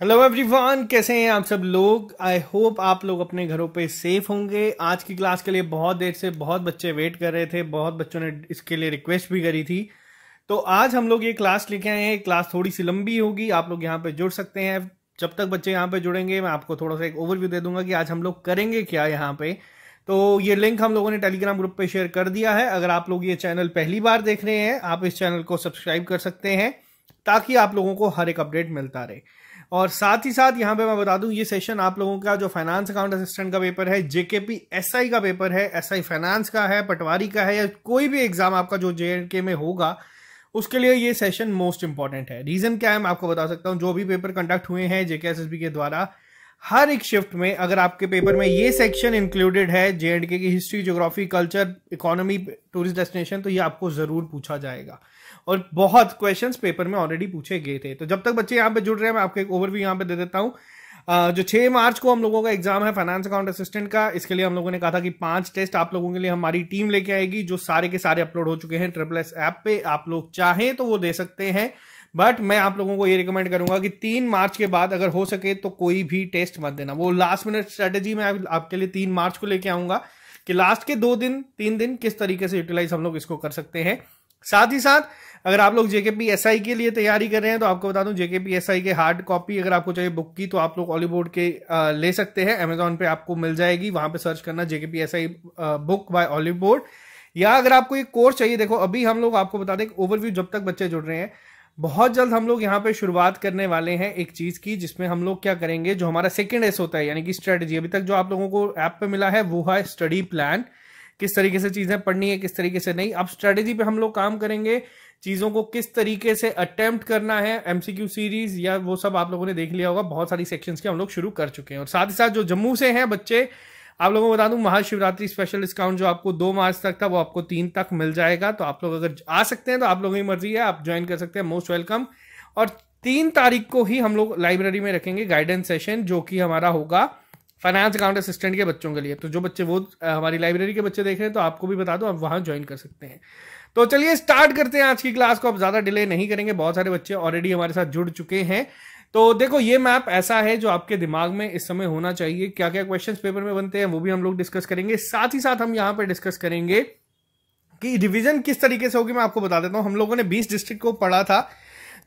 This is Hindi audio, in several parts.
हेलो एवरीवन कैसे हैं आप सब लोग आई होप आप लोग अपने घरों पे सेफ होंगे आज की क्लास के लिए बहुत देर से बहुत बच्चे वेट कर रहे थे बहुत बच्चों ने इसके लिए रिक्वेस्ट भी करी थी तो आज हम लोग ये क्लास लेके आए हैं क्लास थोड़ी सी लंबी होगी आप लोग यहाँ पे जुड़ सकते हैं जब तक बच्चे यहाँ पे जुड़ेंगे मैं आपको थोड़ा सा एक ओवरव्यू दे दूंगा कि आज हम लोग करेंगे क्या यहाँ पे तो ये लिंक हम लोगों ने टेलीग्राम ग्रुप पे शेयर कर दिया है अगर आप लोग ये चैनल पहली बार देख रहे हैं आप इस चैनल को सब्सक्राइब कर सकते हैं ताकि आप लोगों को हर एक अपडेट मिलता रहे और साथ ही साथ यहाँ पे मैं बता दूं ये सेशन आप लोगों का जो फाइनेंस अकाउंट असिस्टेंट का पेपर है जेके पी एस आई का पेपर है एस आई फाइनेंस का है पटवारी का है या कोई भी एग्जाम आपका जो जे के में होगा उसके लिए ये सेशन मोस्ट इंपॉर्टेंट है रीजन क्या है मैं आपको बता सकता हूँ जो भी पेपर कंडक्ट हुए हैं जेके एस एस बी के द्वारा हर एक शिफ्ट में अगर आपके पेपर में ये सेक्शन इंक्लूडेड है जे एंड के की history geography culture economy tourist destination तो ये आपको ज़रूर पूछा जाएगा और बहुत क्वेश्चन पेपर में ऑलरेडी पूछे गए थे तो जब तक बच्चे यहाँ पे जुड़ रहे हैं मैं आपको एक ओवरव्यू यहाँ पे दे देता हूँ जो छः मार्च को हम लोगों का एग्जाम है फाइनेंस अकाउंट असिस्टेंट का इसके लिए हम लोगों ने कहा था कि पांच टेस्ट आप लोगों के लिए हमारी टीम लेके आएगी जो सारे के सारे अपलोड हो चुके हैं ट्रिपल एस ऐप पे आप लोग चाहें तो वो दे सकते हैं बट मैं आप लोगों को ये रिकमेंड करूंगा कि तीन मार्च के बाद अगर हो सके तो कोई भी टेस्ट मत देना वो लास्ट मिनट स्ट्रेटेजी मैं आपके लिए तीन मार्च को लेके आऊंगा कि लास्ट के दो दिन तीन दिन किस तरीके से यूटिलाइज हम लोग इसको कर सकते हैं साथ ही साथ अगर आप लोग जेके पी एस आई के लिए तैयारी कर रहे हैं तो आपको बता दूं पी एस आई के हार्ड कॉपी अगर आपको चाहिए बुक की तो आप लोग ऑलीबोर्ड के ले सकते हैं अमेजोन पे आपको मिल जाएगी वहां पे सर्च करना JK P S I book by Oliveboard या अगर आपको ये कोर्स चाहिए देखो अभी हम लोग आपको बता दें ओवरव्यू जब तक बच्चे जुड़ रहे हैं बहुत जल्द हम लोग यहाँ पे शुरुआत करने वाले हैं एक चीज़ की जिसमें हम लोग क्या करेंगे जो हमारा सेकेंड एस होता है यानी कि स्ट्रेटजी अभी तक जो आप लोगों को ऐप पे मिला है वो है स्टडी प्लान किस तरीके से चीजें पढ़नी है किस तरीके से नहीं अब स्ट्रेटेजी पे हम लोग काम करेंगे चीजों को किस तरीके से अटेम्प्ट करना है एमसीक्यू सीरीज या वो सब आप लोगों ने देख लिया होगा बहुत सारी सेक्शंस के हम लोग शुरू कर चुके हैं और साथ ही साथ जो जम्मू से हैं बच्चे आप लोगों को बता दूं महाशिवरात्रि स्पेशल डिस्काउंट जो आपको दो मार्च तक था वो आपको तीन तक मिल जाएगा तो आप लोग अगर आ सकते हैं तो आप लोगों की मर्जी है आप ज्वाइन कर सकते हैं मोस्ट वेलकम और तीन तारीख को ही हम लोग लाइब्रेरी में रखेंगे गाइडेंस सेशन जो कि हमारा होगा फाइनेंस अकाउंट असिस्टेंट के बच्चों के लिए तो जो बच्चे वो हमारी लाइब्रेरी के बच्चे देख रहे हैं तो आपको भी बता दो आप वहाँ ज्वाइन कर सकते हैं तो चलिए स्टार्ट करते हैं आज की क्लास को आप ज़्यादा डिले नहीं करेंगे बहुत सारे बच्चे ऑलरेडी हमारे साथ जुड़ चुके हैं तो देखो ये मैप ऐसा है जो आपके दिमाग में इस समय होना चाहिए क्या क्या क्वेश्चन पेपर में बनते हैं वो भी हम लोग डिस्कस करेंगे साथ ही साथ हम यहाँ पर डिस्कस करेंगे कि रिविजन किस तरीके से होगी मैं आपको बता देता हूँ हम लोगों ने बीस डिस्ट्रिक्ट को पढ़ा था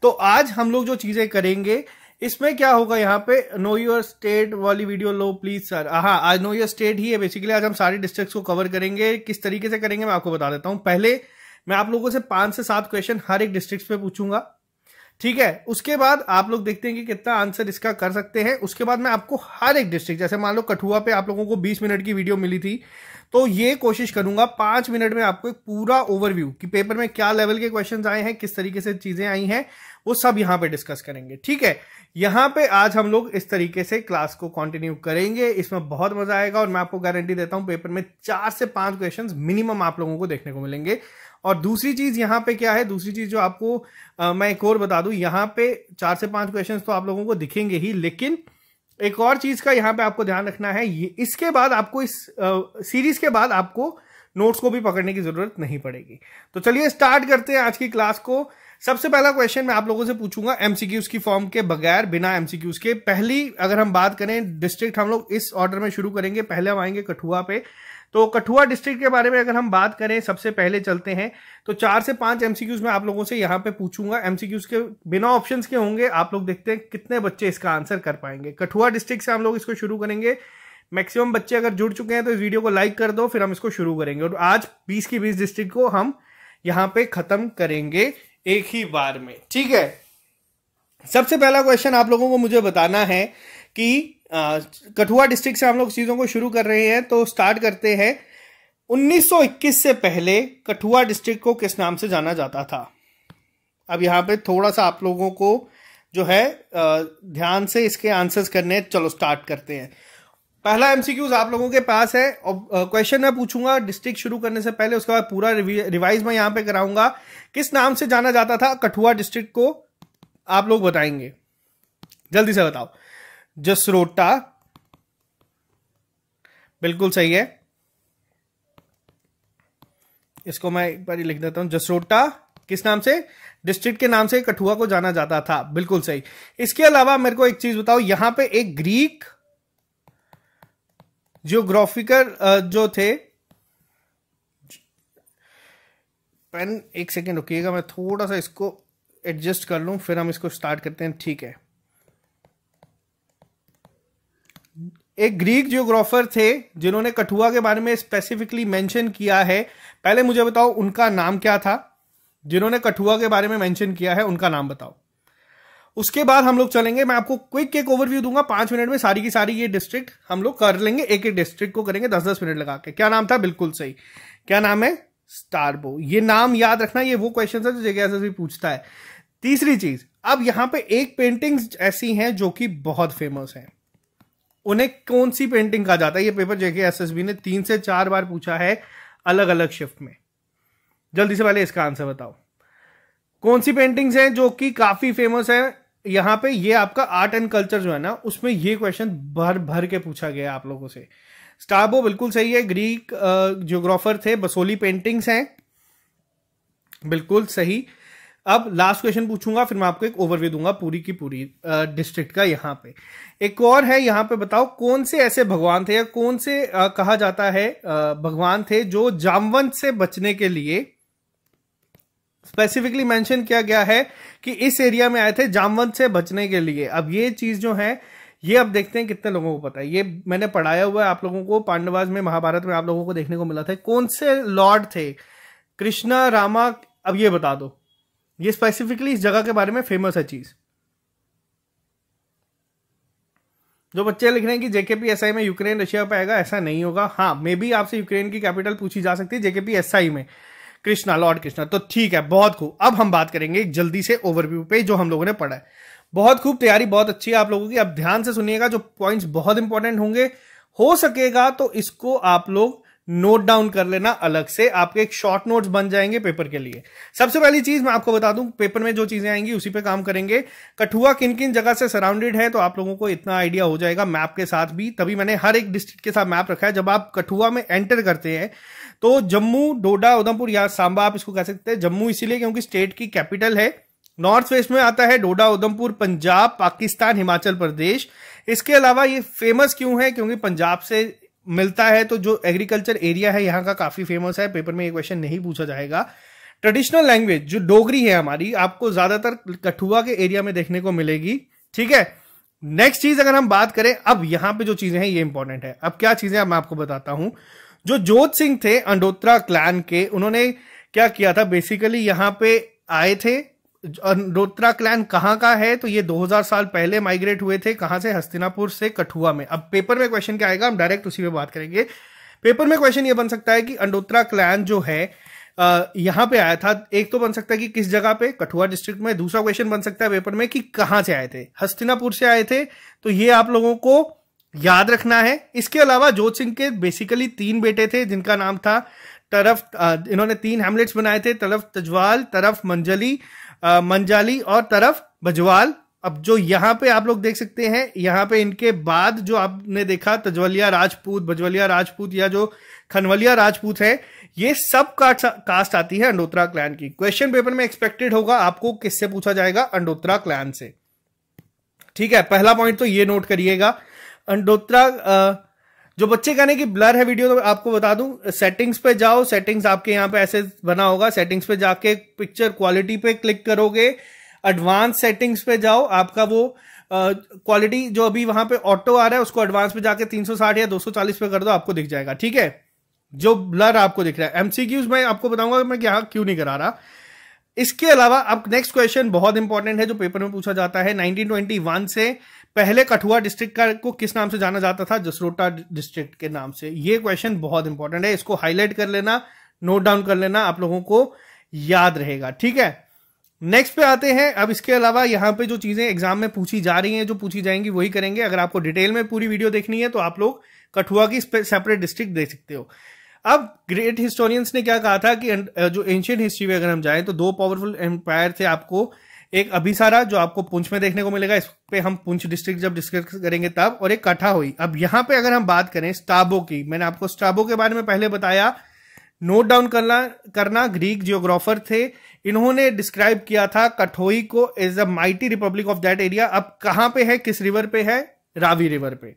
तो आज हम लोग जो चीज़ें करेंगे इसमें क्या होगा यहाँ पे नो योर स्टेट वाली वीडियो लो प्लीज सर हाँ आज नो योर स्टेट ही है बेसिकली आज हम सारे डिस्ट्रिक्ट को कवर करेंगे किस तरीके से करेंगे मैं आपको बता देता हूँ पहले मैं आप लोगों से पांच से सात क्वेश्चन हर एक डिस्ट्रिक्ट पे पूछूंगा ठीक है उसके बाद आप लोग देखते हैं कि कितना आंसर इसका कर सकते हैं उसके बाद मैं आपको हर एक डिस्ट्रिक्ट जैसे मान लो कठुआ पे आप लोगों को 20 मिनट की वीडियो मिली थी तो ये कोशिश करूंगा पांच मिनट में आपको एक पूरा ओवरव्यू कि पेपर में क्या लेवल के क्वेश्चंस आए हैं किस तरीके से चीजें आई हैं वो सब यहाँ पे डिस्कस करेंगे ठीक है यहाँ पे आज हम लोग इस तरीके से क्लास को कंटिन्यू करेंगे इसमें बहुत मजा आएगा और मैं आपको गारंटी देता हूँ पेपर में चार से पांच क्वेश्चन मिनिमम आप लोगों को देखने को मिलेंगे और दूसरी चीज यहाँ पे क्या है दूसरी चीज जो आपको आ, मैं एक और बता दू यहाँ पे चार से पांच क्वेश्चन तो आप लोगों को दिखेंगे ही लेकिन एक और चीज का यहाँ पे आपको ध्यान रखना है ये इसके बाद आपको इस सीरीज के बाद आपको नोट्स को भी पकड़ने की जरूरत नहीं पड़ेगी तो चलिए स्टार्ट करते हैं आज की क्लास को सबसे पहला क्वेश्चन मैं आप लोगों से पूछूंगा एमसीक्यूज की फॉर्म के बगैर बिना एमसीक्यूज के पहली अगर हम बात करें डिस्ट्रिक्ट हम लोग इस ऑर्डर में शुरू करेंगे पहले हम आएंगे कठुआ पे तो कठुआ डिस्ट्रिक्ट के बारे में अगर हम बात करें सबसे पहले चलते हैं तो चार से पांच एमसीक्यूज मैं आप लोगों से यहां पे पूछूंगा एमसीक्यूज के बिना ऑप्शंस के होंगे आप लोग देखते हैं कितने बच्चे इसका आंसर कर पाएंगे कठुआ डिस्ट्रिक्ट से हम लोग इसको शुरू करेंगे मैक्सिमम बच्चे अगर जुड़ चुके हैं तो इस वीडियो को लाइक कर दो फिर हम इसको शुरू करेंगे और आज बीस की बीस डिस्ट्रिक्ट को हम यहाँ पे खत्म करेंगे एक ही बार में ठीक है सबसे पहला क्वेश्चन आप लोगों को मुझे बताना है कि कठुआ डिस्ट्रिक्ट से हम लोग चीज़ों को शुरू कर रहे हैं तो स्टार्ट करते हैं 1921 से पहले कठुआ डिस्ट्रिक्ट को किस नाम से जाना जाता था अब यहां पे थोड़ा सा आप लोगों को जो है ध्यान से इसके आंसर्स करने चलो स्टार्ट करते हैं पहला एमसीक्यूज आप लोगों के पास है और क्वेश्चन मैं पूछूंगा डिस्ट्रिक्ट शुरू करने से पहले उसके बाद पूरा रिवाइज मैं यहां पे कराऊंगा किस नाम से जाना जाता था कठुआ डिस्ट्रिक्ट को आप लोग बताएंगे जल्दी से बताओ जसरोटा बिल्कुल सही है इसको मैं एक बार लिख देता हूं जसरोटा किस नाम से डिस्ट्रिक्ट के नाम से कठुआ को जाना जाता था बिल्कुल सही इसके अलावा मेरे को एक चीज बताओ यहां पे एक ग्रीक जियोग्राफिकल जो थे पेन एक सेकेंड रुकिएगा मैं थोड़ा सा इसको एडजस्ट कर लूं फिर हम इसको स्टार्ट करते हैं ठीक है एक ग्रीक जियोग्राफर थे जिन्होंने कठुआ के बारे में स्पेसिफिकली मेंशन किया है पहले मुझे बताओ उनका नाम क्या था जिन्होंने कठुआ के बारे में मेंशन किया है उनका नाम बताओ उसके बाद हम लोग चलेंगे मैं आपको क्विक एक ओवरव्यू दूंगा पांच मिनट में सारी की सारी ये डिस्ट्रिक्ट हम लोग कर लेंगे एक एक डिस्ट्रिक्ट को करेंगे दस दस मिनट लगा के क्या नाम था बिल्कुल सही क्या नाम है स्टारबो ये नाम याद रखना ये वो क्वेश्चन है जो जेके भी पूछता है तीसरी चीज अब यहां पे एक पेंटिंग्स ऐसी हैं जो कि बहुत फेमस हैं उन्हें कौन सी पेंटिंग कहा जाता है ये पेपर जेके एसएसबी ने तीन से चार बार पूछा है अलग अलग शिफ्ट में जल्दी से पहले इसका आंसर बताओ कौन सी पेंटिंग्स हैं जो कि काफी फेमस है यहाँ पे ये आपका आर्ट एंड कल्चर जो है ना उसमें ये क्वेश्चन भर भर के पूछा गया आप लोगों से स्टाबो बिल्कुल सही है ग्रीक जियोग्राफर थे बसोली पेंटिंग्स हैं बिल्कुल सही अब लास्ट क्वेश्चन पूछूंगा फिर मैं आपको एक ओवरव्यू दूंगा पूरी की पूरी डिस्ट्रिक्ट का यहाँ पे एक और है यहाँ पे बताओ कौन से ऐसे भगवान थे या कौन से आ, कहा जाता है आ, भगवान थे जो जामवंत से बचने के लिए स्पेसिफिकली मेंशन किया गया है कि इस एरिया में आए थे जामवंत से बचने के लिए अब ये चीज जो है ये अब देखते हैं कितने लोगों को पता है ये मैंने पढ़ाया हुआ है आप लोगों को पांडवाज में महाभारत में आप लोगों को देखने को मिला था कौन से लॉर्ड थे कृष्णा रामा अब ये बता दो ये स्पेसिफिकली इस जगह के बारे में फेमस है चीज जो बच्चे लिख रहे हैं कि आई में यूक्रेन रशिया पर आएगा ऐसा नहीं होगा हाँ मे बी आपसे यूक्रेन की कैपिटल पूछी जा सकती है जेकेपीएसआई में कृष्णा लॉर्ड कृष्णा तो ठीक है बहुत खूब अब हम बात करेंगे जल्दी से ओवरव्यू पे जो हम लोगों ने पढ़ा है बहुत खूब तैयारी बहुत अच्छी है आप लोगों की अब ध्यान से सुनिएगा जो पॉइंट्स बहुत इंपॉर्टेंट होंगे हो सकेगा तो इसको आप लोग नोट डाउन कर लेना अलग से आपके एक शॉर्ट नोट्स बन जाएंगे पेपर के लिए सबसे पहली चीज मैं आपको बता दूं पेपर में जो चीजें आएंगी उसी पे काम करेंगे कठुआ किन किन जगह से सराउंडेड है तो आप लोगों को इतना आइडिया हो जाएगा मैप के साथ भी तभी मैंने हर एक डिस्ट्रिक्ट के साथ मैप रखा है जब आप कठुआ में एंटर करते हैं तो जम्मू डोडा उधमपुर या सांबा आप इसको कह सकते हैं जम्मू इसीलिए क्योंकि स्टेट की कैपिटल है नॉर्थ वेस्ट में आता है डोडा उधमपुर पंजाब पाकिस्तान हिमाचल प्रदेश इसके अलावा ये फेमस क्यों है क्योंकि पंजाब से मिलता है तो जो एग्रीकल्चर एरिया है यहाँ का काफी फेमस है पेपर में ये क्वेश्चन नहीं पूछा जाएगा ट्रेडिशनल लैंग्वेज जो डोगरी है हमारी आपको ज्यादातर कठुआ के एरिया में देखने को मिलेगी ठीक है नेक्स्ट चीज अगर हम बात करें अब यहां पे जो चीजें हैं ये इंपॉर्टेंट है अब क्या चीजें मैं आपको बताता हूं जो जोत सिंह थे अंडोत्रा क्लैन के उन्होंने क्या किया था बेसिकली यहाँ पे आए थे अंडोत्रा क्लैन कहाँ का है तो ये 2000 साल पहले माइग्रेट हुए थे कहाँ से हस्तिनापुर से कठुआ में अब पेपर में क्वेश्चन क्या आएगा हम डायरेक्ट उसी पे बात करेंगे पेपर में क्वेश्चन ये बन सकता है कि अंडोत्रा क्लैन जो है यहाँ पे आया था एक तो बन सकता है कि किस जगह पे कठुआ डिस्ट्रिक्ट में दूसरा क्वेश्चन बन सकता है पेपर में कि कहाँ से आए थे हस्तिनापुर से आए थे तो ये आप लोगों को याद रखना है इसके अलावा जोत सिंह के बेसिकली तीन बेटे थे जिनका नाम था तरफ इन्होंने तीन हेमलेट्स बनाए थे तरफ तजवाल तरफ मंजली मंजाली और तरफ बजवाल अब जो यहाँ पे आप लोग देख सकते हैं यहाँ पे इनके बाद जो आपने देखा तजवलिया राजपूत बजवलिया राजपूत या जो खनवलिया राजपूत है ये सब कास्ट कास्ट आती है अंडोत्रा क्लैन की क्वेश्चन पेपर में एक्सपेक्टेड होगा आपको किससे पूछा जाएगा अंडोत्रा क्लैन से ठीक है पहला पॉइंट तो ये नोट करिएगा अंडोत्रा जो बच्चे कहने की ब्लर है वीडियो तो आपको बता दूं सेटिंग्स पे जाओ सेटिंग्स आपके यहाँ पे ऐसे बना होगा सेटिंग्स पे जाके पिक्चर क्वालिटी पे क्लिक करोगे एडवांस सेटिंग्स पे जाओ आपका वो क्वालिटी जो अभी वहां पे ऑटो आ रहा है उसको एडवांस पे जाके 360 या 240 पे कर दो आपको दिख जाएगा ठीक है जो ब्लर आपको दिख रहा है एमसीक्यूज मैं आपको बताऊंगा मैं यहाँ क्यों नहीं करा रहा इसके अलावा अब नेक्स्ट क्वेश्चन बहुत इंपॉर्टेंट है जो पेपर में पूछा जाता है नाइनटीन से पहले कठुआ डिस्ट्रिक्ट का को किस नाम से जाना जाता था जसरोटा डिस्ट्रिक्ट के नाम से ये क्वेश्चन बहुत इंपॉर्टेंट है इसको हाईलाइट कर लेना नोट डाउन कर लेना आप लोगों को याद रहेगा ठीक है नेक्स्ट पे आते हैं अब इसके अलावा यहाँ पे जो चीज़ें एग्जाम में पूछी जा रही हैं जो पूछी जाएंगी वही करेंगे अगर आपको डिटेल में पूरी वीडियो देखनी है तो आप लोग कठुआ की सेपरेट डिस्ट्रिक्ट देख सकते हो अब ग्रेट हिस्टोरियंस ने क्या कहा था कि जो एंशियंट हिस्ट्री में अगर हम जाएं तो दो पावरफुल एम्पायर थे आपको एक अभिसारा जो आपको पुंछ में देखने को मिलेगा इस पे हम पुंछ डिस्ट्रिक्ट जब डिस्कस करेंगे तब और एक कठा हुई अब यहां पे अगर हम बात करें स्टाबो की मैंने आपको स्टाबो के बारे में पहले बताया नोट डाउन करना करना ग्रीक जियोग्राफर थे इन्होंने डिस्क्राइब किया था कठोई को as a mighty republic of that area अब कहां पे है किस रिवर पे है रावी रिवर पे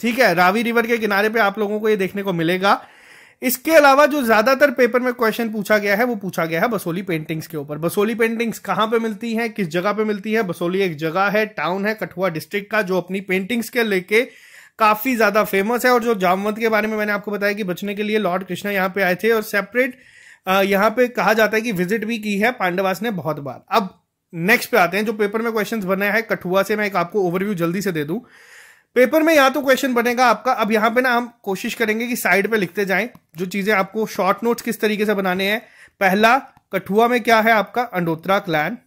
ठीक है रावी रिवर के किनारे पे आप लोगों को ये देखने को मिलेगा इसके अलावा जो ज्यादातर पेपर में क्वेश्चन पूछा गया है वो पूछा गया है बसोली पेंटिंग्स के ऊपर बसोली पेंटिंग्स कहाँ पे मिलती हैं किस जगह पे मिलती है बसोली एक जगह है टाउन है कठुआ डिस्ट्रिक्ट का जो अपनी पेंटिंग्स के लेके काफी ज्यादा फेमस है और जो जामवंत के बारे में मैंने आपको बताया कि बचने के लिए लॉर्ड कृष्णा यहाँ पे आए थे और सेपरेट यहाँ पे कहा जाता है कि विजिट भी की है पांडवास ने बहुत बार अब नेक्स्ट पे आते हैं जो पेपर में क्वेश्चंस बने हैं कठुआ से मैं एक आपको ओवरव्यू जल्दी से दे दूं पेपर में या तो क्वेश्चन बनेगा आपका अब यहाँ पे ना हम कोशिश करेंगे कि साइड पे लिखते जाएं जो चीजें आपको शॉर्ट नोट्स किस तरीके से बनाने हैं पहला कठुआ में क्या है आपका अंडोत्रा क्लैन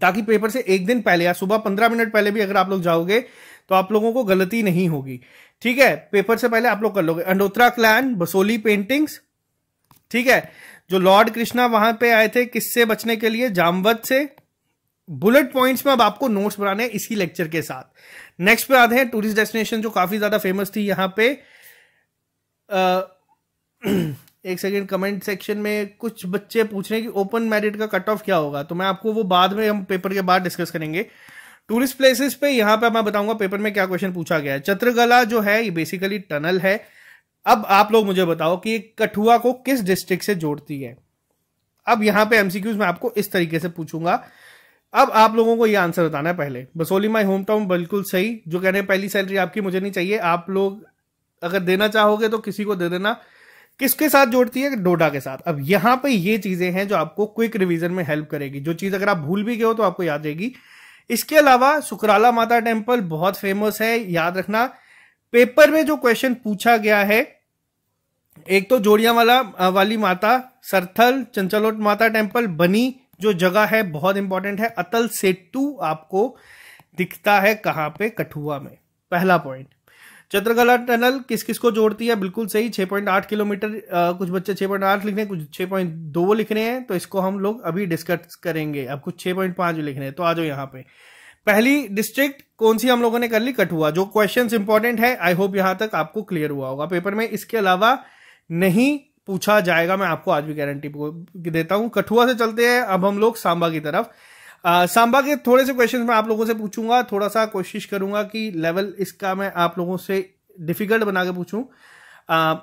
ताकि पेपर से एक दिन पहले या सुबह पंद्रह मिनट पहले भी अगर आप लोग जाओगे तो आप लोगों को गलती नहीं होगी ठीक है पेपर से पहले आप लोग कर लोगे अंडोत्रा क्लैन बसोली पेंटिंग्स ठीक है जो लॉर्ड कृष्णा वहां पे आए थे किससे बचने के लिए जामवत से बुलेट पॉइंट्स में अब आपको नोट्स बनाने हैं इसी लेक्चर के साथ नेक्स्ट पे आते हैं टूरिस्ट डेस्टिनेशन जो काफी ज्यादा फेमस थी यहाँ पे आ, एक सेकेंड कमेंट सेक्शन में कुछ बच्चे पूछ रहे हैं कि ओपन मैरिट का कट ऑफ क्या होगा तो मैं आपको वो बाद में हम पेपर के बाद डिस्कस करेंगे टूरिस्ट प्लेसेस पे यहाँ पे मैं बताऊंगा पेपर में क्या क्वेश्चन पूछा गया है चित्रकला जो है ये बेसिकली टनल है अब आप लोग मुझे बताओ कि कठुआ को किस डिस्ट्रिक्ट से जोड़ती है अब यहाँ पे एमसीक्यूज में आपको इस तरीके से पूछूंगा अब आप लोगों को ये आंसर बताना है पहले बसोली माई होम टाउन बिल्कुल सही जो कह रहे हैं पहली सैलरी आपकी मुझे नहीं चाहिए आप लोग अगर देना चाहोगे तो किसी को दे देना किसके साथ जोड़ती है डोडा के साथ अब यहां पे ये चीजें हैं जो आपको क्विक रिवीजन में हेल्प करेगी जो चीज अगर आप भूल भी गए हो तो आपको याद रहेगी इसके अलावा सुकराला माता टेम्पल बहुत फेमस है याद रखना पेपर में जो क्वेश्चन पूछा गया है एक तो जोड़िया वाला वाली माता सरथल चंचलोट माता टेम्पल बनी जो जगह है बहुत इंपॉर्टेंट है अतल सेतु आपको दिखता है कहाँ पे कठुआ में पहला पॉइंट चित्रकला टनल किस किस को जोड़ती है बिल्कुल सही 6.8 किलोमीटर कुछ बच्चे 6.8 लिख रहे हैं कुछ 6.2 लिख रहे हैं तो इसको हम लोग अभी डिस्कस करेंगे अब कुछ 6.5 लिख रहे हैं तो आ जाओ यहाँ पे पहली डिस्ट्रिक्ट कौन सी हम लोगों ने कर ली कठुआ जो क्वेश्चन इंपॉर्टेंट है आई होप यहां तक आपको क्लियर हुआ होगा पेपर में इसके अलावा नहीं पूछा जाएगा मैं आपको आज भी गारंटी देता हूं कठुआ से चलते हैं अब हम लोग सांबा की तरफ आ, सांबा के थोड़े से क्वेश्चन मैं आप लोगों से पूछूंगा थोड़ा सा कोशिश करूंगा कि लेवल इसका मैं आप लोगों से डिफिकल्ट बना के पूछूं आ,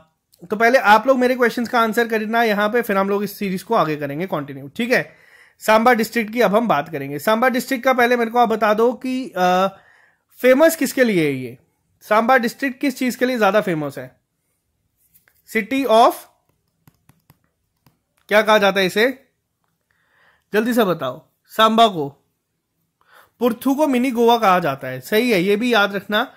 तो पहले आप लोग मेरे क्वेश्चन का आंसर करना यहां पे फिर हम लोग इस सीरीज को आगे करेंगे कंटिन्यू ठीक है सांबा डिस्ट्रिक्ट की अब हम बात करेंगे सांबा डिस्ट्रिक्ट का पहले मेरे को आप बता दो कि आ, फेमस किसके लिए है ये सांबा डिस्ट्रिक्ट किस चीज के लिए ज्यादा फेमस है सिटी ऑफ क्या कहा जाता है इसे जल्दी से बताओ सांबा को पुरथू को मिनी गोवा कहा जाता है सही है ये भी याद रखना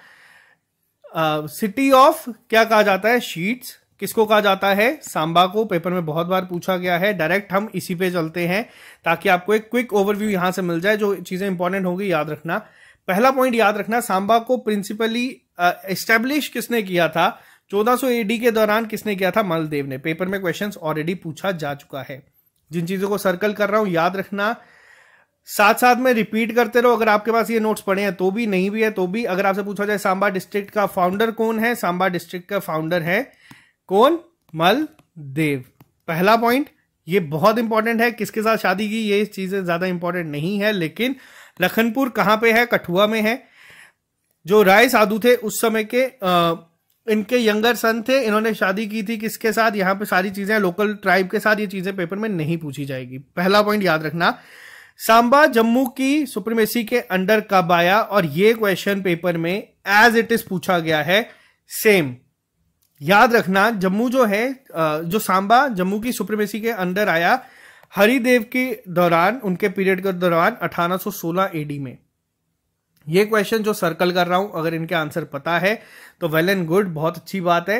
सिटी ऑफ क्या कहा जाता है शीट्स किसको कहा जाता है सांबा को पेपर में बहुत बार पूछा गया है डायरेक्ट हम इसी पे चलते हैं ताकि आपको एक क्विक ओवरव्यू यहां से मिल जाए जो चीजें इंपॉर्टेंट होगी याद रखना पहला पॉइंट याद रखना सांबा को प्रिंसिपली uh, किसने किया था 1400 एडी के दौरान किसने किया था मालदेव ने पेपर में क्वेश्चंस ऑलरेडी पूछा जा चुका है जिन चीजों को सर्कल कर रहा हूं याद रखना साथ साथ में रिपीट करते रहो अगर आपके पास ये नोट्स पड़े हैं तो भी नहीं भी है तो भी अगर आपसे पूछा जाए सांबा डिस्ट्रिक्ट का फाउंडर कौन है सांबा डिस्ट्रिक्ट का फाउंडर है कौन मल देव पहला पॉइंट ये बहुत इंपॉर्टेंट है किसके साथ शादी की ये चीजें ज्यादा इंपॉर्टेंट नहीं है लेकिन लखनपुर कहां पे है कठुआ में है जो राय साधु थे उस समय के आ, इनके यंगर सन थे इन्होंने शादी की थी किसके साथ यहाँ पे सारी चीज़ें लोकल ट्राइब के साथ ये चीज़ें पेपर में नहीं पूछी जाएगी पहला पॉइंट याद रखना सांबा जम्मू की सुप्रीमेसी के अंडर कब आया और ये क्वेश्चन पेपर में एज इट इज पूछा गया है सेम याद रखना जम्मू जो है जो सांबा जम्मू की सुप्रीमेसी के अंडर आया हरिदेव के दौरान उनके पीरियड के दौरान 1816 एडी में ये क्वेश्चन जो सर्कल कर रहा हूं अगर इनके आंसर पता है तो वेल एंड गुड बहुत अच्छी बात है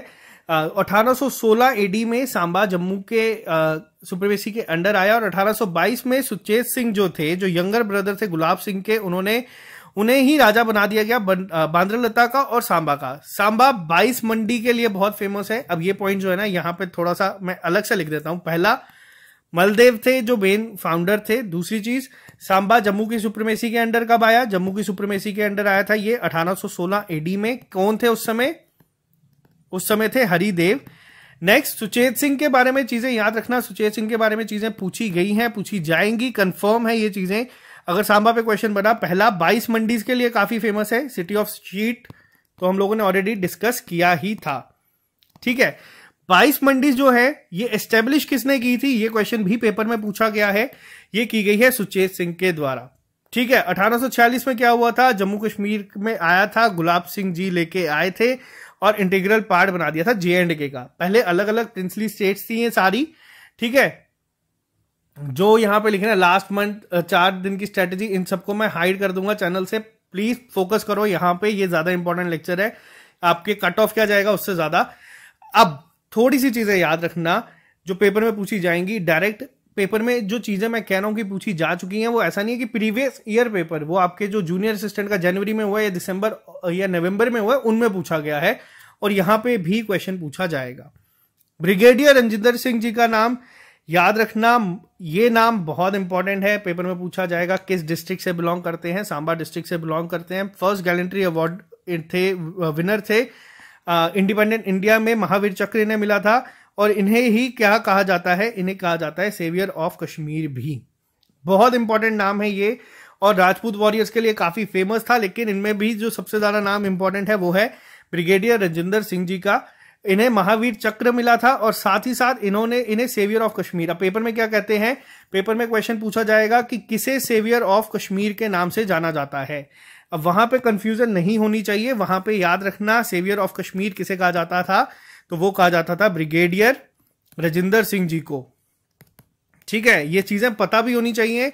अठारह uh, एडी में सांबा जम्मू के सुप्रीमेसी के अंडर आया और 1822 में सुचेत सिंह जो थे जो यंगर ब्रदर थे गुलाब सिंह के उन्होंने उन्हें ही राजा बना दिया गया बांद्रलता का और सांबा का सांबा 22 मंडी के लिए बहुत फेमस है अब ये पॉइंट जो है ना यहाँ पे थोड़ा सा मैं अलग से लिख देता हूँ पहला मलदेव थे जो मेन फाउंडर थे दूसरी चीज सांबा जम्मू की सुप्रीमेसी के अंडर कब आया जम्मू की सुप्रीमेसी के अंडर आया था ये 1816 एडी में कौन थे उस समय उस समय थे हरिदेव नेक्स्ट सुचेत सिंह के बारे में चीजें याद रखना सुचेत सिंह के बारे में चीजें पूछी गई हैं पूछी जाएंगी कंफर्म है ये चीजें अगर सांबा पे क्वेश्चन बना पहला बाईस मंडीज के लिए काफी फेमस है सिटी ऑफ शीट तो हम लोगों ने ऑलरेडी डिस्कस किया ही था ठीक है प्राइस मंडी जो है ये एस्टेब्लिश किसने की थी ये क्वेश्चन भी पेपर में पूछा गया है ये की गई है सुचेत सिंह के द्वारा ठीक है 1846 में क्या हुआ था जम्मू कश्मीर में आया था गुलाब सिंह जी लेके आए थे और इंटीग्रल पार्ट बना दिया था जे एंड के का पहले अलग अलग प्रिंसली स्टेट्स थी ये सारी ठीक है जो यहां पे लिखे ना लास्ट मंथ चार दिन की स्ट्रेटेजी इन सबको मैं हाइड कर दूंगा चैनल से प्लीज फोकस करो यहां पे ये ज्यादा इंपॉर्टेंट लेक्चर है आपके कट ऑफ क्या जाएगा उससे ज्यादा अब थोड़ी सी चीज़ें याद रखना जो पेपर में पूछी जाएंगी डायरेक्ट पेपर में जो चीज़ें मैं कह रहा हूँ कि पूछी जा चुकी हैं वो ऐसा नहीं है कि प्रीवियस ईयर पेपर वो आपके जो जूनियर असिस्टेंट का जनवरी में हुआ या दिसंबर या नवंबर में हुआ उनमें पूछा गया है और यहाँ पे भी क्वेश्चन पूछा जाएगा ब्रिगेडियर रंजिंदर सिंह जी का नाम याद रखना ये नाम बहुत इंपॉर्टेंट है पेपर में पूछा जाएगा किस डिस्ट्रिक्ट से बिलोंग करते हैं सांबा डिस्ट्रिक्ट से बिलोंग करते हैं फर्स्ट गैलेंट्री अवार्ड थे विनर थे इंडिपेंडेंट इंडिया में महावीर चक्र इन्हें मिला था और इन्हें ही क्या कहा जाता है इन्हें कहा जाता है सेवियर ऑफ कश्मीर भी बहुत इंपॉर्टेंट नाम है ये और राजपूत वॉरियर्स के लिए काफी फेमस था लेकिन इनमें भी जो सबसे ज्यादा नाम इंपॉर्टेंट है वो है ब्रिगेडियर रजिंदर सिंह जी का इन्हें महावीर चक्र मिला था और साथ ही साथ इन्होंने इन्हें सेवियर ऑफ कश्मीर अब पेपर में क्या कहते हैं पेपर में क्वेश्चन पूछा जाएगा कि किसे सेवियर ऑफ कश्मीर के नाम से जाना जाता है अब वहां पे कंफ्यूजन नहीं होनी चाहिए वहां पे याद रखना सेवियर ऑफ कश्मीर किसे कहा जाता था तो वो कहा जाता था ब्रिगेडियर रजिंदर सिंह जी को ठीक है ये चीजें पता भी होनी चाहिए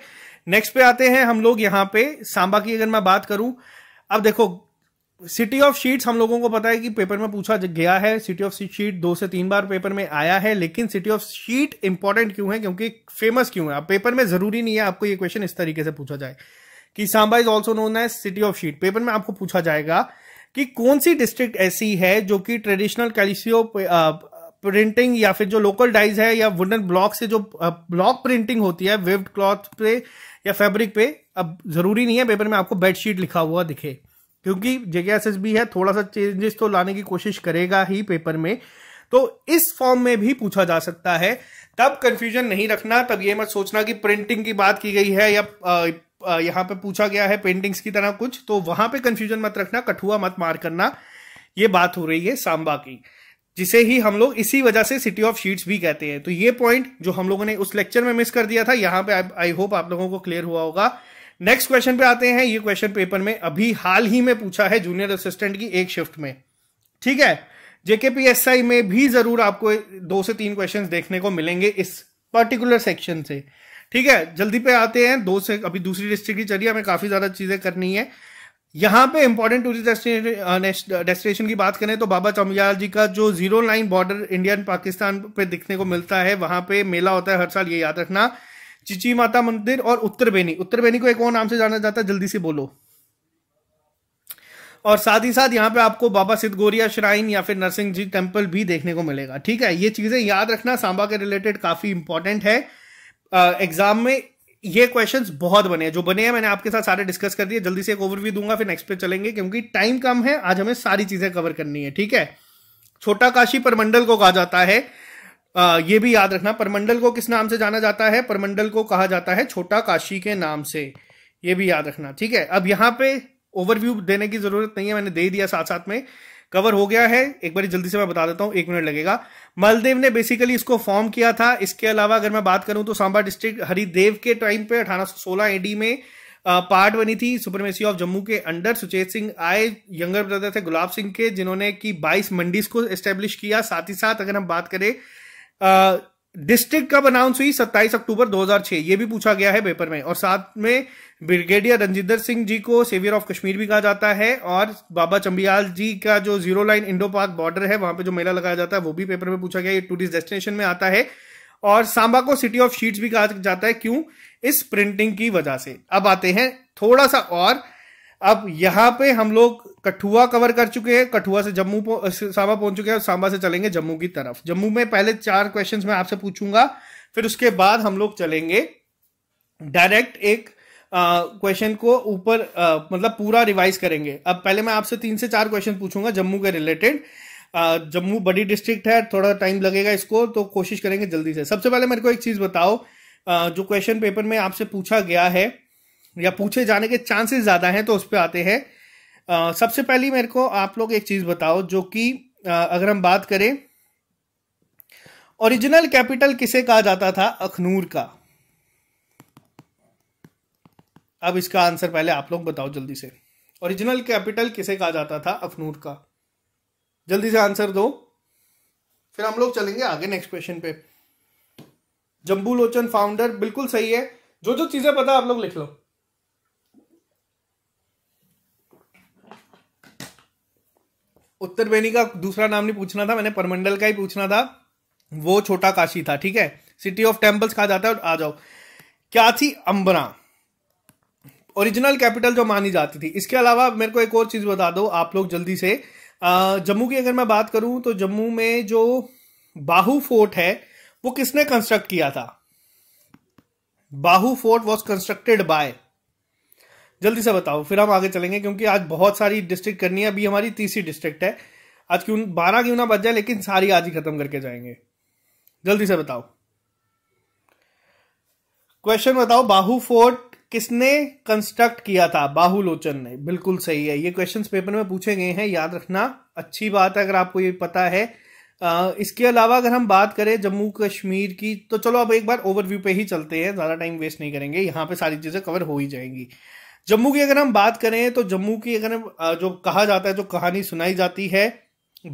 नेक्स्ट पे आते हैं हम लोग यहां पे सांबा की अगर मैं बात करूं अब देखो सिटी ऑफ शीट्स हम लोगों को पता है कि पेपर में पूछा गया है सिटी ऑफ शीट दो से तीन बार पेपर में आया है लेकिन सिटी ऑफ शीट इंपॉर्टेंट क्यों है क्योंकि फेमस क्यों है पेपर में जरूरी नहीं है आपको ये क्वेश्चन इस तरीके से पूछा जाए कि Samba is also known as city of sheet paper में आपको पूछा जाएगा कि कौन सी डिस्ट्रिक्ट ऐसी है जो कि ट्रेडिशनल कैलिसियो प्रिंटिंग या फिर जो लोकल डाइज है या वुडन ब्लॉक से जो ब्लॉक uh, प्रिंटिंग होती है वेव्ड क्लॉथ पे या फैब्रिक पे अब जरूरी नहीं है पेपर में आपको बेडशीट लिखा हुआ दिखे क्योंकि जेके भी है थोड़ा सा चेंजेस तो लाने की कोशिश करेगा ही पेपर में तो इस फॉर्म में भी पूछा जा सकता है तब कंफ्यूजन नहीं रखना तब ये मत सोचना कि प्रिंटिंग की बात की गई है या uh, यहाँ पे पूछा गया है पेंटिंग्स की तरह कुछ तो वहां पे कंफ्यूजन मत रखना कठुआ मत मार करना ये बात हो रही है सांबा की जिसे ही हम लोग इसी वजह से सिटी ऑफ शीट्स भी कहते हैं तो ये पॉइंट जो हम लोगों ने उस लेक्चर में मिस कर दिया था यहाँ पे आई होप आप लोगों को क्लियर हुआ होगा नेक्स्ट क्वेश्चन पे आते हैं ये क्वेश्चन पेपर में अभी हाल ही में पूछा है जूनियर असिस्टेंट की एक शिफ्ट में ठीक है जेके पी में भी जरूर आपको दो से तीन क्वेश्चन देखने को मिलेंगे इस पर्टिकुलर सेक्शन से ठीक है जल्दी पे आते हैं दो से अभी दूसरी डिस्ट्रिक्ट की चलिए हमें काफ़ी ज़्यादा चीज़ें करनी है यहाँ पे इंपॉर्टेंट टूरिस्ट डेस्टिनेशन की बात करें तो बाबा चमियाल जी का जो zero line border India Pakistan पे दिखने को मिलता है वहां पे मेला होता है हर साल ये याद रखना चिची माता मंदिर और उत्तर बेनी उत्तर बेनी को एक और नाम से जाना जाता है जल्दी से बोलो और साथ ही साथ यहाँ पे आपको बाबा सिद्ध गोरिया श्राइन या फिर नरसिंह जी टेम्पल भी देखने को मिलेगा ठीक है ये चीजें याद रखना सांबा के रिलेटेड काफी इंपॉर्टेंट है एग्जाम में ये क्वेश्चंस बहुत बने हैं जो बने हैं मैंने आपके साथ सारे डिस्कस कर दिए जल्दी से एक ओवरव्यू दूंगा फिर नेक्स्ट पे चलेंगे क्योंकि टाइम कम है आज हमें सारी चीजें कवर करनी है ठीक है छोटा काशी परमंडल को कहा जाता है आ, ये भी याद रखना परमंडल को किस नाम से जाना जाता है परमंडल को कहा जाता है छोटा काशी के नाम से ये भी याद रखना ठीक है अब यहां पे ओवरव्यू देने की जरूरत नहीं है मैंने दे दिया साथ साथ में कवर हो गया है एक बार जल्दी से मैं बता देता हूँ एक मिनट लगेगा मलदेव ने बेसिकली इसको फॉर्म किया था इसके अलावा अगर मैं बात करूं तो सांबा डिस्ट्रिक्ट हरिदेव के टाइम पे 1816 एडी में पार्ट बनी थी सुपरमेसी ऑफ जम्मू के अंडर सुचेत सिंह आए यंगर ब्रदर थे गुलाब सिंह के जिन्होंने की 22 मंडीज को एस्टेब्लिश किया साथ ही साथ अगर हम बात करें डिस्ट्रिक्ट कब अनाउंस हुई 27 अक्टूबर 2006 ये भी पूछा गया है पेपर में और साथ में ब्रिगेडियर रंजिंदर सिंह जी को सेवियर ऑफ कश्मीर भी कहा जाता है और बाबा चंबियाल जी का जो zero line Indo Pak border है वहां पे जो मेला लगाया जाता है वो भी पेपर में पूछा गया ये टूरिस्ट डेस्टिनेशन में आता है और सांबा को सिटी ऑफ शीट्स भी कहा जाता है क्यों इस प्रिंटिंग की वजह से अब आते हैं थोड़ा सा और अब यहां पे हम लोग कठुआ कवर कर चुके हैं कठुआ से जम्मू सांबा पहुंच चुके हैं और सांबा से चलेंगे जम्मू की तरफ जम्मू में पहले चार क्वेश्चंस मैं आपसे पूछूंगा फिर उसके बाद हम लोग चलेंगे डायरेक्ट एक क्वेश्चन uh, को ऊपर uh, मतलब पूरा रिवाइज करेंगे अब पहले मैं आपसे तीन से चार क्वेश्चन पूछूंगा जम्मू के रिलेटेड uh, जम्मू बड़ी डिस्ट्रिक्ट है थोड़ा टाइम लगेगा इसको तो कोशिश करेंगे जल्दी से सबसे पहले मेरे को एक चीज बताओ जो क्वेश्चन पेपर में आपसे पूछा गया है या पूछे जाने के चांसेस ज्यादा हैं तो उस पर आते हैं सबसे पहली मेरे को आप लोग एक चीज बताओ जो कि अगर हम बात करें ओरिजिनल कैपिटल किसे कहा जाता था अखनूर का अब इसका आंसर पहले आप लोग बताओ जल्दी से ओरिजिनल कैपिटल किसे कहा जाता था अखनूर का जल्दी से आंसर दो फिर हम लोग चलेंगे आगे नेक्स्ट क्वेश्चन पे जम्बू लोचन फाउंडर बिल्कुल सही है जो जो चीजें पता आप लोग लिख लो उत्तर बेनी का दूसरा नाम नहीं पूछना था मैंने परमंडल का ही पूछना था वो छोटा काशी था ठीक है सिटी ऑफ टेम्पल्स कहा जाता है आ जाओ क्या थी अंबरा ओरिजिनल कैपिटल जो मानी जाती थी इसके अलावा मेरे को एक और चीज़ बता दो आप लोग जल्दी से जम्मू की अगर मैं बात करूं तो जम्मू में जो बाहू फोर्ट है वो किसने कंस्ट्रक्ट किया था Bahu fort was constructed by जल्दी से बताओ फिर हम आगे चलेंगे क्योंकि आज बहुत सारी डिस्ट्रिक्ट करनी है अभी हमारी तीसरी डिस्ट्रिक्ट है आज क्यों बारह क्यों ना बच जाए लेकिन सारी आज ही खत्म करके जाएंगे जल्दी से बताओ क्वेश्चन बताओ बाहू फोर्ट किसने कंस्ट्रक्ट किया था बाहुलोचन ने बिल्कुल सही है ये क्वेश्चन पेपर में पूछे गए हैं याद रखना अच्छी बात है अगर आपको ये पता है इसके अलावा अगर हम बात करें जम्मू कश्मीर की तो चलो अब एक बार ओवरव्यू पे ही चलते हैं ज़्यादा टाइम वेस्ट नहीं करेंगे यहाँ पे सारी चीज़ें कवर हो ही जाएंगी जम्मू की अगर हम बात करें तो जम्मू की अगर जो कहा जाता है जो कहानी सुनाई जाती है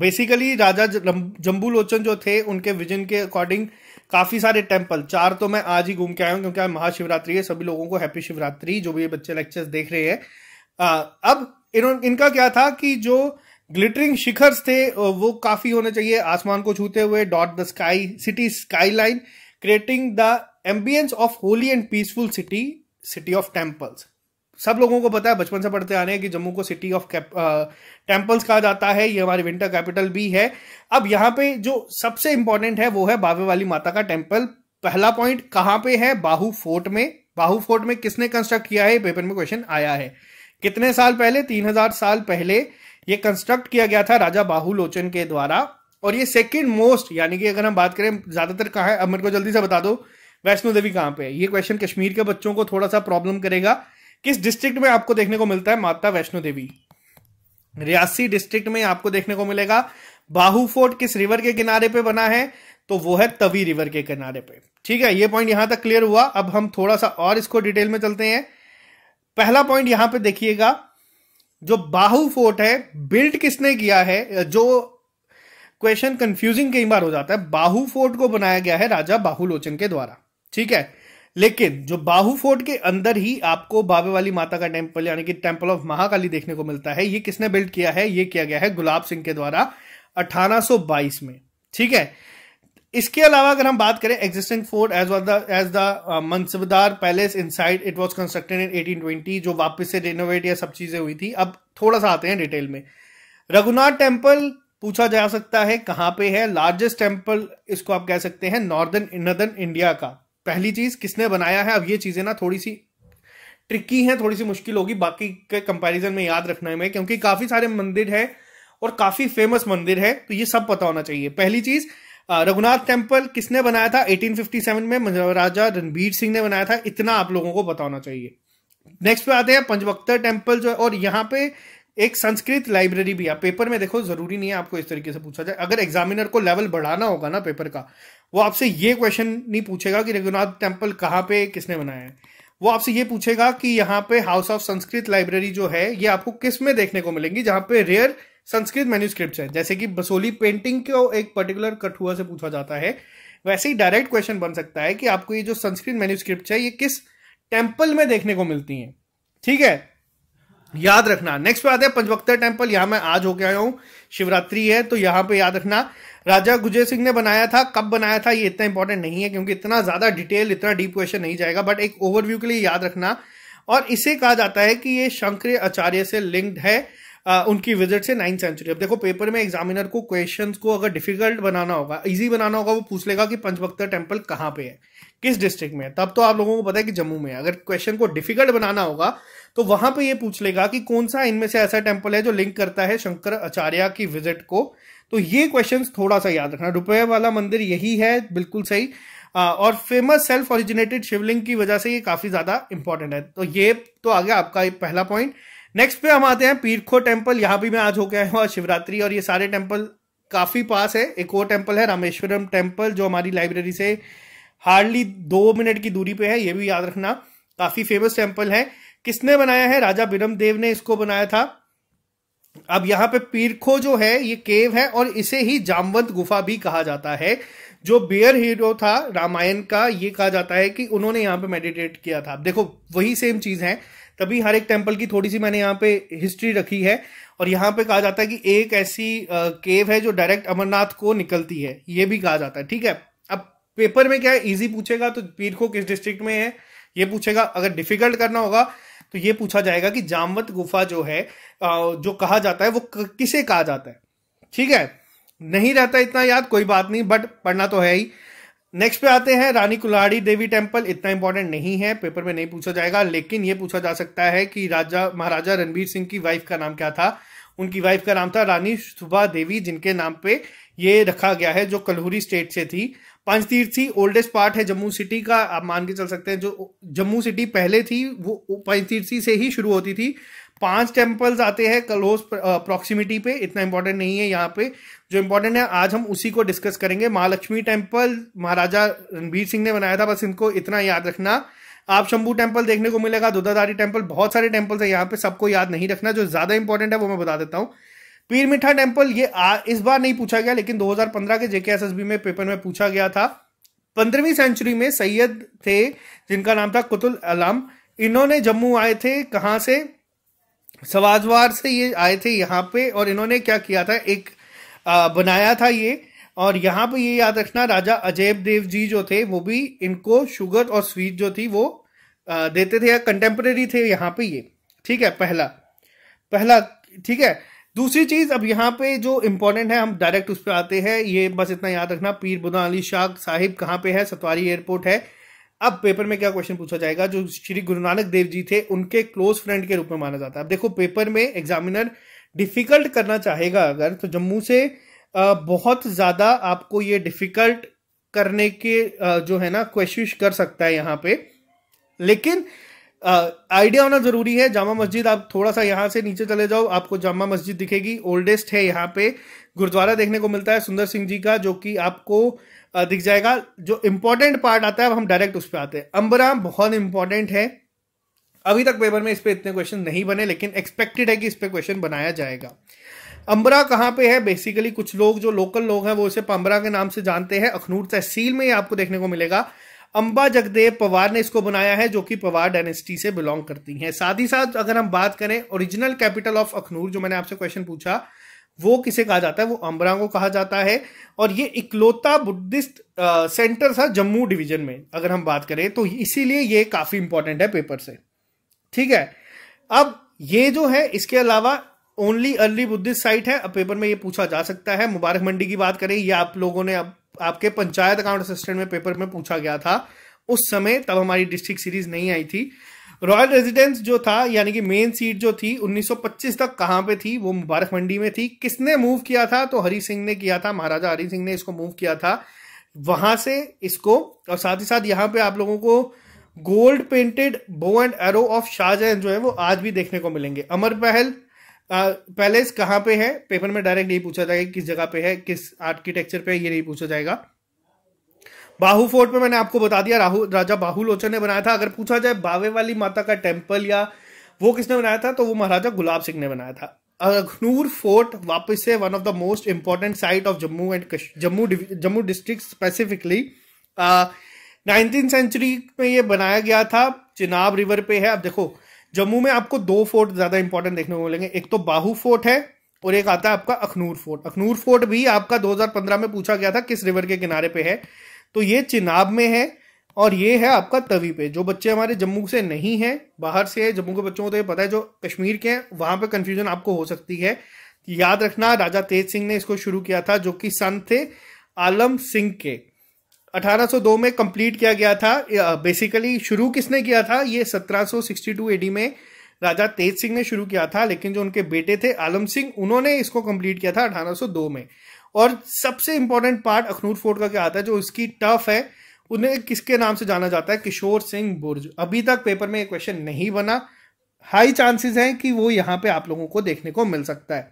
बेसिकली राजा जम्बू लोचन जो थे उनके विजन के अकॉर्डिंग काफ़ी सारे टेम्पल चार तो मैं आज ही घूम के आया हूँ क्योंकि आज महाशिवरात्रि है सभी लोगों को हैप्पी शिवरात्रि जो भी बच्चे लेक्चर्स देख रहे हैं अब इन इनका क्या था कि जो ग्लिटरिंग शिखर्स थे वो काफ़ी होने चाहिए आसमान को छूते हुए dot the sky city skyline creating the ambience of holy and peaceful city city of temples सब लोगों को पता है बचपन से पढ़ते आ रहे हैं कि जम्मू को सिटी ऑफ टेम्पल्स कहा जाता है ये हमारी विंटर कैपिटल भी है अब यहाँ पे जो सबसे इंपॉर्टेंट है वो है बावे वाली माता का टेम्पल पहला पॉइंट कहाँ पे है बाहू फोर्ट में बाहू फोर्ट में किसने कंस्ट्रक्ट किया है पेपर में क्वेश्चन आया है कितने साल पहले तीन हजार साल पहले ये कंस्ट्रक्ट किया गया था राजा बाहू के द्वारा और ये सेकेंड मोस्ट यानी कि अगर हम बात करें ज्यादातर कहाँ है अब मेरे को जल्दी से बता दो वैष्णो देवी कहाँ पे है ये क्वेश्चन कश्मीर के बच्चों को थोड़ा सा प्रॉब्लम करेगा किस डिस्ट्रिक्ट में आपको देखने को मिलता है माता वैष्णो देवी रियासी डिस्ट्रिक्ट में आपको देखने को मिलेगा बाहू फोर्ट किस रिवर के किनारे पे बना है तो वो है तवी रिवर के किनारे पे ठीक है ये पॉइंट यहां तक क्लियर हुआ अब हम थोड़ा सा और इसको डिटेल में चलते हैं पहला पॉइंट यहां पे देखिएगा जो बाहू फोर्ट है बिल्ड किसने किया है जो क्वेश्चन कंफ्यूजिंग कई बार हो जाता है बाहू फोर्ट को बनाया गया है राजा बाहुलोचन के द्वारा ठीक है लेकिन जो बाहू फोर्ट के अंदर ही आपको बाबे वाली माता का टेम्पल यानी कि टेम्पल ऑफ महाकाली देखने को मिलता है ये किसने बिल्ड किया है ये किया गया है गुलाब सिंह के द्वारा 1822 में ठीक है इसके अलावा अगर हम बात करें existing fort as the as the Mansabdar palace side it was constructed in eighteen जो वापस से रिनोवेट या सब चीजें हुई थी अब थोड़ा सा आते हैं डिटेल में रघुनाथ टेम्पल पूछा जा सकता है कहाँ पे है लार्जेस्ट टेम्पल इसको आप कह सकते हैं नॉर्दर्न नदर्न इंडिया का पहली चीज किसने बनाया है अब ये चीजें ना थोड़ी सी ट्रिकी है थोड़ी सी मुश्किल होगी बाकी के कंपैरिजन में याद रखने में क्योंकि काफी सारे मंदिर हैं और काफी फेमस मंदिर है तो ये सब पता होना चाहिए पहली चीज रघुनाथ टेम्पल किसने बनाया था 1857 में राजा रणबीर सिंह ने बनाया था इतना आप लोगों को पता होना चाहिए नेक्स्ट पे आते हैं पंचवक्तर टेम्पल जो है और यहाँ पे एक संस्कृत लाइब्रेरी भी है पेपर में देखो जरूरी नहीं है आपको इस तरीके से पूछा जाए अगर एग्जामिनर को लेवल बढ़ाना होगा ना पेपर का वो आपसे ये क्वेश्चन नहीं पूछेगा कि रघुनाथ टेम्पल कहाँ पे किसने बनाया है वो आपसे ये पूछेगा कि यहाँ पे हाउस ऑफ संस्कृत लाइब्रेरी जो है ये आपको किस में देखने को मिलेंगी जहाँ पे रेयर संस्कृत मैन्यूस्क्रिप्ट है जैसे कि बसोली पेंटिंग को एक पर्टिकुलर कठुआ से पूछा जाता है वैसे ही डायरेक्ट क्वेश्चन बन सकता है कि आपको ये जो संस्कृत मैन्यूस्क्रिप्ट है ये किस टेम्पल में देखने को मिलती है ठीक है याद रखना नेक्स्ट पे आते हैं पंचवक्ता टेम्पल यहां मैं आज होके आया हूं शिवरात्रि है तो यहां पे याद रखना राजा गुजर सिंह ने बनाया था कब बनाया था ये इतना इंपॉर्टेंट नहीं है क्योंकि इतना ज़्यादा डिटेल इतना डीप क्वेश्चन नहीं जाएगा बट एक ओवरव्यू के लिए याद रखना और इसे कहा जाता है कि ये शंकर आचार्य से लिंक्ड है आ, उनकी विजिट से नाइन्थ सेंचुरी अब देखो पेपर में एग्जामिनर को क्वेश्चन को अगर डिफिकल्ट बनाना होगा इजी बनाना होगा वो पूछ लेगा कि पंचभक्तर टेम्पल कहाँ पे है किस डिस्ट्रिक्ट में है तब तो आप लोगों को पता है कि जम्मू में है अगर क्वेश्चन को डिफिकल्ट बनाना होगा तो वहां पे ये पूछ लेगा कि कौन सा इनमें से ऐसा टेम्पल है जो लिंक करता है शंकर आचार्य की विजिट को तो ये क्वेश्चन थोड़ा सा याद रखना रुपये वाला मंदिर यही है बिल्कुल सही आ, और फेमस सेल्फ ओरिजिनेटेड शिवलिंग की वजह से ये काफी ज्यादा इंपॉर्टेंट है तो ये तो आ गया आपका पहला पॉइंट नेक्स्ट पे हम आते हैं पीरखो टेम्पल यहां भी मैं आज हो गया हूँ शिवरात्रि और ये सारे टेम्पल काफ़ी पास है एक और टेम्पल है रामेश्वरम टेम्पल जो हमारी लाइब्रेरी से हार्डली दो मिनट की दूरी पे है ये भी याद रखना काफ़ी फेमस टेम्पल है किसने बनाया है राजा बिरम देव ने इसको बनाया था अब यहाँ पे पीरखो जो है ये केव है और इसे ही जामवंत गुफा भी कहा जाता है जो बियर हीरो था रामायण का ये कहा जाता है कि उन्होंने यहाँ पे मेडिटेट किया था देखो वही सेम चीज़ है तभी हर एक टेम्पल की थोड़ी सी मैंने यहाँ पे हिस्ट्री रखी है और यहाँ पे कहा जाता है कि एक ऐसी केव है जो डायरेक्ट अमरनाथ को निकलती है ये भी कहा जाता है ठीक है अब पेपर में क्या है इजी पूछेगा तो पीरखो किस डिस्ट्रिक्ट में है ये पूछेगा अगर डिफिकल्ट करना होगा तो ये पूछा जाएगा कि जामवत गुफा जो है जो कहा जाता है वो किसे कहा जाता है ठीक है नहीं रहता इतना याद कोई बात नहीं बट पढ़ना तो है ही नेक्स्ट पे आते हैं रानी कुलाड़ी देवी टेम्पल इतना इंपॉर्टेंट नहीं है पेपर में नहीं पूछा जाएगा लेकिन ये पूछा जा सकता है कि राजा महाराजा रणबीर सिंह की वाइफ का नाम क्या था उनकी वाइफ का नाम था रानी सुभा देवी जिनके नाम पे ये रखा गया है जो कलहुरी स्टेट से थी ही ओल्डेस्ट पार्ट है जम्मू सिटी का आप मान के चल सकते हैं जो जम्मू सिटी पहले थी वो पंचतीर्थी से ही शुरू होती थी पांच टेम्पल्स आते हैं क्लोज प्रॉक्सिमिटी पे इतना इंपॉर्टेंट नहीं है यहाँ पे जो इंपॉर्टेंट है आज हम उसी को डिस्कस करेंगे महालक्ष्मी टेम्पल महाराजा रणबीर सिंह ने बनाया था बस इनको इतना याद रखना आप शंभू टेम्पल देखने को मिलेगा दुधाधारी टेम्पल बहुत सारे टेम्पल्स हैं यहाँ पे सबको याद नहीं रखना जो ज्यादा इंपॉर्टेंट है वो मैं बता देता हूँ पीर मिठा टेम्पल ये आ, इस बार नहीं पूछा गया लेकिन 2015 के जेके एस में पेपर में पूछा गया था पंद्रहवीं सेंचुरी में सैयद थे जिनका नाम था कुतुल अलम इन्होंने जम्मू आए थे कहाँ से सवाजवार से ये आए थे यहाँ पे और इन्होंने क्या किया था एक आ, बनाया था ये और यहाँ पे ये याद रखना राजा अजय देव जी जो थे वो भी इनको शुगर और स्वीट जो थी वो आ, देते थे या कंटेम्प्रेरी थे यहाँ पे ये ठीक है पहला पहला ठीक है दूसरी चीज अब यहाँ पे जो इम्पोर्टेंट है हम डायरेक्ट उस पर आते हैं ये बस इतना याद रखना पीर बुदा अली शाह साहिब कहाँ पे है सतवारी एयरपोर्ट है अब पेपर में क्या क्वेश्चन पूछा जाएगा जो श्री गुरु नानक देव जी थे उनके क्लोज फ्रेंड के रूप में माना जाता है अब देखो पेपर में एग्जामिनर डिफिकल्ट करना चाहेगा अगर तो जम्मू से बहुत ज़्यादा आपको ये डिफिकल्ट करने के जो है ना कोशिश कर सकता है यहाँ पे लेकिन आइडिया होना ज़रूरी है जामा मस्जिद आप थोड़ा सा यहाँ से नीचे चले जाओ आपको जामा मस्जिद दिखेगी ओल्डेस्ट है यहाँ पे गुरुद्वारा देखने को मिलता है सुंदर सिंह जी का जो कि आपको दिख जाएगा जो इम्पोर्टेंट पार्ट आता है अब हम डायरेक्ट उस पर आते हैं अम्बरा बहुत इंपॉर्टेंट है अभी तक पेपर में इस पर इतने क्वेश्चन नहीं बने लेकिन एक्सपेक्टेड है कि इस पर क्वेश्चन बनाया जाएगा अम्बरा कहाँ पे है बेसिकली कुछ लोग जो लोकल लोग हैं वो इसे पम्बरा के नाम से जानते हैं अखनूर तहसील में ये आपको देखने को मिलेगा अंबा जगदेव पवार ने इसको बनाया है जो कि पवार डायनेस्टी से बिलोंग करती हैं साथ ही साथ अगर हम बात करें ओरिजिनल कैपिटल ऑफ अखनूर जो मैंने आपसे क्वेश्चन पूछा वो किसे कहा जाता है वो अम्बरा को कहा जाता है और ये इकलौता बुद्धिस्ट सेंटर था जम्मू डिवीजन में अगर हम बात करें तो इसीलिए ये काफी इंपॉर्टेंट है पेपर से ठीक है अब ये जो है इसके अलावा ओनली अर्ली बुद्धिस्ट साइट है अब पेपर में ये पूछा जा सकता है मुबारक मंडी की बात करें ये आप लोगों ने अब आपके पंचायत अकाउंट असिस्टेंट में पेपर में पूछा गया था उस समय तब हमारी डिस्ट्रिक्ट सीरीज नहीं आई थी रॉयल रेजिडेंस जो था यानी कि मेन सीट जो थी 1925 तक कहाँ पे थी वो मुबारक मंडी में थी किसने मूव किया था तो हरी सिंह ने किया था महाराजा हरी सिंह ने इसको मूव किया था वहां से इसको और साथ ही साथ यहाँ पे आप लोगों को gold painted bow and arrow of Shahjahan जो है वो आज भी देखने को मिलेंगे अमर महल पैलेस कहाँ पे है पेपर में डायरेक्ट यही पूछा जाएगा किस जगह पे है किस आर्किटेक्चर पे है ये नहीं पूछा जाएगा बाहू फोर्ट में मैंने आपको बता दिया राहु राजा बाहुलोचन ने बनाया था अगर पूछा जाए बावे वाली माता का टेम्पल या वो किसने बनाया था तो वो महाराजा गुलाब सिंह ने बनाया था अखनूर फोर्ट वापस से one of the most important site of Jammu and Jammu Jammu district specifically nineteen century में ये बनाया गया था चिनाब रिवर पे है अब देखो जम्मू में आपको दो फोर्ट ज़्यादा इंपॉर्टेंट देखने को मिलेंगे एक तो बाहू फोर्ट है और एक आता है आपका अखनूर फोर्ट अखनूर फोर्ट भी आपका 2015 में पूछा गया था किस रिवर के किनारे पे है तो ये चिनाब में है और ये है आपका तवी पे जो बच्चे हमारे जम्मू से नहीं है बाहर से है जम्मू के बच्चों को तो ये पता है जो कश्मीर के हैं वहाँ पर कन्फ्यूजन आपको हो सकती है याद रखना राजा तेज सिंह ने इसको शुरू किया था जो कि सन थे आलम सिंह के 1802 में कंप्लीट किया गया था बेसिकली शुरू किसने किया था ये 1762 एडी में राजा तेज सिंह ने शुरू किया था लेकिन जो उनके बेटे थे आलम सिंह उन्होंने इसको कंप्लीट किया था 1802 में और सबसे इंपॉर्टेंट पार्ट अखनूर फोर्ट का क्या आता है जो इसकी टफ है उन्हें किसके नाम से जाना जाता है किशोर सिंह बुर्ज अभी तक पेपर में क्वेश्चन नहीं बना हाई चांसेस हैं कि वो यहाँ पे आप लोगों को देखने को मिल सकता है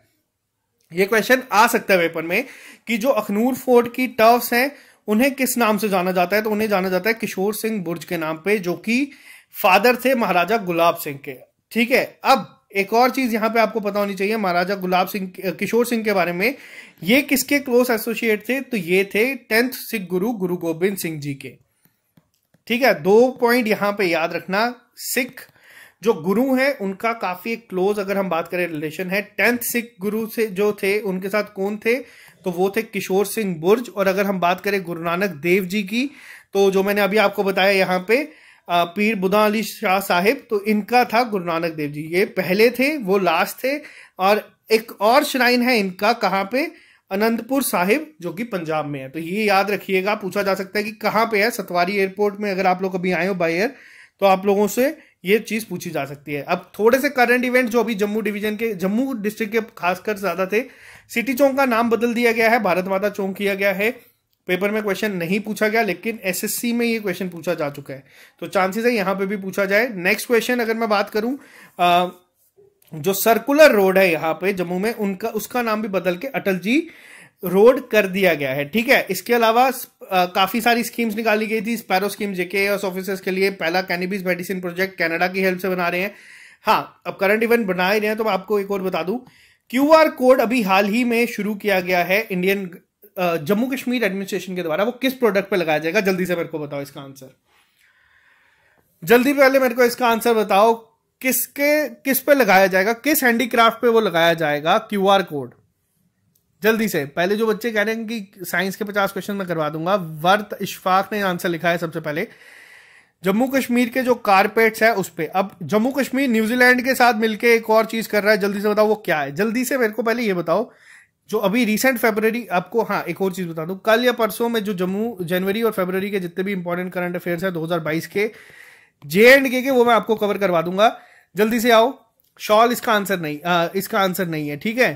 ये क्वेश्चन आ सकता है पेपर में कि जो अखनूर फोर्ट की टर्फ्स हैं उन्हें किस नाम से जाना जाता है तो उन्हें जाना जाता है किशोर सिंह बुर्ज के नाम पे जो कि फादर थे महाराजा गुलाब सिंह के ठीक है अब एक और चीज यहां पे आपको पता होनी चाहिए महाराजा गुलाब सिंह किशोर सिंह के बारे में ये किसके क्लोज एसोसिएट थे तो ये थे टेंथ सिख गुरु गुरु गोबिंद सिंह जी के ठीक है दो पॉइंट यहां पे याद रखना सिख जो गुरु है उनका काफी क्लोज अगर हम बात करें रिलेशन है टेंथ सिख गुरु से जो थे उनके साथ कौन थे तो वो थे किशोर सिंह बुर्ज और अगर हम बात करें गुरु नानक देव जी की तो जो मैंने अभी आपको बताया यहाँ पे पीर बुदा अली शाह साहिब तो इनका था गुरु नानक देव जी ये पहले थे वो लास्ट थे और एक और श्राइन है इनका कहाँ पे अनंतपुर साहिब जो कि पंजाब में है तो ये याद रखिएगा पूछा जा सकता है कि कहाँ पे है सतवारी एयरपोर्ट में अगर आप लोग अभी आए हो बाई एयर तो आप लोगों से ये चीज़ पूछी जा सकती है अब थोड़े से करंट इवेंट जो अभी जम्मू डिवीजन के जम्मू डिस्ट्रिक्ट के खासकर ज़्यादा थे सिटी चौक का नाम बदल दिया गया है भारत माता चौक किया गया है पेपर में क्वेश्चन नहीं पूछा गया लेकिन एसएससी में ये क्वेश्चन पूछा जा चुका है तो चांसेस है यहाँ पे भी पूछा जाए नेक्स्ट क्वेश्चन अगर मैं बात करूं आ, जो सर्कुलर रोड है यहाँ पे जम्मू में उनका उसका नाम भी बदल के अटल जी रोड कर दिया गया है ठीक है इसके अलावा काफी सारी स्कीम्स निकाली गई थी स्पैरो स्कीम जेके ऑफिसर्स के लिए पहला कैनिबिस मेडिसिन प्रोजेक्ट कैनेडा की हेल्प से बना रहे हैं हाँ अब करंट इवेंट बना ही रहे हैं तो मैं आपको एक और बता दूं क्यूआर कोड अभी हाल ही में शुरू किया गया है इंडियन जम्मू कश्मीर एडमिनिस्ट्रेशन के द्वारा वो किस प्रोडक्ट पे लगाया जाएगा जल्दी से मेरे को बताओ इसका आंसर जल्दी पहले मेरे को इसका आंसर बताओ किसके किस पे लगाया जाएगा किस हैंडीक्राफ्ट पे वो लगाया जाएगा क्यूआर कोड जल्दी से पहले जो बच्चे कह रहे हैं कि साइंस के पचास क्वेश्चन मैं करवा दूंगा वर्त इशफाक ने आंसर लिखा है सबसे पहले जम्मू कश्मीर के जो कारपेट्स है उस पर अब जम्मू कश्मीर न्यूजीलैंड के साथ मिलकर एक और चीज कर रहा है जल्दी से बताओ वो क्या है जल्दी से मेरे को पहले ये बताओ जो अभी रिसेंट फेबर आपको हाँ एक और चीज बता दू कल या परसों में जो जम्मू जनवरी और फेबर के जितने भी इंपॉर्टेंट करंट अफेयर्स है दो के जे एंड के के वो मैं आपको कवर करवा दूंगा जल्दी से आओ शॉल इसका आंसर नहीं आ, इसका आंसर नहीं है ठीक है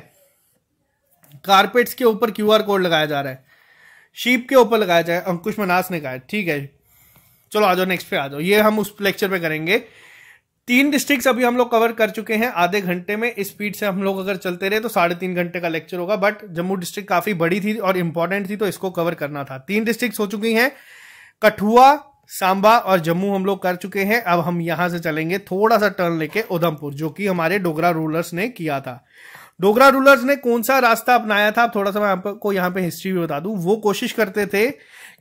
कारपेट्स के ऊपर क्यूआर कोड लगाया जा रहा है शीप के ऊपर लगाया जाए अंकुश मनास ने कहा ठीक है चलो आ जाओ नेक्स्ट पे आ जाओ ये हम उस लेक्चर पे करेंगे तीन डिस्ट्रिक्ट अभी हम लोग कवर कर चुके हैं आधे घंटे में इस स्पीड से हम लोग अगर चलते रहे तो साढ़े तीन घंटे का लेक्चर होगा बट जम्मू डिस्ट्रिक्ट काफी बड़ी थी और इंपॉर्टेंट थी तो इसको कवर करना था तीन डिस्ट्रिक्ट हो चुकी हैं कठुआ सांबा और जम्मू हम लोग कर चुके हैं अब हम यहां से चलेंगे थोड़ा सा टर्न लेके उधमपुर जो कि हमारे डोगरा रूलर्स ने किया था डोगरा रूलर्स ने कौन सा रास्ता अपनाया था थोड़ा सा मैं आपको यहाँ पे हिस्ट्री भी बता दूं वो कोशिश करते थे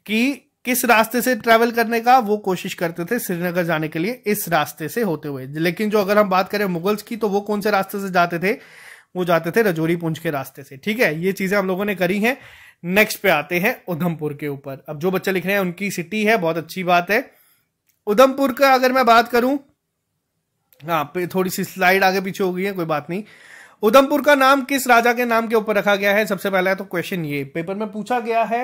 कि किस रास्ते से ट्रेवल करने का वो कोशिश करते थे श्रीनगर जाने के लिए इस रास्ते से होते हुए लेकिन जो अगर हम बात करें मुगल्स की तो वो कौन से रास्ते से जाते थे वो जाते थे रजौरी पुंछ के रास्ते से ठीक है ये चीजें हम लोगों ने करी हैं नेक्स्ट पे आते हैं उधमपुर के ऊपर अब जो बच्चे लिख रहे हैं उनकी सिटी है बहुत अच्छी बात है उधमपुर का अगर मैं बात करूं हाँ थोड़ी सी स्लाइड आगे पीछे हो गई है कोई बात नहीं उधमपुर का नाम किस राजा के नाम के ऊपर रखा गया है सबसे पहला तो क्वेश्चन ये पेपर में पूछा गया है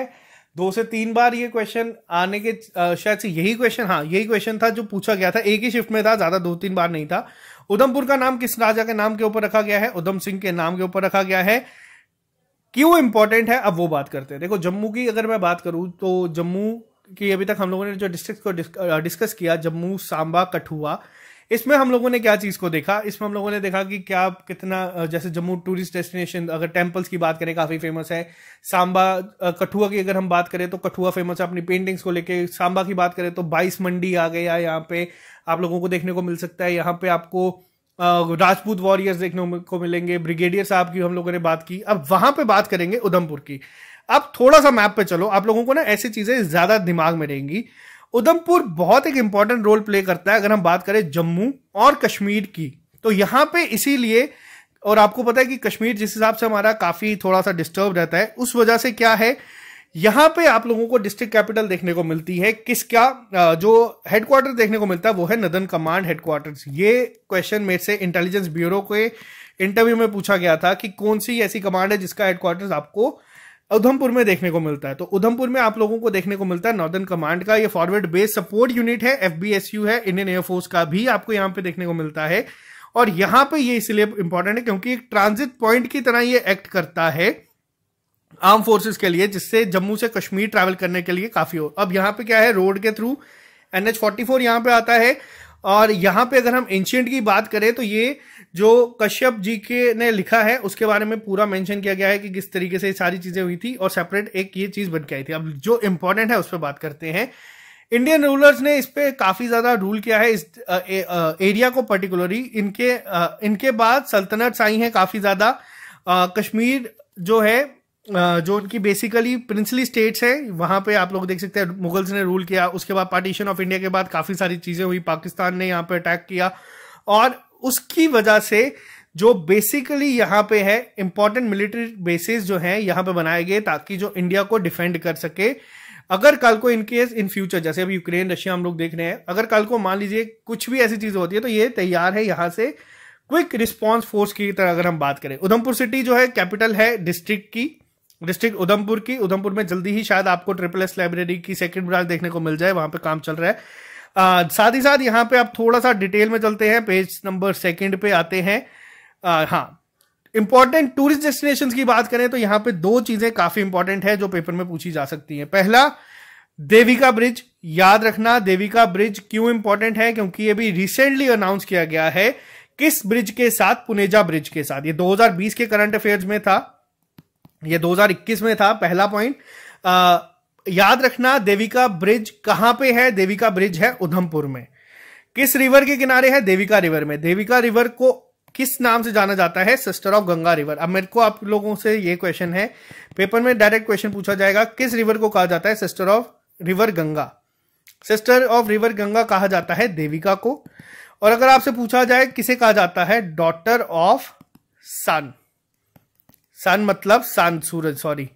दो से तीन बार ये क्वेश्चन आने के शायद से यही क्वेश्चन हाँ यही क्वेश्चन था जो पूछा गया था एक ही शिफ्ट में था ज्यादा दो तीन बार नहीं था उधमपुर का नाम किस राजा के नाम के ऊपर रखा गया है उधम सिंह के नाम के ऊपर रखा गया है क्यों इंपॉर्टेंट है अब वो बात करते हैं देखो जम्मू की अगर मैं बात करूं तो जम्मू की अभी तक हम लोगों ने जो डिस्ट्रिक्ट को डिस्कस किया जम्मू सांबा कठुआ इसमें हम लोगों ने क्या चीज को देखा इसमें हम लोगों ने देखा कि क्या कितना जैसे जम्मू टूरिस्ट डेस्टिनेशन अगर टेम्पल्स की बात करें काफी फेमस है सांबा कठुआ की अगर हम बात करें तो कठुआ फेमस है अपनी पेंटिंग्स को लेके सांबा की बात करें तो बाईस मंडी आ गया यहाँ पे आप लोगों को देखने को मिल सकता है यहाँ पे आपको राजपूत वॉरियर्स देखने को मिलेंगे ब्रिगेडियर साहब की हम लोगों ने बात की अब वहां पे बात करेंगे उधमपुर की अब थोड़ा सा मैप पे चलो आप लोगों को ना ऐसी चीजें ज्यादा दिमाग में रहेंगी उधमपुर बहुत एक इंपॉर्टेंट रोल प्ले करता है अगर हम बात करें जम्मू और कश्मीर की तो यहाँ पे इसीलिए और आपको पता है कि कश्मीर जिस हिसाब से हमारा काफ़ी थोड़ा सा डिस्टर्ब रहता है उस वजह से क्या है यहाँ पे आप लोगों को डिस्ट्रिक्ट कैपिटल देखने को मिलती है किसका जो हेडक्वार्टर देखने को मिलता है वो है नदन कमांड हेडक्वार्टर ये क्वेश्चन मेरे से इंटेलिजेंस ब्यूरो के इंटरव्यू में पूछा गया था कि कौन सी ऐसी कमांड है जिसका हेडक्वार्टर आपको उधमपुर में देखने को मिलता है तो उधमपुर में आप लोगों को देखने को मिलता है नॉर्दर्न कमांड का ये फॉरवर्ड बेस सपोर्ट यूनिट है एफ है इंडियन एयरफोर्स का भी आपको यहाँ पे देखने को मिलता है और यहाँ पे ये इसलिए इंपॉर्टेंट है क्योंकि एक ट्रांजिट पॉइंट की तरह ये एक्ट करता है आर्म फोर्सेस के लिए जिससे जम्मू से कश्मीर ट्रैवल करने के लिए काफी हो अब यहाँ पे क्या है रोड के थ्रू एनएच फोर्टी फोर यहाँ पे आता है और यहाँ पे अगर हम एंशियंट की बात करें तो ये जो कश्यप जी के ने लिखा है उसके बारे में पूरा मेंशन किया गया है कि किस तरीके से सारी चीजें हुई थी और सेपरेट एक ये चीज बन के आई थी अब जो इंपॉर्टेंट है उस पर बात करते हैं इंडियन रूलर्स ने इस पर काफी ज्यादा रूल किया है इस एरिया को पर्टिकुलरली इनके इनके बाद सल्तनत आई हैं काफी ज्यादा कश्मीर जो है जो उनकी बेसिकली प्रिंसली स्टेट्स हैं वहां पे आप लोग देख सकते हैं मुगल्स ने रूल किया उसके बाद पार्टीशन ऑफ इंडिया के बाद काफ़ी सारी चीज़ें हुई पाकिस्तान ने यहाँ पे अटैक किया और उसकी वजह से जो बेसिकली यहाँ पे है इंपॉर्टेंट मिलिट्री बेसिस जो है यहाँ पे बनाए गए ताकि जो इंडिया को डिफेंड कर सके अगर कल को इनकेस इन फ्यूचर जैसे अभी यूक्रेन रशिया हम लोग देख रहे हैं अगर कल को मान लीजिए कुछ भी ऐसी चीज़ होती है तो ये तैयार है यहाँ से क्विक रिस्पॉन्स फोर्स की तरह अगर हम बात करें उधमपुर सिटी जो है कैपिटल है डिस्ट्रिक्ट की डिस्ट्रिक्ट उधमपुर की उधमपुर में जल्दी ही शायद आपको ट्रिपल एस लाइब्रेरी की सेकंड ब्रांच देखने को मिल जाए वहां पे काम चल रहा है साथ ही साथ यहाँ पे आप थोड़ा सा डिटेल में चलते हैं पेज नंबर सेकंड पे आते हैं आ, हाँ इंपॉर्टेंट टूरिस्ट डेस्टिनेशन की बात करें तो यहाँ पे दो चीजें काफी इंपॉर्टेंट है जो पेपर में पूछी जा सकती है पहला देविका ब्रिज याद रखना देविका ब्रिज क्यों इंपॉर्टेंट है क्योंकि ये भी रिसेंटली अनाउंस किया गया है किस ब्रिज के साथ पुनेजा ब्रिज के साथ ये 2020 के करंट अफेयर्स में था ये 2021 में था पहला पॉइंट याद रखना देविका ब्रिज कहां पे है देविका ब्रिज है उधमपुर में किस रिवर के किनारे है देविका रिवर में देविका रिवर को किस नाम से जाना जाता है सिस्टर ऑफ गंगा रिवर अब मेरे को आप लोगों से ये क्वेश्चन है पेपर में डायरेक्ट क्वेश्चन पूछा जाएगा किस रिवर को कहा जाता है sister of river Ganga sister of river Ganga कहा जाता है देविका को और अगर आपसे पूछा जाए किसे कहा जाता है डॉटर ऑफ सन सन मतलब सन सूरज सॉरी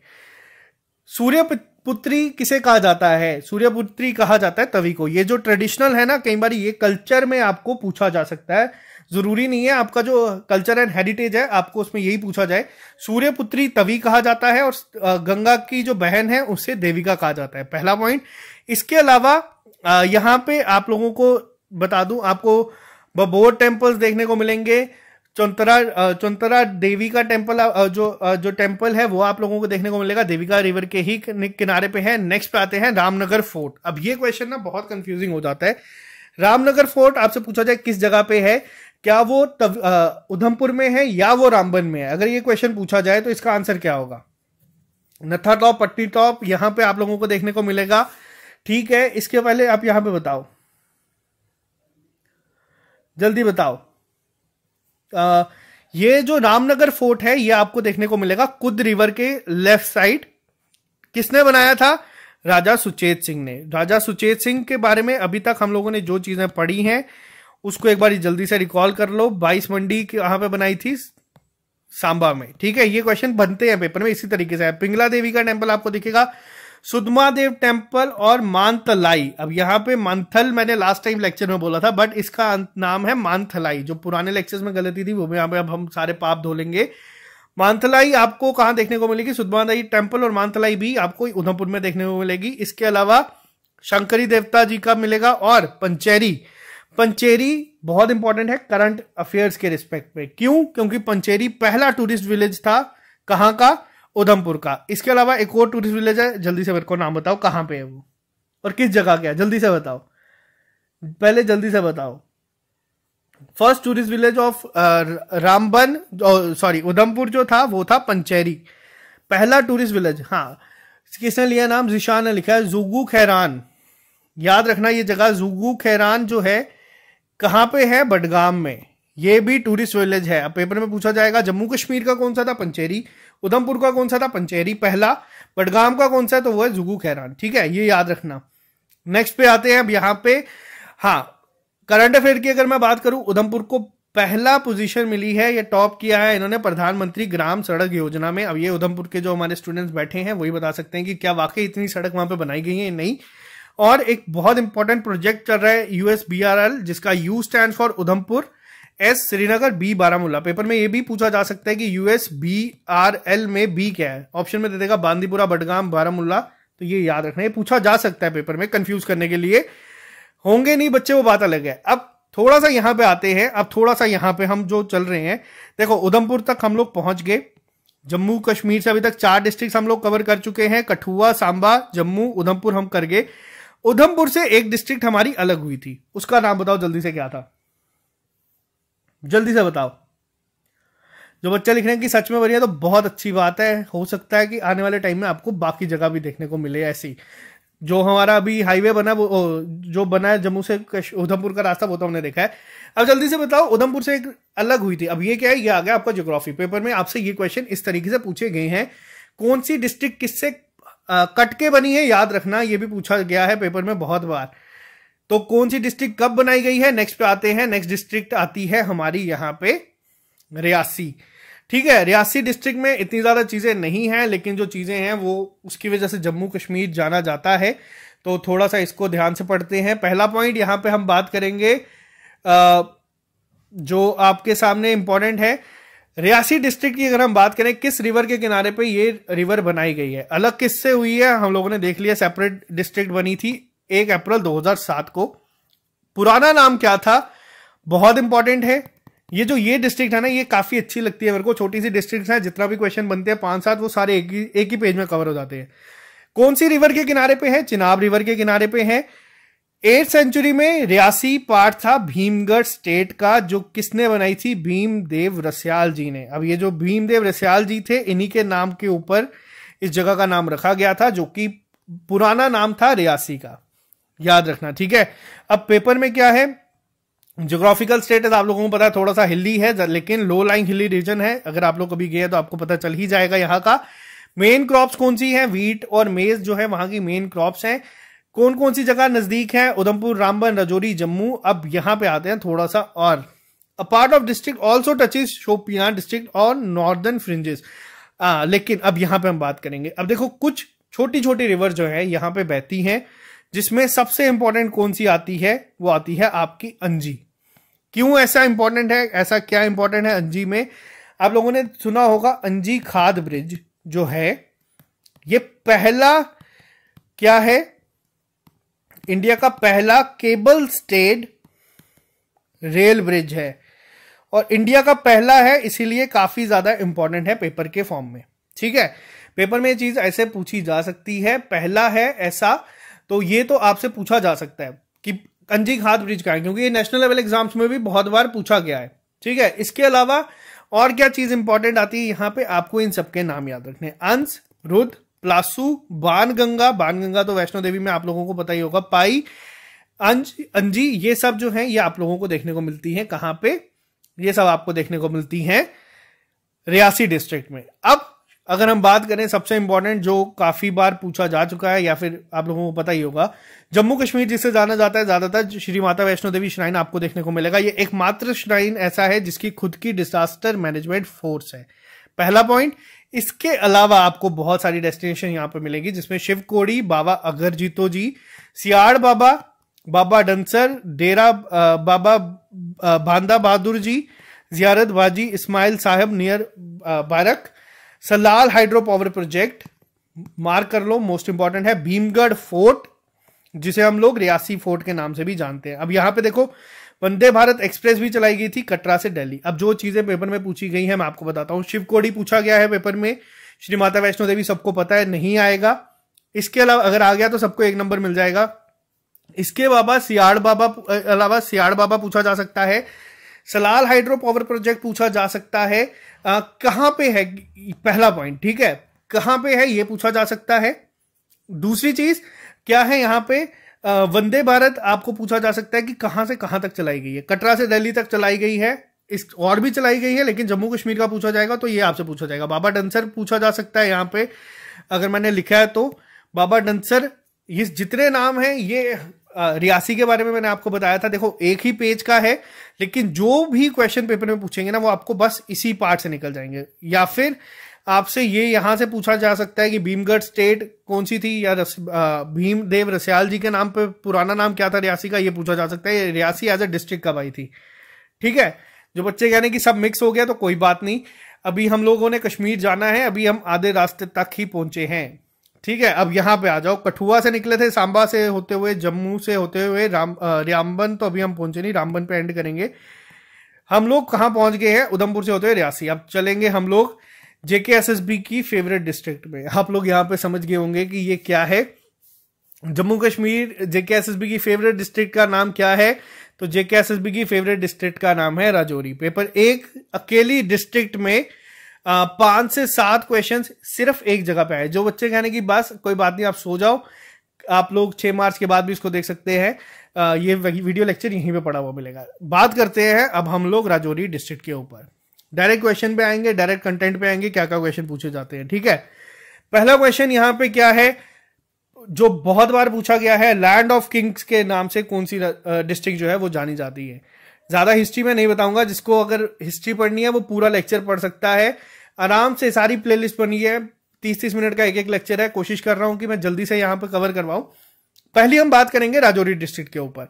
सूर्य पुत्री किसे कहा जाता है सूर्य पुत्री कहा जाता है तवी को ये जो ट्रेडिशनल है ना कई बार ये कल्चर में आपको पूछा जा सकता है जरूरी नहीं है आपका जो कल्चर एंड हेरिटेज है आपको उसमें यही पूछा जाए सूर्य पुत्री तवी कहा जाता है और गंगा की जो बहन है उसे देविका कहा जाता है पहला पॉइंट इसके अलावा यहाँ पे आप लोगों को बता दूं आपको बबोर टेम्पल्स देखने को मिलेंगे चौंतरा चौंतरा देवी का टेम्पल जो जो टेम्पल है वो आप लोगों को देखने को मिलेगा देविका रिवर के ही किनारे पे है नेक्स्ट पे आते हैं रामनगर फोर्ट अब ये क्वेश्चन ना बहुत कंफ्यूजिंग हो जाता है रामनगर फोर्ट आपसे पूछा जाए किस जगह पे है क्या वो तव, आ, उधमपुर में है या वो रामबन में है अगर ये क्वेश्चन पूछा जाए तो इसका आंसर क्या होगा नथा टॉप पट्टी टॉप यहां पे आप लोगों को देखने को मिलेगा ठीक है इसके पहले आप यहां पे बताओ जल्दी बताओ ये जो रामनगर फोर्ट है ये आपको देखने को मिलेगा कुद रिवर के लेफ्ट साइड किसने बनाया था राजा सुचेत सिंह ने राजा सुचेत सिंह के बारे में अभी तक हम लोगों ने जो चीजें पढ़ी हैं उसको एक बार जल्दी से रिकॉल कर लो बाईस मंडी कहाँ पे बनाई थी सांबा में ठीक है ये क्वेश्चन बनते हैं पेपर में इसी तरीके से पिंगला देवी का टेम्पल आपको दिखेगा सुदमादेव टेम्पल और मानतलाई अब यहाँ पे मानथल मैंने लास्ट टाइम लेक्चर में बोला था बट इसका नाम है मानथलाई जो पुराने लेक्चर्स में गलती थी वो भी यहाँ पे अब हम सारे पाप धो लेंगे मानथलाई आपको कहाँ देखने को मिलेगी सुदमादेवी टेम्पल और मानथलाई भी आपको उधमपुर में देखने को मिलेगी इसके अलावा शंकरी देवता जी का मिलेगा और पंचेरी पंचेरी बहुत इंपॉर्टेंट है करंट अफेयर्स के रिस्पेक्ट में क्यों क्योंकि पंचेरी पहला टूरिस्ट विलेज था कहाँ का उधमपुर का इसके अलावा एक और टूरिस्ट विलेज है जल्दी से मेरे को नाम बताओ कहाँ पे है वो और किस जगह क्या जल्दी से बताओ पहले जल्दी से बताओ first tourist village of Ramban sorry Udhampur जो था वो था पंचेरी पहला टूरिस्ट विलेज हाँ किसने लिया नाम जिशान ने लिखा है जुगू खैरान याद रखना ये जगह जुगू खैरान जो है कहाँ पे है बडगाम में ये भी टूरिस्ट विलेज है अब पेपर में पूछा जाएगा जम्मू कश्मीर का कौन सा था पंचेरी उधमपुर का कौन सा था पंचेरी पहला बडगाम का कौन सा तो वो है जुगू खैरान ठीक है ये याद रखना नेक्स्ट पे आते हैं अब यहां पे हाँ करंट अफेयर की अगर मैं बात करूं उधमपुर को पहला पोजीशन मिली है ये टॉप किया है इन्होंने प्रधानमंत्री ग्राम सड़क योजना में अब ये उधमपुर के जो हमारे स्टूडेंट्स बैठे हैं वही बता सकते हैं कि क्या वाकई इतनी सड़क वहां पे बनाई गई है नहीं और एक बहुत इंपॉर्टेंट प्रोजेक्ट चल रहा है यूएसबीआरएल जिसका U stand for Udhampur S Srinagar B Baramulla paper में ये भी पूछा जा सकता है कि यूएस बी आर एल में बी क्या है ऑप्शन में दे देगा बांदीपुरा बडगाम बारामूला तो ये याद रखना ये पूछा जा सकता है पेपर में कंफ्यूज करने के लिए होंगे नहीं बच्चे वो बात अलग है अब थोड़ा सा यहां पे आते हैं अब थोड़ा सा यहां पे हम जो चल रहे हैं देखो उधमपुर तक हम लोग पहुंच गए जम्मू कश्मीर से अभी तक चार डिस्ट्रिक्ट हम लोग कवर कर चुके हैं कठुआ सांबा जम्मू उधमपुर हम कर गए उधमपुर से एक डिस्ट्रिक्ट हमारी अलग हुई थी उसका नाम बताओ जल्दी से क्या था जल्दी से बताओ जो बच्चा लिख रहे हैं कि सच में बढ़िया तो बहुत अच्छी बात है हो सकता है कि आने वाले टाइम में आपको बाकी जगह भी देखने को मिले ऐसी जो हमारा अभी हाईवे बना वो जो बना है जम्मू से उधमपुर का रास्ता वो तो हमने देखा है अब जल्दी से बताओ उधमपुर से एक अलग हुई थी अब ये क्या है ये आ गया आपका जोग्राफी पेपर में आपसे ये क्वेश्चन इस तरीके से पूछे गए हैं कौन सी डिस्ट्रिक्ट किससे कट के बनी है याद रखना ये भी पूछा गया है पेपर में बहुत बार तो कौन सी डिस्ट्रिक्ट कब बनाई गई है नेक्स्ट पे आते हैं नेक्स्ट डिस्ट्रिक्ट आती है हमारी यहाँ पे रियासी ठीक है रियासी डिस्ट्रिक्ट में इतनी ज़्यादा चीज़ें नहीं है लेकिन जो चीज़ें हैं वो उसकी वजह से जम्मू कश्मीर जाना जाता है तो थोड़ा सा इसको ध्यान से पढ़ते हैं पहला पॉइंट यहाँ पे हम बात करेंगे जो आपके सामने इंपॉर्टेंट है रियासी डिस्ट्रिक्ट की अगर हम बात करें किस रिवर के किनारे पे ये रिवर बनाई गई है अलग किससे हुई है हम लोगों ने देख लिया सेपरेट डिस्ट्रिक्ट बनी थी एक अप्रैल 2007 को पुराना नाम क्या था बहुत इंपॉर्टेंट है ये जो ये डिस्ट्रिक्ट है ना ये काफी अच्छी लगती है मेरे को छोटी सी डिस्ट्रिक्ट है जितना भी क्वेश्चन बनते हैं पांच सात वो सारे एक ही एक ही पेज में कवर हो जाते हैं कौन सी रिवर के किनारे पे है चिनाब रिवर के किनारे पे है एट सेंचुरी में रियासी पार्ट था भीमगढ़ स्टेट का जो किसने बनाई थी भीमदेव रसियाल जी ने अब ये जो भीमदेव रस्याल जी थे इन्हीं के नाम के ऊपर इस जगह का नाम रखा गया था जो कि पुराना नाम था रियासी का याद रखना ठीक है अब पेपर में क्या है जोग्राफिकल स्टेटस आप लोगों को पता है थोड़ा सा हिली है लेकिन लो लाइंग हिली रीजन है अगर आप लोग कभी गए तो आपको पता चल ही जाएगा यहाँ का मेन क्रॉप्स कौन सी हैं वीट और मेज जो है वहां की मेन क्रॉप्स हैं कौन कौन सी जगह नजदीक है उधमपुर रामबन रजौरी जम्मू अब यहाँ पे आते हैं थोड़ा सा और a part of district also touches Shopian district और नॉर्दर्न फ्रिंजेस लेकिन अब यहाँ पे हम बात करेंगे अब देखो कुछ छोटी छोटी रिवर जो है यहाँ पे बहती हैं जिसमें सबसे इंपॉर्टेंट कौन सी आती है वो आती है आपकी अंजी क्यों ऐसा इंपॉर्टेंट है ऐसा क्या इंपॉर्टेंट है अंजी में आप लोगों ने सुना होगा अंजी खाद ब्रिज जो है ये पहला क्या है इंडिया का पहला केबल स्टेड रेल ब्रिज है और इंडिया का पहला है इसीलिए काफी ज्यादा इंपॉर्टेंट है पेपर के फॉर्म में ठीक है पेपर में ये चीज ऐसे पूछी जा सकती है पहला है ऐसा तो ये तो आपसे पूछा जा सकता है कि कंजी खाद ब्रिज का है क्योंकि ये नेशनल लेवल एग्जाम्स में भी बहुत बार पूछा गया है ठीक है इसके अलावा और क्या चीज इंपॉर्टेंट आती है यहाँ पे आपको इन सबके नाम याद रखने अंश रुद्र प्लासू बानगंगा बानगंगा तो वैष्णो देवी में आप लोगों को पता ही होगा पाई अंज अंजी ये सब जो है ये आप लोगों को देखने को मिलती है कहां पे ये सब आपको देखने को मिलती है रियासी डिस्ट्रिक्ट में अब अगर हम बात करें सबसे इंपॉर्टेंट जो काफ़ी बार पूछा जा चुका है या फिर आप लोगों को पता ही होगा जम्मू कश्मीर जिसे जाना जाता है ज़्यादातर श्री माता वैष्णो देवी श्राइन आपको देखने को मिलेगा ये एकमात्र श्राइन ऐसा है जिसकी खुद की डिजास्टर मैनेजमेंट फोर्स है पहला पॉइंट इसके अलावा आपको बहुत सारी डेस्टिनेशन यहां पर मिलेगी जिसमें शिवकोड़ी बाबा अगर जीतो जी सियाड़ बाबा बाबा डंसर डेरा बाबा भांदा बहादुर जी जियारत बाजी इस्माइल साहब नियर बारक Salal hydro power project mark कर लो मोस्ट इंपॉर्टेंट है भीमगढ़ फोर्ट जिसे हम लोग रियासी फोर्ट के नाम से भी जानते हैं अब यहां पे देखो वंदे भारत एक्सप्रेस भी चलाई गई थी कटरा से दिल्ली अब जो चीजें पेपर में पूछी गई हैं मैं आपको बताता हूँ शिवकोड़ी पूछा गया है पेपर में श्री माता वैष्णो देवी सबको पता है नहीं आएगा इसके अलावा अगर आ गया तो सबको एक नंबर मिल जाएगा इसके बाबा सियाड़ बाबा अलावा सियाड़ बाबा पूछा जा सकता है सलाल हाइड्रो पावर प्रोजेक्ट पूछा जा सकता है कहां पे है पहला पॉइंट ठीक है कहां पे है ये पूछा जा सकता है दूसरी चीज क्या है यहां पे वंदे भारत आपको पूछा जा सकता है कि कहां से कहां तक चलाई गई है कटरा से दिल्ली तक चलाई गई है इस और भी चलाई गई है लेकिन जम्मू कश्मीर का पूछा जाएगा तो ये आपसे पूछा जाएगा बाबा डंसर पूछा जा सकता है यहां पे अगर मैंने लिखा है तो बाबा डंसर ये जितने नाम हैं ये रियासी के बारे में मैंने आपको बताया था देखो एक ही पेज का है लेकिन जो भी क्वेश्चन पेपर में पूछेंगे ना वो आपको बस इसी पार्ट से निकल जाएंगे या फिर आपसे ये यहां से पूछा जा सकता है कि भीमगढ़ स्टेट कौन सी थी या भीम देव रस्याल जी के नाम पे पुराना नाम क्या था रियासी का ये पूछा जा सकता है रियासी एज अ डिस्ट्रिक्ट कब आई थी ठीक है जो बच्चे कहने कि सब मिक्स हो गया तो कोई बात नहीं अभी हम लोगों ने कश्मीर जाना है अभी हम आधे रास्ते तक ही पहुंचे हैं ठीक है अब यहाँ पे आ जाओ कठुआ से निकले थे सांबा से होते हुए जम्मू से होते हुए राम रामबन तो अभी हम पहुंचे नहीं रामबन पे एंड करेंगे हम लोग कहाँ पहुंच गए हैं उधमपुर से होते हुए रियासी अब चलेंगे हम लोग जेके एस की फेवरेट डिस्ट्रिक्ट में आप लोग यहाँ पे समझ गए होंगे कि ये क्या है जम्मू कश्मीर जेके एस की फेवरेट डिस्ट्रिक्ट का नाम क्या है तो जेके एस की फेवरेट डिस्ट्रिक्ट का नाम है राजौरी पेपर एक अकेली डिस्ट्रिक्ट में पांच से सात क्वेश्चन सिर्फ एक जगह पे आए जो बच्चे कहने की बस कोई बात नहीं आप सो जाओ आप लोग छह मार्च के बाद भी इसको देख सकते हैं ये वीडियो लेक्चर यहीं पे पड़ा हुआ मिलेगा बात करते हैं अब हम लोग राजौरी डिस्ट्रिक्ट के ऊपर डायरेक्ट क्वेश्चन पे आएंगे डायरेक्ट कंटेंट पे आएंगे क्या क्या क्वेश्चन पूछे जाते हैं ठीक है पहला क्वेश्चन यहाँ पे क्या है जो बहुत बार पूछा गया है लैंड ऑफ किंग्स के नाम से कौन सी डिस्ट्रिक्ट जो है वो जानी जाती है ज्यादा हिस्ट्री में नहीं बताऊंगा जिसको अगर हिस्ट्री पढ़नी है वो पूरा लेक्चर पढ़ सकता है आराम से सारी प्लेलिस्ट बनी है तीस तीस मिनट का एक एक लेक्चर है कोशिश कर रहा हूं कि मैं जल्दी से यहां पर कवर करवाऊं पहली हम बात करेंगे राजौरी डिस्ट्रिक्ट के ऊपर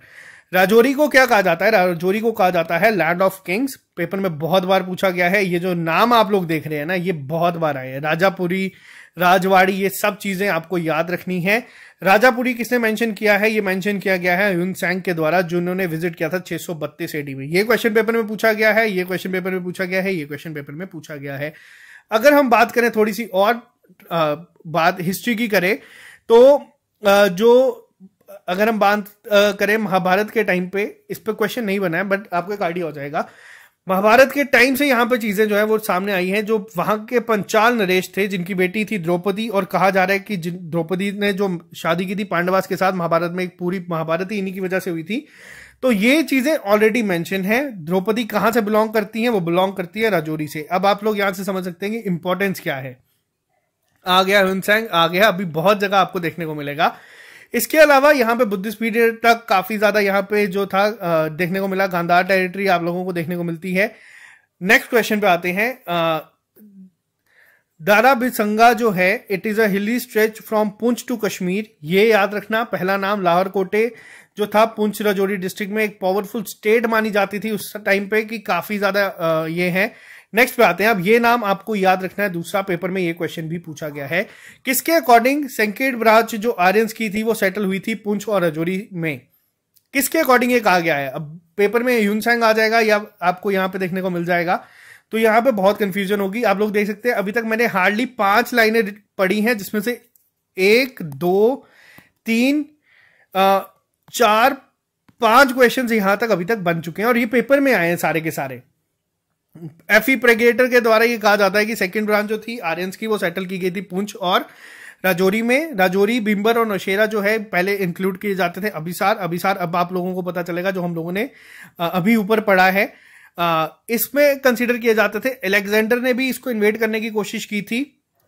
राजौरी को क्या कहा जाता है राजौरी को कहा जाता है लैंड ऑफ किंग्स पेपर में बहुत बार पूछा गया है ये जो नाम आप लोग देख रहे हैं ना ये बहुत बार आए हैं राजापुरी राजवाड़ी ये सब चीजें आपको याद रखनी है राजापुरी किसने मेंशन किया है ये मेंशन किया गया है अयुन सैंग के द्वारा जिन्होंने विजिट किया था छह सौ बत्तीस एडी में ये क्वेश्चन पेपर में पूछा गया है ये क्वेश्चन पेपर में पूछा गया है ये क्वेश्चन पेपर में पूछा गया है अगर हम बात करें थोड़ी सी और बात हिस्ट्री की करें तो जो अगर हम बात करें महाभारत के टाइम पे इस पर क्वेश्चन नहीं बना है बट आपका आइडिया हो जाएगा महाभारत के टाइम से यहाँ पर चीजें जो है वो सामने आई हैं जो वहां के पंचाल नरेश थे जिनकी बेटी थी द्रौपदी और कहा जा रहा है कि द्रौपदी ने जो शादी की थी पांडवास के साथ महाभारत में एक पूरी महाभारत ही इन्हीं की वजह से हुई थी तो ये चीजें ऑलरेडी मेंशन है द्रौपदी कहाँ से बिलोंग करती है वो बिलोंग करती है राजौरी से अब आप लोग यहां से समझ सकते हैं कि इंपॉर्टेंस क्या है आ गया हुनसैंग आ गया अभी बहुत जगह आपको देखने को मिलेगा इसके अलावा यहाँ पे बुद्धिस्ट पीरियड तक काफ़ी ज़्यादा यहाँ पे जो था देखने को मिला गांधार टेरिटरी आप लोगों को देखने को मिलती है नेक्स्ट क्वेश्चन पे आते हैं दारा बिसंगा जो है it is a hilly stretch from Poonch to Kashmir ये याद रखना पहला नाम लाहौर कोटे जो था पुंछ रजौरी डिस्ट्रिक्ट में एक पावरफुल स्टेट मानी जाती थी उस टाइम पे कि काफ़ी ज़्यादा ये है नेक्स्ट पे आते हैं अब ये नाम आपको याद रखना है दूसरा पेपर में ये क्वेश्चन भी पूछा गया है किसके अकॉर्डिंग सेंकेट ब्रांच जो आर्यस की थी वो सेटल हुई थी पुंछ और रजौरी में किसके अकॉर्डिंग ये कहा गया है अब पेपर में ह्यूनसेंग आ जाएगा या आपको यहां पे देखने को मिल जाएगा तो यहां पे बहुत कंफ्यूजन होगी आप लोग देख सकते हैं अभी तक मैंने हार्डली पांच लाइनें पढ़ी हैं जिसमें से एक दो तीन चार पांच क्वेश्चन यहां तक अभी तक बन चुके हैं और ये पेपर में आए हैं सारे के सारे एफी प्रेगेटर e के द्वारा ये कहा जाता है कि सेकेंड ब्रांच जो थी आर्यंस की वो सेटल की गई थी पूंछ और राजौरी में राजौरी बिम्बर और नौशेरा जो है पहले इंक्लूड किए जाते थे अभिसार अभिसार अब आप लोगों को पता चलेगा जो हम लोगों ने अभी ऊपर पढ़ा है इसमें कंसिडर किए जाते थे एलेक्जेंडर ने भी इसको इन्वेट करने की कोशिश की थी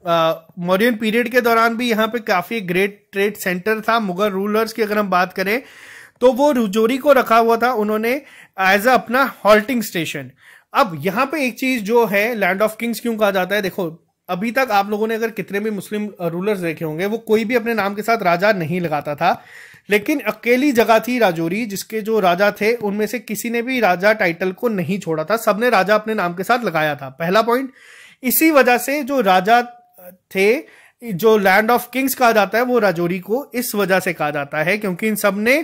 मौर्यन पीरियड के दौरान भी यहाँ पे काफी ग्रेट ट्रेड सेंटर था मुगल रूलर्स की अगर हम बात करें तो वो रुजोरी को रखा हुआ था उन्होंने एज अ अपना हॉल्टिंग स्टेशन अब यहां पे एक चीज जो है लैंड ऑफ किंग्स क्यों कहा जाता है देखो अभी तक आप लोगों ने अगर कितने भी मुस्लिम रूलर्स देखे होंगे वो कोई भी अपने नाम के साथ राजा नहीं लगाता था लेकिन अकेली जगह थी राजौरी जिसके जो राजा थे उनमें से किसी ने भी राजा टाइटल को नहीं छोड़ा था सबने राजा अपने नाम के साथ लगाया था पहला पॉइंट इसी वजह से जो राजा थे जो लैंड ऑफ किंग्स कहा जाता है वो राजौरी को इस वजह से कहा जाता है क्योंकि इन सब ने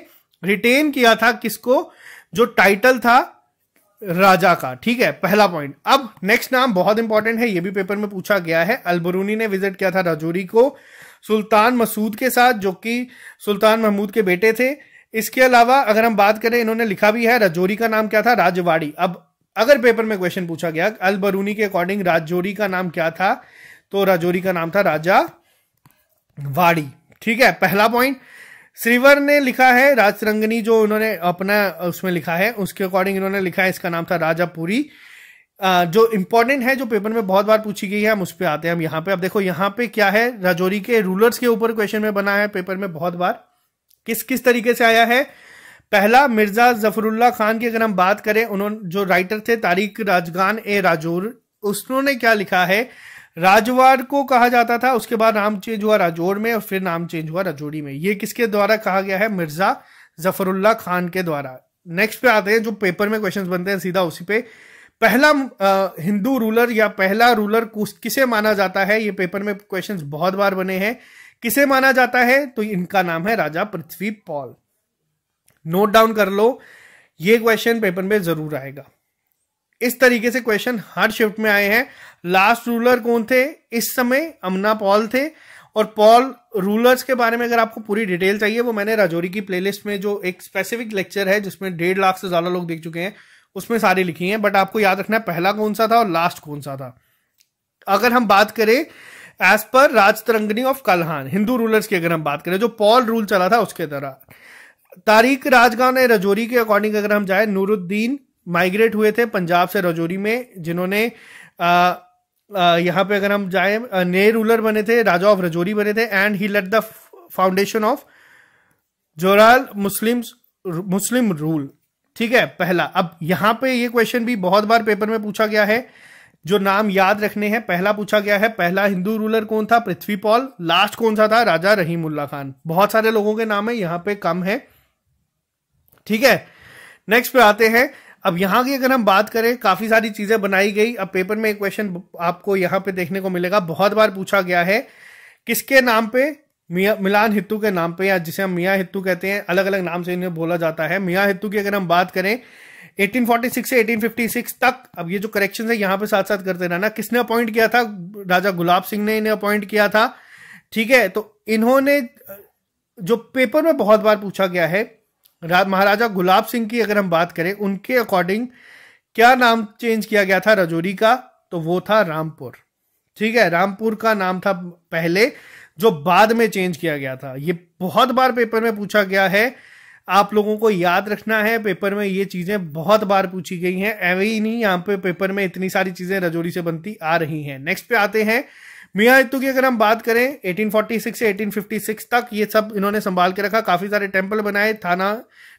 रिटेन किया था किसको जो टाइटल था राजा का ठीक है पहला पॉइंट अब नेक्स्ट नाम बहुत इंपॉर्टेंट है ये भी पेपर में पूछा गया है अलबरूनी ने विजिट किया था राजौरी को सुल्तान मसूद के साथ जो कि सुल्तान महमूद के बेटे थे इसके अलावा अगर हम बात करें इन्होंने लिखा भी है राजौरी का नाम क्या था राजवाड़ी अब अगर पेपर में क्वेश्चन पूछा गया अलबरूनी के अकॉर्डिंग राजौरी का नाम क्या था तो राजौरी का नाम था राजा वाड़ी ठीक है पहला पॉइंट श्रीवर ने लिखा है राजरंगनी जो उन्होंने अपना उसमें लिखा है उसके अकॉर्डिंग इन्होंने लिखा है इसका नाम था राजापुरी जो इंपॉर्टेंट है जो पेपर में बहुत बार पूछी गई है हम उस पर आते हैं हम यहाँ पे अब देखो यहाँ पे क्या है राजौरी के रूलर्स के ऊपर क्वेश्चन में बना है पेपर में बहुत बार किस किस तरीके से आया है पहला मिर्जा जफरुल्ला खान की अगर हम बात करें उन्होंने जो राइटर थे तारिक राजगान ए राजौर उसने क्या लिखा है राजवाड़ को कहा जाता था उसके बाद नाम चेंज हुआ राजौर में और फिर नाम चेंज हुआ राजौरी में ये किसके द्वारा कहा गया है मिर्जा जफरुल्ला खान के द्वारा नेक्स्ट पे आते हैं जो पेपर में क्वेश्चंस बनते हैं सीधा उसी पे पहला हिंदू रूलर या पहला रूलर किसे माना जाता है ये पेपर में क्वेश्चंस बहुत बार बने हैं किसे माना जाता है तो इनका नाम है राजा पृथ्वी पॉल नोट डाउन कर लो ये क्वेश्चन पेपर में जरूर आएगा इस तरीके से क्वेश्चन हर शिफ्ट में आए हैं लास्ट रूलर कौन थे इस समय अमना पॉल थे और पॉल रूलर्स के बारे में अगर आपको पूरी डिटेल चाहिए वो मैंने राजौरी की प्लेलिस्ट में जो एक स्पेसिफिक लेक्चर है जिसमें डेढ़ लाख से ज़्यादा लोग देख चुके हैं उसमें सारी लिखी हैं बट आपको याद रखना है पहला कौन सा था और लास्ट कौन सा था अगर हम बात करें एज पर Rajatarangini of Kalhana Hindu rulers की अगर हम बात करें जो पॉल रूल चला था उसके तरह तारीख राजगान ने रजौरी के अकॉर्डिंग अगर हम जाए नूरुद्दीन माइग्रेट हुए थे पंजाब से रजौरी में जिन्होंने यहाँ पे अगर हम जाए नए रूलर बने थे राजा ऑफ रजौरी बने थे and he laid the foundation of Jarral Muslim Muslim rule ठीक है पहला अब यहां पे ये क्वेश्चन भी बहुत बार पेपर में पूछा गया है जो नाम याद रखने हैं पहला पूछा गया है पहला हिंदू रूलर कौन था पृथ्वी पॉल लास्ट कौन सा था राजा रहीमुल्ला खान बहुत सारे लोगों के नाम है यहां पे कम है ठीक है नेक्स्ट पे आते हैं अब यहाँ की अगर हम बात करें काफ़ी सारी चीज़ें बनाई गई अब पेपर में एक क्वेश्चन आपको यहाँ पे देखने को मिलेगा बहुत बार पूछा गया है किसके नाम पे मिया मिलान हितू के नाम पे या जिसे हम मियाँ हित्तू कहते हैं अलग अलग नाम से इन्हें बोला जाता है मियाँ हित्तू की अगर हम बात करें 1846 से 1856 तक अब ये जो करेक्शन है यहाँ पे साथ साथ करते रहना किसने अपॉइंट किया था राजा गुलाब सिंह ने इन्हें अपॉइंट किया था ठीक है तो इन्होंने जो पेपर में बहुत बार पूछा गया है महाराजा गुलाब सिंह की अगर हम बात करें उनके अकॉर्डिंग क्या नाम चेंज किया गया था रजौरी का तो वो था रामपुर ठीक है रामपुर का नाम था पहले जो बाद में चेंज किया गया था ये बहुत बार पेपर में पूछा गया है आप लोगों को याद रखना है पेपर में ये चीजें बहुत बार पूछी गई हैं एवं ही नहीं यहाँ पे पेपर में इतनी सारी चीजें रजौरी से बनती आ रही हैं नेक्स्ट पे आते हैं मियाँ इत्तु की अगर हम बात करें 1846 से 1856 तक ये सब इन्होंने संभाल के रखा काफी सारे टेम्पल बनाए थाना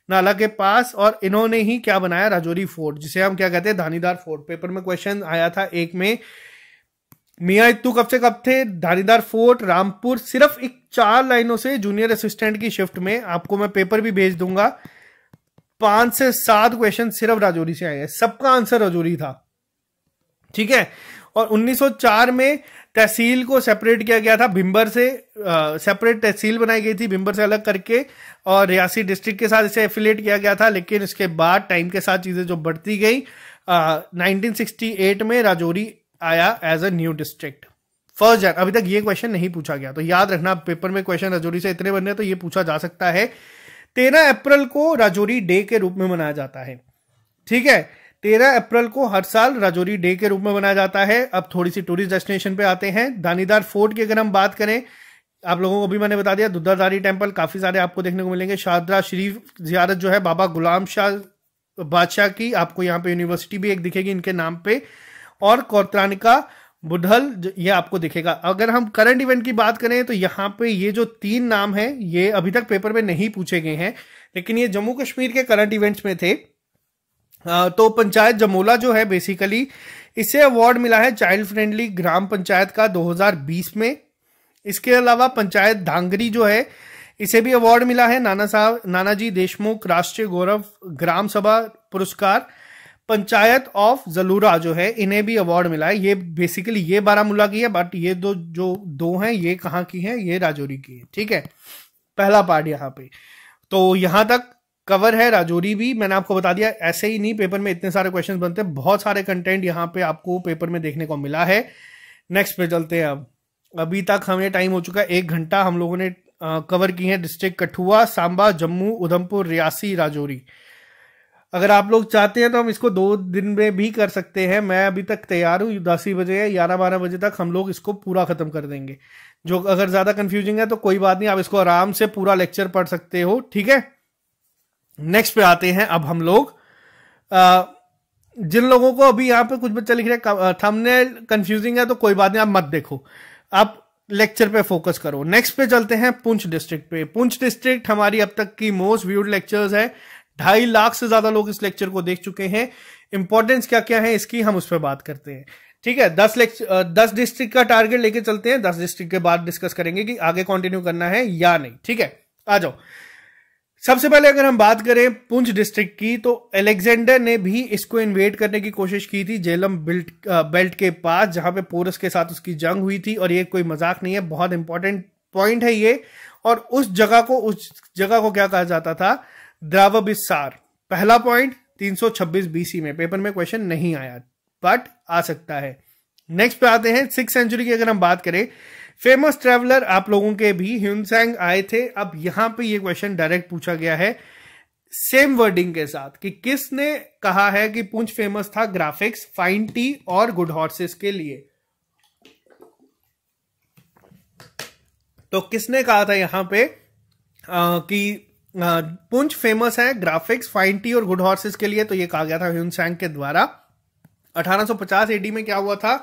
नाला के पास और इन्होंने ही क्या बनाया राजौरी फोर्ट जिसे हम क्या कहते हैं धानीदार फोर्ट पेपर में क्वेश्चन आया था एक में मियाँ इतु कब से कब थे धानीदार फोर्ट रामपुर सिर्फ एक चार लाइनों से जूनियर असिस्टेंट की शिफ्ट में आपको मैं पेपर भी भेज दूंगा पांच से सात क्वेश्चन सिर्फ राजौरी से आए हैं सबका आंसर राजौरी था ठीक है और 1904 में तहसील को सेपरेट किया गया था भिम्बर से सेपरेट तहसील बनाई गई थी भिम्बर से अलग करके और रियासी डिस्ट्रिक्ट के साथ इसे एफिलेट किया गया था लेकिन इसके बाद टाइम के साथ चीज़ें जो बढ़ती गई नाइनटीन 1968 में राजौरी आया as a new district first जन अभी तक ये क्वेश्चन नहीं पूछा गया तो याद रखना पेपर में क्वेश्चन राजौरी से इतने बन रहे तो ये पूछा जा सकता है तेरह अप्रैल को राजौरी डे के रूप में मनाया जाता है ठीक है तेरह अप्रैल को हर साल राजौरी डे के रूप में मनाया जाता है अब थोड़ी सी टूरिस्ट डेस्टिनेशन पे आते हैं दानीदार फोर्ट की अगर हम बात करें आप लोगों को भी मैंने बता दिया दुद्धाधारी टेम्पल काफ़ी सारे आपको देखने को मिलेंगे शादरा शरीफ जियारत जो है बाबा गुलाम शाह बादशाह की आपको यहाँ पे यूनिवर्सिटी भी एक दिखेगी इनके नाम पे और कौतरानिका बुढ़ल ये आपको दिखेगा अगर हम करंट इवेंट की बात करें तो यहाँ पे ये जो तीन नाम है ये अभी तक पेपर में नहीं पूछे गए हैं लेकिन ये जम्मू कश्मीर के करंट इवेंट्स में थे तो पंचायत जमोला जो है बेसिकली इसे अवार्ड मिला है चाइल्ड फ्रेंडली ग्राम पंचायत का 2020 में इसके अलावा पंचायत धांगरी जो है इसे भी अवार्ड मिला है नाना साहब नानाजी देशमुख राष्ट्रीय गौरव ग्राम सभा पुरस्कार पंचायत ऑफ जलूरा जो है इन्हें भी अवार्ड मिला है ये बेसिकली ये बारामूला की है बट ये दो जो दो हैं ये कहाँ की है ये राजौरी की है ठीक है पहला पार्ट यहाँ पे तो यहाँ तक कवर है राजौरी भी मैंने आपको बता दिया ऐसे ही नहीं पेपर में इतने सारे क्वेश्चन बनते हैं बहुत सारे कंटेंट यहाँ पे आपको पेपर में देखने को मिला है नेक्स्ट पे चलते हैं अब अभी तक हमें टाइम हो चुका है एक घंटा हम लोगों ने आ, कवर की है डिस्ट्रिक्ट कठुआ सांबा जम्मू उधमपुर रियासी राजौरी अगर आप लोग चाहते हैं तो हम इसको दो दिन में भी कर सकते हैं मैं अभी तक तैयार हूँ दस ही बजे ग्यारह बारह बजे तक हम लोग इसको पूरा ख़त्म कर देंगे जो अगर ज़्यादा कन्फ्यूजिंग है तो कोई बात नहीं आप इसको आराम से पूरा लेक्चर पढ़ सकते हो ठीक है नेक्स्ट पे आते हैं अब हम लोग जिन लोगों को अभी यहां पे कुछ बच्चा लिख रहे हैं थंबनेल कंफ्यूजिंग है तो कोई बात नहीं आप मत देखो आप लेक्चर पे फोकस करो नेक्स्ट पे चलते हैं पुंछ डिस्ट्रिक्ट पे पुंछ डिस्ट्रिक्ट हमारी अब तक की मोस्ट व्यूड लेक्चर्स है ढाई लाख से ज्यादा लोग इस लेक्चर को देख चुके हैं इंपॉर्टेंस क्या क्या है इसकी हम उस पर बात करते हैं ठीक है दस लेक्चर दस डिस्ट्रिक्ट का टारगेट लेके चलते हैं दस डिस्ट्रिक्ट के बाद डिस्कस करेंगे कि आगे कंटिन्यू करना है या नहीं ठीक है आ जाओ सबसे पहले अगर हम बात करें पुंछ डिस्ट्रिक्ट की तो एलेक्जेंडर ने भी इसको इन्वेट करने की कोशिश की थी जेलम बिल्ट बेल्ट के पास जहां पे पोरस के साथ उसकी जंग हुई थी और ये कोई मजाक नहीं है बहुत इंपॉर्टेंट पॉइंट है ये और उस जगह को उस जगह को क्या कहा जाता था द्रावबिसार पहला पॉइंट 326 बीसी में पेपर में क्वेश्चन नहीं आया बट आ सकता है नेक्स्ट पे आते हैं सिक्स सेंचुरी की अगर हम बात करें फेमस ट्रेवलर आप लोगों के भी ह्यूनसैंग आए थे अब यहां पे ये क्वेश्चन डायरेक्ट पूछा गया है सेम वर्डिंग के साथ कि किसने कहा है कि पूंछ फेमस था ग्राफिक्स फाइन टी और गुड हॉर्सेस के लिए तो किसने कहा था यहां पे आ, कि आ, पुंछ फेमस है ग्राफिक्स फाइन टी और गुड हॉर्सेस के लिए तो ये कहा गया था ह्यूनसैंग के द्वारा 1850 एडी में क्या हुआ था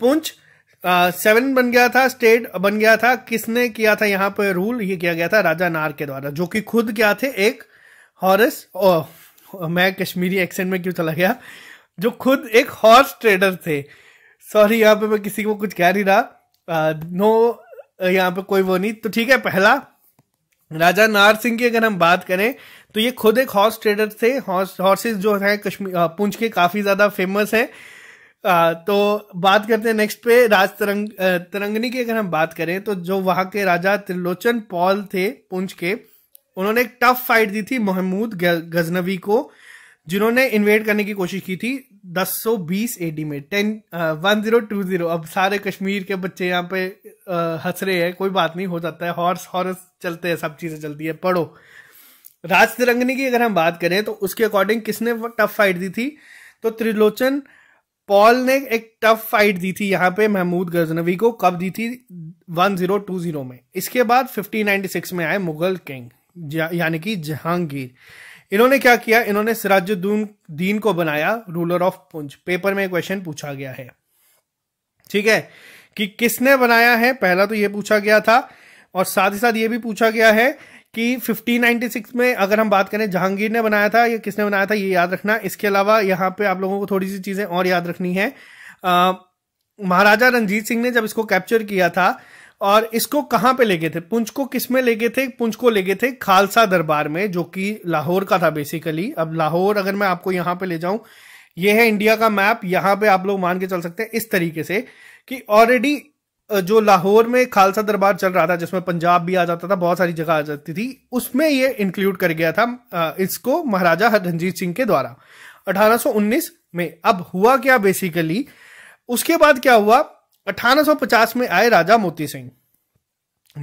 पुंछ सेवन बन गया था स्टेट बन गया था किसने किया था यहाँ पे रूल ये किया गया था राजा नार के द्वारा जो कि खुद क्या थे एक हॉरस मैं कश्मीरी एक्सेंट में क्यों चला गया जो खुद एक हॉर्स ट्रेडर थे सॉरी यहाँ पे मैं किसी को कुछ कह नहीं रहा नो यहाँ पे कोई वो नहीं तो ठीक है पहला राजा नार सिंह की अगर हम बात करें तो ये खुद एक हॉर्स ट्रेडर थे हॉर्स हॉर्सेज जो हैं कश्मीर पुंछ के काफ़ी ज़्यादा फेमस हैं आ, तो बात करते हैं नेक्स्ट पे राज तरंग तरंगनी की अगर हम बात करें तो जो वहां के राजा त्रिलोचन पॉल थे पुंछ के उन्होंने एक टफ फाइट दी थी महमूद गजनवी को जिन्होंने इन्वेट करने की कोशिश की थी 1020 एडी में ten one zero two zero अब सारे कश्मीर के बच्चे यहाँ पे हंस रहे हैं कोई बात नहीं हो जाता है हॉर्स हॉर्स चलते हैं सब चीजें चलती है पढ़ो राज तिरंगनी की अगर हम बात करें तो उसके अकॉर्डिंग किसने टफ फाइट दी थी तो त्रिलोचन पॉल ने एक टफ फाइट दी थी यहाँ पे महमूद गजनवी को कब दी थी 1020 में इसके बाद 1596 में आए मुगल किंग यानी कि जहांगीर इन्होंने क्या किया इन्होंने सिराजुद्दीन दीन को बनाया रूलर ऑफ पुंज पेपर में क्वेश्चन पूछा गया है ठीक है कि किसने बनाया है पहला तो यह पूछा गया था और साथ ही साथ ये भी पूछा गया है कि 1596 में अगर हम बात करें जहांगीर ने बनाया था या किसने बनाया था ये याद रखना इसके अलावा यहाँ पे आप लोगों को थोड़ी सी चीज़ें और याद रखनी है महाराजा रंजीत सिंह ने जब इसको कैप्चर किया था और इसको कहाँ पे लेके थे पुंछ को किस में लेके थे पुंछ को लेके थे खालसा दरबार में जो कि लाहौर का था बेसिकली अब लाहौर अगर मैं आपको यहाँ पे ले जाऊं ये है इंडिया का मैप यहाँ पे आप लोग मान के चल सकते हैं इस तरीके से कि ऑलरेडी जो लाहौर में खालसा दरबार चल रहा था जिसमें पंजाब भी आ जाता था बहुत सारी जगह आ जाती थी उसमें ये इंक्लूड कर गया था इसको महाराजा रंजीत सिंह के द्वारा 1819 में अब हुआ क्या बेसिकली उसके बाद क्या हुआ 1850 में आए राजा मोती सिंह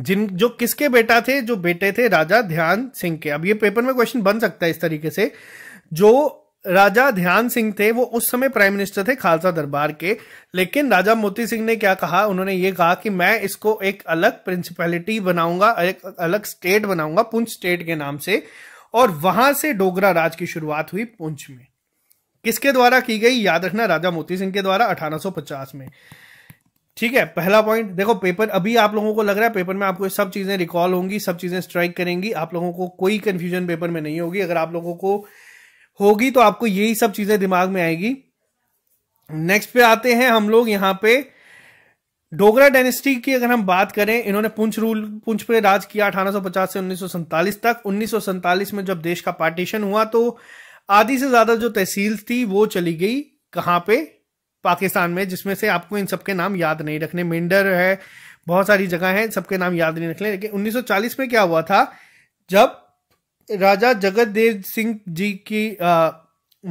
जिन जो किसके बेटा थे जो बेटे थे राजा ध्यान सिंह के अब ये पेपर में क्वेश्चन बन सकता है इस तरीके से जो राजा ध्यान सिंह थे वो उस समय प्राइम मिनिस्टर थे खालसा दरबार के लेकिन राजा मोती सिंह ने क्या कहा उन्होंने ये कहा कि मैं इसको एक अलग प्रिंसिपैलिटी बनाऊंगा एक अलग स्टेट बनाऊंगा पुंछ स्टेट के नाम से और वहां से डोगरा राज की शुरुआत हुई पुंछ में किसके द्वारा की गई याद रखना राजा मोती सिंह के द्वारा 1850 में ठीक है पहला पॉइंट देखो पेपर अभी आप लोगों को लग रहा है पेपर में आपको सब चीजें रिकॉल होंगी सब चीजें स्ट्राइक करेंगी आप लोगों को कोई कंफ्यूजन पेपर में नहीं होगी अगर आप लोगों को होगी तो आपको यही सब चीजें दिमाग में आएगी नेक्स्ट पे आते हैं हम लोग यहाँ पे डोगरा डायनेस्टी की अगर हम बात करें इन्होंने पुंछ रूल पुंछ पे राज किया 1850 से उन्नीस तक उन्नीस में जब देश का पार्टीशन हुआ तो आधी से ज्यादा जो तहसील थी वो चली गई कहाँ पे पाकिस्तान में जिसमें से आपको इन सबके नाम याद नहीं रखने मेंढर है बहुत सारी जगह है सबके नाम याद नहीं रखने लेकिन 1940 में क्या हुआ था जब राजा जगत देव सिंह जी की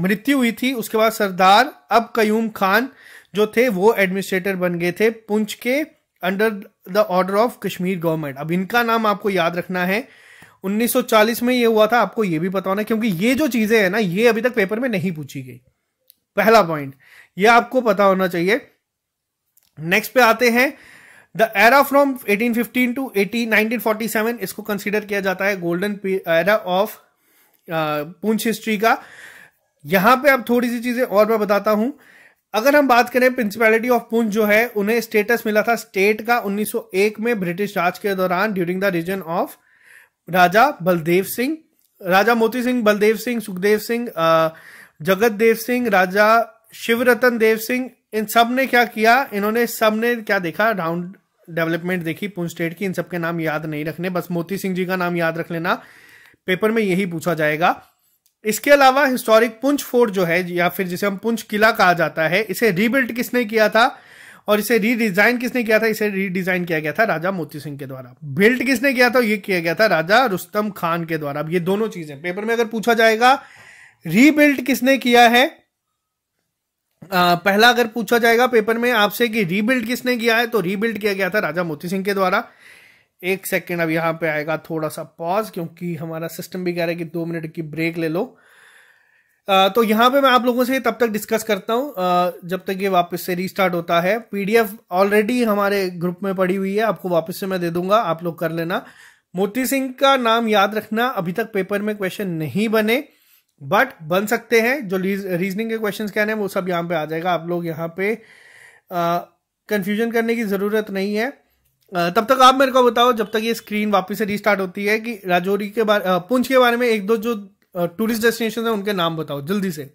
मृत्यु हुई थी उसके बाद सरदार अब कयूम खान जो थे वो एडमिनिस्ट्रेटर बन गए थे पुंछ के under the order of Kashmir government अब इनका नाम आपको याद रखना है 1940 में ये हुआ था आपको ये भी पता होना क्योंकि ये जो चीजें हैं ना ये अभी तक पेपर में नहीं पूछी गई पहला पॉइंट ये आपको पता होना चाहिए नेक्स्ट पे आते हैं द एरा फ्रॉम 1815 टू 18 1947 इसको कंसीडर किया जाता है golden era of Poonch history का यहां पे अब थोड़ी सी चीजें और मैं बताता हूं अगर हम बात करें प्रिंसिपैलिटी ऑफ पुंछ जो है उन्हें स्टेटस मिला था स्टेट का 1901 में ब्रिटिश राज के दौरान during the reign of Raja Baldev Singh Raja Moti Singh Baldev Singh Sukhdev Singh uh, जगत देव सिंह राजा शिवरतन देव सिंह इन सब ने क्या किया इन्होंने सब ने क्या देखा राउंड डेवलपमेंट देखी पुंछ स्टेट की इन सब के नाम याद नहीं रखने बस मोती सिंह जी का नाम याद रख लेना पेपर में यही पूछा जाएगा इसके अलावा हिस्टोरिक पुंछ फोर्ट जो है या फिर जिसे हम पुंछ किला कहा जाता है इसे रीबिल्ट किसने किया था और इसे रीडिजाइन किसने किया था इसे रीडिजाइन किया गया था राजा मोती सिंह के द्वारा बिल्ट किसने किया था ये किया गया था राजा रुस्तम खान के द्वारा अब ये दोनों चीजें पेपर में अगर पूछा जाएगा रीबिल्ट किसने किया है आ, पहला अगर पूछा जाएगा पेपर में आपसे कि रीबिल्ड किसने किया है तो रीबिल्ड किया गया था राजा मोती सिंह के द्वारा एक सेकेंड अब यहाँ पे आएगा थोड़ा सा पॉज क्योंकि हमारा सिस्टम भी कह रहा है कि दो मिनट की ब्रेक ले लो आ, तो यहां पे मैं आप लोगों से तब तक डिस्कस करता आ, जब तक ये वापस से रीस्टार्ट होता है पीडीएफ ऑलरेडी हमारे ग्रुप में पड़ी हुई है आपको वापस से मैं दे दूंगा आप लोग कर लेना मोती सिंह का नाम याद रखना अभी तक पेपर में क्वेश्चन नहीं बने बट बन सकते हैं जो रीजनिंग के क्वेश्चंस क्या है वो सब यहाँ पे आ जाएगा आप लोग यहाँ पे कंफ्यूजन करने की ज़रूरत नहीं है आ, तब तक आप मेरे को बताओ जब तक ये स्क्रीन वापस से रीस्टार्ट होती है कि राजौरी के बारे पुंछ के बारे में एक दो जो टूरिस्ट डेस्टिनेशन है उनके नाम बताओ जल्दी से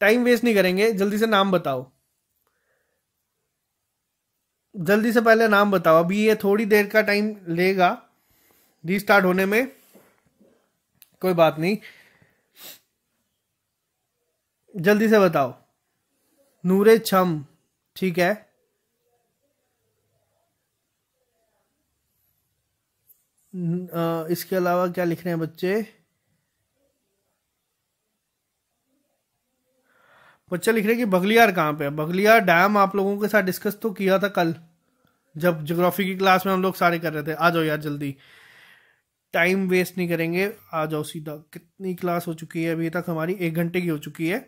टाइम वेस्ट नहीं करेंगे जल्दी से नाम बताओ जल्दी से पहले नाम बताओ अभी ये थोड़ी देर का टाइम लेगा रीस्टार्ट होने में कोई बात नहीं जल्दी से बताओ नूरे छम ठीक है इसके अलावा क्या लिख रहे हैं बच्चे बच्चे लिख रहे हैं कि बगलियार कहाँ पे है बगलियार डैम आप लोगों के साथ डिस्कस तो किया था कल जब जोग्राफी की क्लास में हम लोग सारे कर रहे थे आ जाओ यार जल्दी टाइम वेस्ट नहीं करेंगे आ जाओ सीधा कितनी क्लास हो चुकी है अभी तक हमारी एक घंटे की हो चुकी है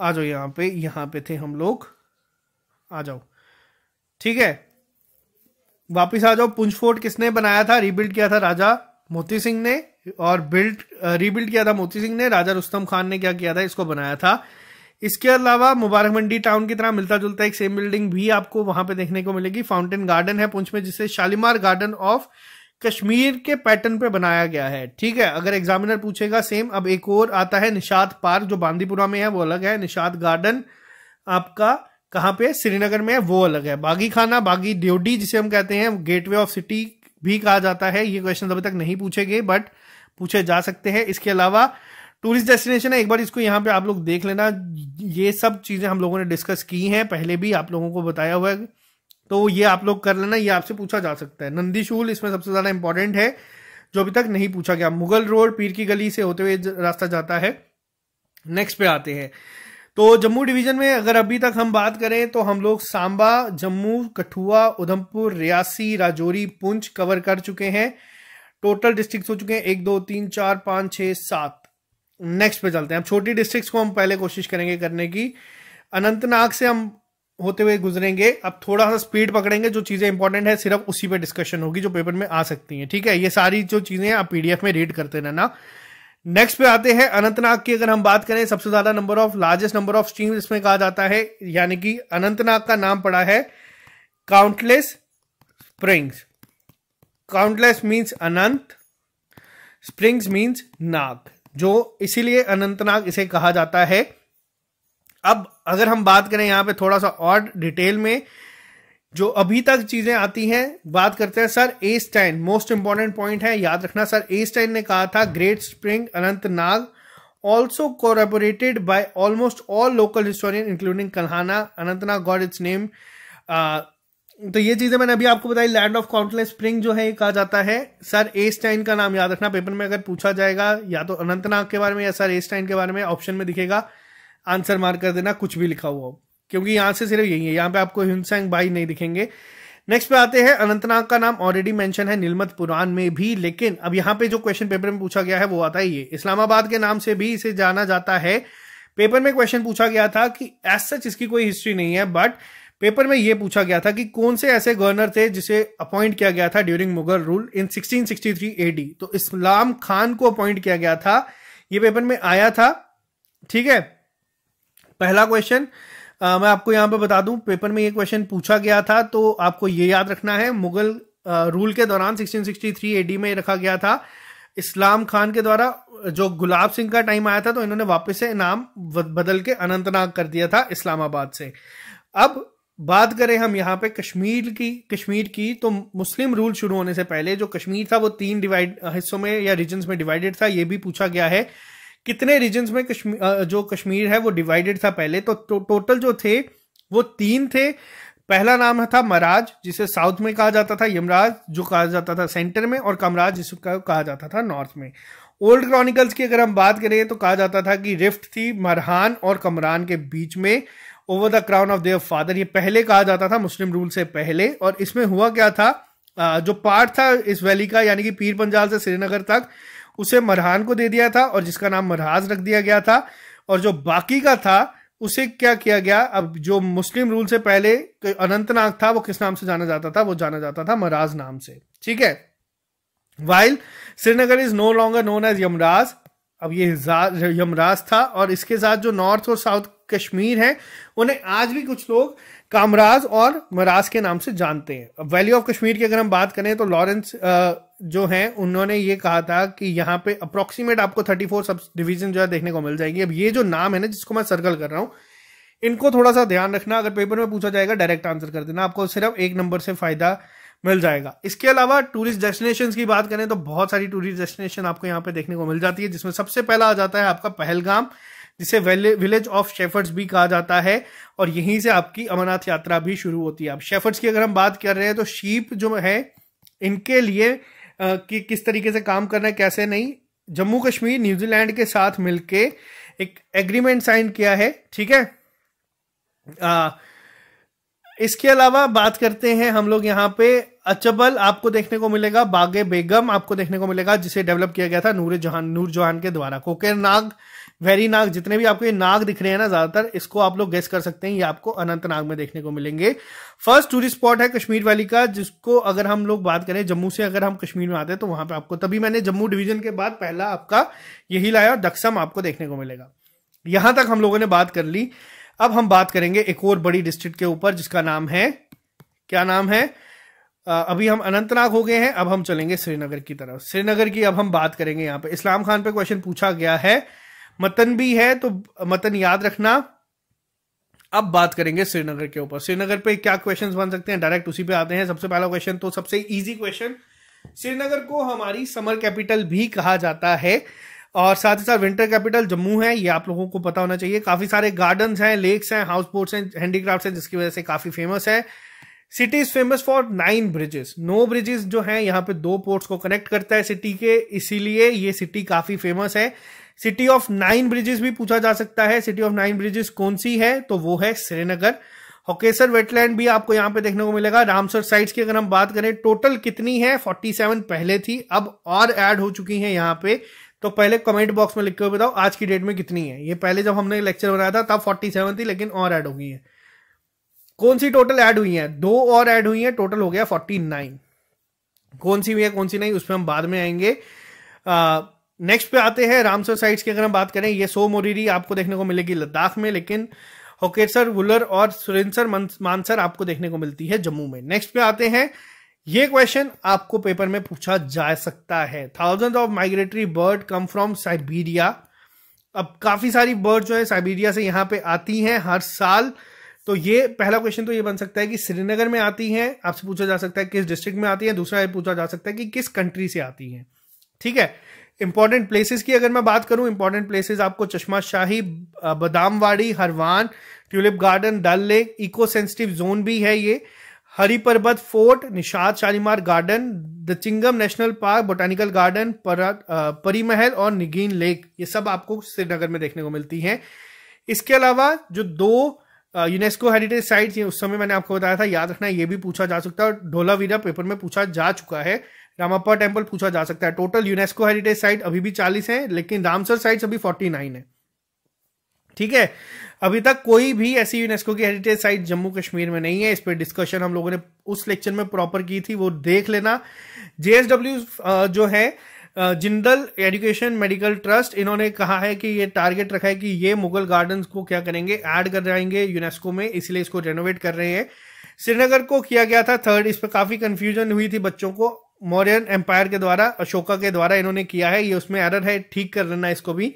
आ जाओ यहाँ पे यहाँ पे थे हम लोग आ जाओ ठीक है वापिस आ जाओ पुंछ फोर्ट किसने बनाया था रिबिल्ड किया था राजा मोती सिंह ने और बिल्ड रीबिल्ड किया था मोती सिंह ने राजा रुस्तम खान ने क्या किया था इसको बनाया था इसके अलावा मुबारक मंडी टाउन की तरह मिलता जुलता एक सेम बिल्डिंग भी आपको वहां पे देखने को मिलेगी फाउंटेन गार्डन है पुंछ में जिसे शालीमार गार्डन ऑफ कश्मीर के पैटर्न पे बनाया गया है ठीक है अगर एग्जामिनर पूछेगा सेम अब एक और आता है निषाद पार्क जो बांदीपुरा में है वो अलग है निषाद गार्डन आपका कहाँ पे श्रीनगर में है वो अलग है बागी खाना बागी ड्योडी जिसे हम कहते हैं गेटवे ऑफ सिटी भी कहा जाता है ये क्वेश्चन अभी तक नहीं पूछे गए बट पूछे जा सकते हैं इसके अलावा टूरिस्ट डेस्टिनेशन है एक बार इसको यहाँ पे आप लोग देख लेना ये सब चीज़ें हम लोगों ने डिस्कस की हैं पहले भी आप लोगों को बताया हुआ है तो ये आप लोग कर लेना ये आपसे पूछा जा सकता है नंदीशूल इसमें सबसे ज़्यादा इंपॉर्टेंट है जो अभी तक नहीं पूछा गया मुगल रोड पीर की गली से होते हुए रास्ता जाता है नेक्स्ट पे आते हैं तो जम्मू डिवीजन में अगर अभी तक हम बात करें तो हम लोग सांबा जम्मू कठुआ उधमपुर रियासी राजौरी पुंछ कवर कर चुके हैं टोटल डिस्ट्रिक्ट हो चुके हैं एक दो तीन चार पांच छह सात नेक्स्ट पे चलते हैं अब छोटी डिस्ट्रिक्ट को हम पहले कोशिश करेंगे करने की अनंतनाग से हम होते हुए गुजरेंगे अब थोड़ा सा स्पीड पकड़ेंगे जो चीज़ें इंपॉर्टेंट है सिर्फ उसी पे डिस्कशन होगी जो पेपर में आ सकती हैं ठीक है ये सारी जो चीज़ें आप पीडीएफ में रीड करते रहना नेक्स्ट पे आते हैं अनंतनाग की अगर हम बात करें सबसे ज़्यादा number of largest number of stream इसमें कहा जाता है यानी कि अनंतनाग का नाम पड़ा है काउंटलेस स्प्रिंग्स काउंटलेस मीन्स अनंत स्प्रिंग्स मीन्स नाग जो इसीलिए अनंतनाग इसे कहा जाता है अब अगर हम बात करें यहाँ पे थोड़ा सा और डिटेल में जो अभी तक चीजें आती हैं बात करते हैं sir A most important point है याद रखना सर ए ने कहा था great spring Anantnag also corroborated by almost all local historian including Kalhana Anantnag got its name तो ये चीजें मैंने अभी आपको बताई लैंड ऑफ काउंटलेस स्प्रिंग जो है ये कहा जाता है सर ए स्टाइन का नाम याद रखना पेपर में अगर पूछा जाएगा या तो अनंतनाग के बारे में या सर ए स्टाइन के बारे में ऑप्शन में दिखेगा आंसर मार कर देना कुछ भी लिखा हुआ हो क्योंकि यहाँ से सिर्फ यही है यहाँ पे आपको हिंसैंग भाई नहीं दिखेंगे नेक्स्ट पे आते हैं अनंतनाग का नाम ऑलरेडी मेंशन है नीलमत पुराण में भी लेकिन अब यहाँ पे जो क्वेश्चन पेपर में पूछा गया है वो आता है ये इस्लामाबाद के नाम से भी इसे जाना जाता है पेपर में क्वेश्चन पूछा गया था कि एज सच इसकी कोई हिस्ट्री नहीं है बट पेपर में ये पूछा गया था कि कौन से ऐसे गवर्नर थे जिसे अपॉइंट किया गया था during Mughal rule in 1663 AD तो इस्लाम खान को अपॉइंट किया गया था ये पेपर में आया था ठीक है पहला क्वेश्चन मैं आपको यहाँ पे बता दूं पेपर में ये क्वेश्चन पूछा गया था तो आपको ये याद रखना है मुगल रूल के दौरान 1663 एडी में रखा गया था इस्लाम खान के द्वारा जो गुलाब सिंह का टाइम आया था तो इन्होंने वापस से नाम बदल के अनंतनाग कर दिया था इस्लामाबाद से अब बात करें हम यहाँ पे कश्मीर की कश्मीर की तो मुस्लिम रूल शुरू होने से पहले जो कश्मीर था वो तीन डिवाइड हिस्सों में या रीजन में डिवाइडेड था ये भी पूछा गया है कितने रीजन्स में कश्मीर जो कश्मीर है वो डिवाइडेड था पहले तो, तो टोटल जो थे वो तीन थे पहला नाम था मराज जिसे साउथ में कहा जाता था यमराज जो कहा जाता था सेंटर में और कमराज जिसे कहा जाता था नॉर्थ में ओल्ड क्रॉनिकल्स की अगर हम बात करें तो कहा जाता था कि रिफ्ट थी मरहान और कमरान के बीच में over the crown of their father ये पहले कहा जाता था मुस्लिम रूल से पहले और इसमें हुआ क्या था जो पार्ट था इस वैली का यानी कि पीर पंजाल से श्रीनगर तक उसे मरहान को दे दिया था और जिसका नाम मरहाज रख दिया गया था और जो बाकी का था उसे क्या किया गया अब जो मुस्लिम रूल से पहले अनंतनाग था वो किस नाम से जाना जाता था वो जाना जाता था मराज नाम से ठीक है while Srinagar is no longer known as Yamraj अब ये यमराज था और इसके साथ जो नॉर्थ और साउथ कश्मीर है उन्हें आज भी कुछ लोग कामराज और मराज के नाम से जानते हैं अब वैली ऑफ कश्मीर की अगर हम बात करें तो लॉरेंस जो है उन्होंने ये कहा था कि यहाँ पे अप्रोक्सीमेट आपको 34 सब डिविजन जो है देखने को मिल जाएगी अब ये जो नाम है ना जिसको मैं सर्कल कर रहा हूँ इनको थोड़ा सा ध्यान रखना अगर पेपर में पूछा जाएगा डायरेक्ट आंसर कर देना आपको सिर्फ एक नंबर से फायदा मिल जाएगा इसके अलावा टूरिस्ट डेस्टिनेशन की बात करें तो बहुत सारी टूरिस्ट डेस्टिनेशन आपको यहाँ पे देखने को मिल जाती है जिसमें सबसे पहला आ जाता है आपका पहलगाम जिसे विलेज ऑफ शेफर्ड्स भी कहा जाता है और यहीं से आपकी अमरनाथ यात्रा भी शुरू होती है अब शेफर्ड्स की अगर हम बात कर रहे हैं तो शीप जो है इनके लिए कि किस तरीके से काम करना है कैसे नहीं जम्मू कश्मीर न्यूजीलैंड के साथ मिलके एक एग्रीमेंट साइन किया है ठीक है आ, इसके अलावा बात करते हैं हम लोग यहाँ पे अचबल आपको देखने को मिलेगा बागे बेगम आपको देखने को मिलेगा जिसे डेवलप किया गया था नूर जहान नूर जहान के द्वारा कोकेरनाग नाग वेरी नाग जितने भी आपको ये नाग दिख रहे हैं ना ज्यादातर इसको आप लोग गेस कर सकते हैं ये आपको अनंतनाग में देखने को मिलेंगे फर्स्ट टूरिस्ट स्पॉट है कश्मीर वैली का जिसको अगर हम लोग बात करें जम्मू से अगर हम कश्मीर में आते हैं तो वहां पर आपको तभी मैंने जम्मू डिवीजन के बाद पहला आपका यही लाया दक्षम आपको देखने को मिलेगा यहां तक हम लोगों ने बात कर ली अब हम बात करेंगे एक और बड़ी डिस्ट्रिक्ट के ऊपर जिसका नाम है क्या नाम है अभी हम अनंतनाग हो गए हैं अब हम चलेंगे श्रीनगर की तरफ श्रीनगर की अब हम बात करेंगे यहाँ पे इस्लाम खान पे क्वेश्चन पूछा गया है मतन भी है तो मतन याद रखना अब बात करेंगे श्रीनगर के ऊपर श्रीनगर पे क्या क्वेश्चन बन सकते हैं डायरेक्ट उसी पे आते हैं सबसे पहला क्वेश्चन तो सबसे इजी क्वेश्चन श्रीनगर को हमारी समर कैपिटल भी कहा जाता है और साथ ही साथ विंटर कैपिटल जम्मू है ये आप लोगों को पता होना चाहिए काफी सारे गार्डन्स हैं लेक्स हैं हाउस बोट्स हैं हैंडीक्राफ्ट हैं जिसकी वजह से काफी फेमस है city is famous for nine bridges no bridges जो हैं यहाँ पे दो पोर्ट्स को कनेक्ट करता है सिटी के इसीलिए ये सिटी काफी फेमस है सिटी ऑफ नाइन ब्रिजेस भी पूछा जा सकता है सिटी ऑफ नाइन ब्रिजेस कौन सी है तो वो है श्रीनगर हॉकेसर वेटलैंड भी आपको यहां पे देखने को मिलेगा रामसर साइट्स की अगर हम बात करें टोटल कितनी है 47 पहले थी अब और ऐड हो चुकी है यहां पे तो पहले कमेंट बॉक्स में लिख के बताओ आज की डेट में कितनी है ये पहले जब हमने लेक्चर बनाया था तब 47 थी लेकिन और ऐड हो गई है कौन सी टोटल ऐड हुई है दो और ऐड हुई है टोटल हो गया 49 कौन सी हुई है कौन सी नहीं उसमें हम बाद में आएंगे आ, नेक्स्ट पे आते हैं रामसर साइट्स की अगर हम बात करें ये सो मोरीरी आपको देखने को मिलेगी लद्दाख में लेकिन होकेसर वुलर और सुरेंसर मानसर आपको देखने को मिलती है जम्मू में नेक्स्ट पे आते हैं ये क्वेश्चन आपको पेपर में पूछा जा सकता है thousand of migratory bird come from Siberia अब काफी सारी बर्ड जो है साइबीरिया से यहाँ पे आती हैं हर साल तो ये पहला क्वेश्चन तो ये बन सकता है कि श्रीनगर में आती हैं आपसे पूछा जा सकता है किस डिस्ट्रिक्ट में आती हैं दूसरा ये पूछा जा सकता है कि किस कंट्री से आती हैं ठीक है इंपॉर्टेंट प्लेसेस की अगर मैं बात करूं इंपॉर्टेंट प्लेसेस आपको Chashma Shahi Badamwari Harwan tulip garden Dal lake eco sensitive zone भी है ये Hari Parbat fort Nishat Shalimar garden the चिंगम national park botanical garden Pari Mahal और निगीन लेक ये सब आपको श्रीनगर में देखने को मिलती हैं इसके अलावा जो दो यूनेस्को हेरिटेज साइट्स उस समय मैंने आपको बताया था याद रखना ये भी पूछा जा सकता है और ढोलावीरा पेपर में पूछा जा चुका है रामप्पा टेम्पल पूछा जा सकता है टोटल यूनेस्को हेरिटेज साइट अभी भी चालीस है लेकिन रामसर साइट अभी फोर्टी नाइन है ठीक है अभी तक कोई भी ऐसी यूनेस्को की हेरिटेज साइट जम्मू कश्मीर में नहीं है इस पर डिस्कशन हम लोगों ने उस लेक्चर में प्रॉपर की थी वो देख लेना जेएसडब्ल्यू जो है जिंदल एजुकेशन मेडिकल ट्रस्ट इन्होंने कहा है कि ये टारगेट रखा है कि ये मुगल गार्डन को क्या करेंगे ऐड कर जाएंगे यूनेस्को में इसलिए इसको रेनोवेट कर रहे हैं श्रीनगर को किया गया था थर्ड इस पर काफी कंफ्यूजन हुई थी बच्चों को मौर्यन एम्पायर के द्वारा अशोका के द्वारा इन्होंने किया है ये उसमें एरर है ठीक कर लेना इसको भी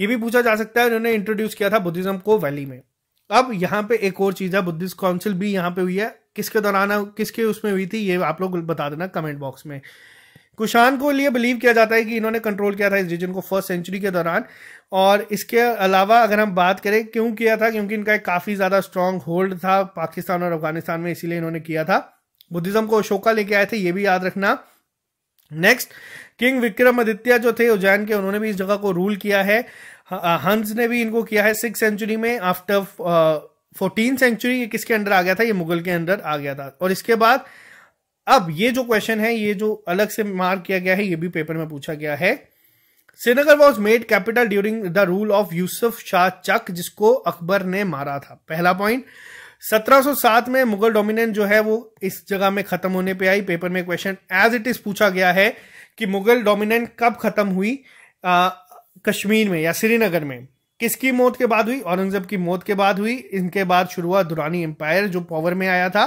ये भी पूछा जा सकता है इन्होंने इंट्रोड्यूस किया था बुद्धिज्म को वैली में अब यहाँ पे एक और चीज है बुद्धिस्ट काउंसिल भी यहाँ पे हुई है किसके दौरान किसके उसमें हुई थी ये आप लोग बता देना कमेंट बॉक्स में कुशान को लिए बिलीव किया जाता है कि इन्होंने कंट्रोल किया था इस रीजन को फर्स्ट सेंचुरी के दौरान और इसके अलावा अगर हम बात करें क्यों किया था क्योंकि इनका एक काफ़ी ज़्यादा स्ट्रांग होल्ड था पाकिस्तान और अफगानिस्तान में इसीलिए इन्होंने किया था बुद्धिज्म को अशोका लेके आए थे ये भी याद रखना नेक्स्ट किंग विक्रमादित्य जो थे उज्जैन के उन्होंने भी इस जगह को रूल किया है हंस ने भी इनको किया है सिक्स सेंचुरी में आफ्टर फोर्टीन सेंचुरी ये किसके अंडर आ गया था ये मुगल के अंडर आ गया था और इसके बाद अब ये जो क्वेश्चन है ये जो अलग से मार्क किया गया है ये भी पेपर में पूछा गया है Srinagar was made capital during the rule of Yusuf Shah Chak जिसको अकबर ने मारा था पहला पॉइंट 1707 में मुगल डोमिनेंस जो है वो इस जगह में खत्म होने पे आई पेपर में क्वेश्चन एज इट इज पूछा गया है कि मुगल डोमिनेंट कब खत्म हुई आ, कश्मीर में या श्रीनगर में किसकी मौत के बाद हुई औरंगजेब की मौत के बाद हुई इनके बाद शुरू हुआ दुरानी एम्पायर जो पावर में आया था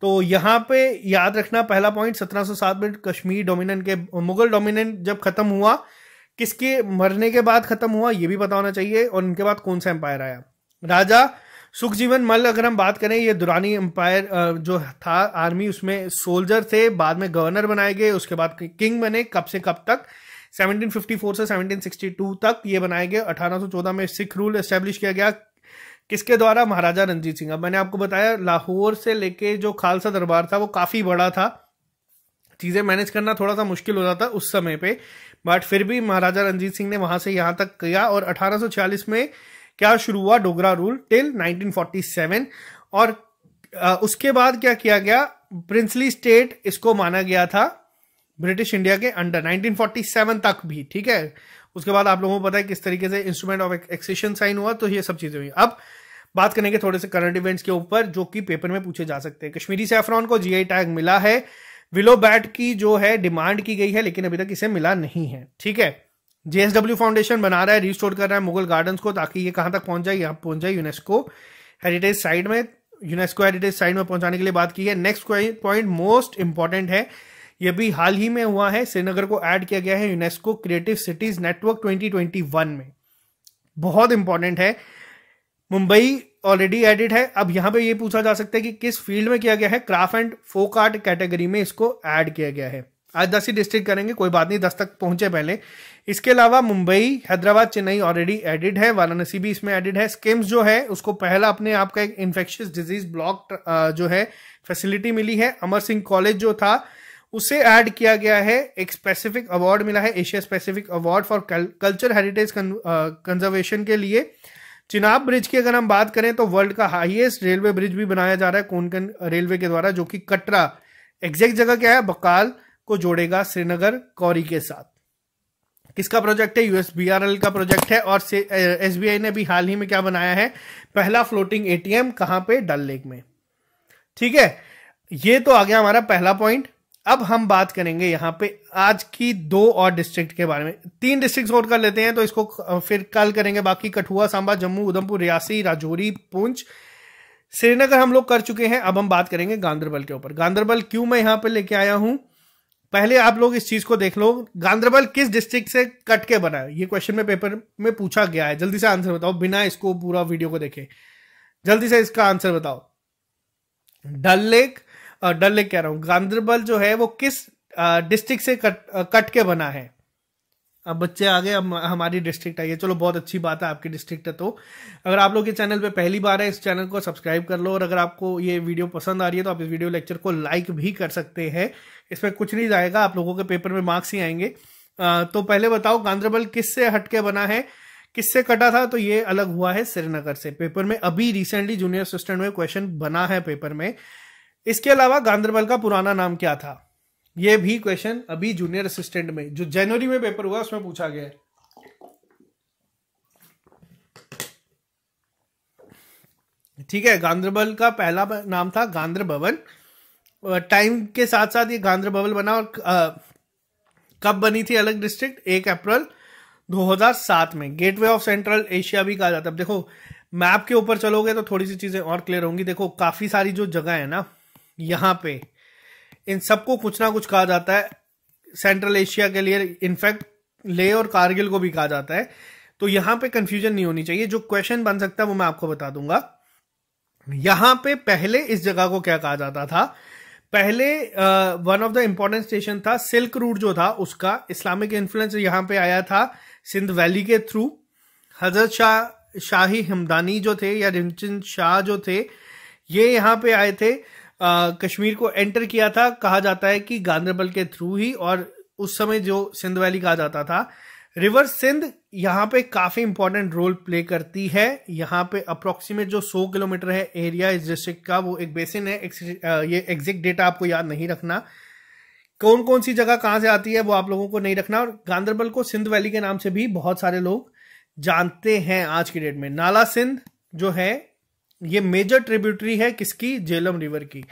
तो यहाँ पे याद रखना पहला पॉइंट 1707 में कश्मीर डोमिनेंट के मुगल डोमिनेंट जब खत्म हुआ किसके मरने के बाद खत्म हुआ ये भी पता होना चाहिए और इनके बाद कौन सा एम्पायर आया राजा सुखजीवन मल अगर हम बात करें ये दुरानी एम्पायर जो था आर्मी उसमें सोल्जर थे बाद में गवर्नर बनाए गए उसके बाद किंग बने कब से कब तक 1754 से 1762 तक ये बनाए गए 1814 में सिख रूल एस्टेब्लिश किया गया किसके द्वारा महाराजा रंजीत सिंह अब मैंने आपको बताया लाहौर से लेके जो खालसा दरबार था वो काफ़ी बड़ा था चीज़ें मैनेज करना थोड़ा सा मुश्किल हो जाता उस समय पे बट फिर भी महाराजा रंजीत सिंह ने वहाँ से यहाँ तक किया और अठारह में क्या शुरू हुआ डोगरा रूल टिल 1947 और आ, उसके बाद क्या किया गया प्रिंसली स्टेट इसको माना गया था ब्रिटिश इंडिया के अंडर 1947 तक भी ठीक है उसके बाद आप लोगों को पता है किस तरीके से इंस्ट्रूमेंट ऑफ एक्सेशन साइन हुआ तो ये सब चीजें हुई अब बात करेंगे थोड़े से करंट इवेंट्स के ऊपर जो कि पेपर में पूछे जा सकते हैं कश्मीरी सेफरॉन को जीआई टैग मिला है विलो बैट की जो है डिमांड की गई है लेकिन अभी तक इसे मिला नहीं है ठीक है जेएसडब्ल्यू फाउंडेशन बना रहा है रिस्टोर कर रहा है मुगल गार्डन्स को ताकि ये कहां तक पहुंच जाए यहां पहुंच जाए यूनेस्को हेरिटेज साइड में यूनेस्को हेरिटेज साइड में पहुंचाने के लिए बात की है नेक्स्ट पॉइंट मोस्ट इंपॉर्टेंट है यह भी हाल ही में हुआ है श्रीनगर को ऐड किया गया है यूनेस्को क्रिएटिव सिटीज नेटवर्क 2021 में बहुत इंपॉर्टेंट है मुंबई ऑलरेडी एडिड है अब यहां पे ये पूछा जा सकता है कि किस फील्ड में किया गया है craft and folk art category में इसको ऐड किया गया है आज दस ही डिस्ट्रिक्ट करेंगे कोई बात नहीं दस तक पहुंचे पहले इसके अलावा मुंबई हैदराबाद चेन्नई ऑलरेडी एडिड है वाराणसी भी इसमें एडिड है स्किम्स जो है उसको पहला अपने आप का एक इन्फेक्शियस डिजीज ब्लॉक जो है फैसिलिटी मिली है अमर सिंह कॉलेज जो था उसे ऐड किया गया है एक स्पेसिफिक अवार्ड मिला है Asia Pacific award for culture heritage conservation के लिए चिनाब ब्रिज की अगर हम बात करें तो वर्ल्ड का हाईएस्ट रेलवे ब्रिज भी बनाया जा रहा है कोनकन रेलवे के द्वारा जो कि कटरा एग्जैक्ट जगह क्या है बकाल को जोड़ेगा श्रीनगर कौरी के साथ किसका प्रोजेक्ट है यूएसबीआरएल का प्रोजेक्ट है और एसबीआई ने भी हाल ही में क्या बनाया है पहला फ्लोटिंग एटीएम कहां पे डल लेक में ठीक है ये तो आ गया हमारा पहला पॉइंट अब हम बात करेंगे यहां पे आज की दो और डिस्ट्रिक्ट के बारे में तीन डिस्ट्रिक्ट और कर लेते हैं तो इसको फिर कल करेंगे बाकी कठुआ सांबा जम्मू उधमपुर रियासी राजौरी पुंछ श्रीनगर हम लोग कर चुके हैं अब हम बात करेंगे गांधरबल के ऊपर गांधरबल क्यों मैं यहां पे लेके आया हूं पहले आप लोग इस चीज को देख लो गांधरबल किस डिस्ट्रिक्ट से कट के बना है ये क्वेश्चन में पेपर में पूछा गया है जल्दी से आंसर बताओ बिना इसको पूरा वीडियो को देखे जल्दी से इसका आंसर बताओ डल लेक डल लेक कह रहा हूं गांधरबल जो है वो किस डिस्ट्रिक्ट से कट कट के बना है अब बच्चे आ गए हमारी डिस्ट्रिक्ट आई है चलो बहुत अच्छी बात है आपकी डिस्ट्रिक्ट है तो अगर आप लोग के चैनल पे पहली बार है इस चैनल को सब्सक्राइब कर लो और अगर आपको ये वीडियो पसंद आ रही है तो आप इस वीडियो लेक्चर को लाइक भी कर सकते हैं इसमें कुछ नहीं जाएगा आप लोगों के पेपर में मार्क्स ही आएंगे आ, तो पहले बताओ गांधरबल किससे हटके बना है किससे कटा था तो ये अलग हुआ है श्रीनगर से पेपर में अभी रिसेंटली जूनियर असिस्टेंट में क्वेश्चन बना है पेपर में इसके अलावा गांधरबल का पुराना नाम क्या था ये भी क्वेश्चन अभी जूनियर असिस्टेंट में जो जनवरी में पेपर हुआ उसमें पूछा गया है ठीक है गांधरबल का पहला नाम था गांधर भवन टाइम के साथ साथ ये गांधर भवन बना और कब बनी थी अलग डिस्ट्रिक्ट एक अप्रैल 2007 में गेटवे ऑफ सेंट्रल एशिया भी कहा जाता है देखो मैप के ऊपर चलोगे तो थोड़ी सी चीजें और क्लियर होंगी देखो काफी सारी जो जगह है ना यहाँ पे इन सबको कुछ ना कुछ कहा जाता है सेंट्रल एशिया के लिए इनफैक्ट ले और कारगिल को भी कहा जाता है तो यहां पे कंफ्यूजन नहीं होनी चाहिए जो क्वेश्चन बन सकता है वो मैं आपको बता दूंगा यहां पे पहले इस जगह को क्या कहा जाता था पहले one of the important station था सिल्क रूट जो था उसका इस्लामिक इन्फ्लुएंस यहां पे आया था सिंध वैली के थ्रू हजरत शाह शाही हमदानी जो थे या रिमचंद शाह जो थे ये यहां पे आए थे कश्मीर को एंटर किया था कहा जाता है कि गांधरबल के थ्रू ही और उस समय जो सिंध वैली कहा जाता था रिवर सिंध यहाँ पे काफी इंपॉर्टेंट रोल प्ले करती है यहाँ पे अप्रोक्सीमेट जो 100 किलोमीटर है एरिया इस डिस्ट्रिक्ट का वो एक बेसिन है एक, ये एग्जैक्ट डेटा आपको याद नहीं रखना कौन कौन सी जगह कहाँ से आती है वो आप लोगों को नहीं रखना और गांधरबल को सिंध वैली के नाम से भी बहुत सारे लोग जानते हैं आज की डेट में नाला सिंध जो है ये मेजर ट्रिब्यूटरी है किसकी जेलम रिवर की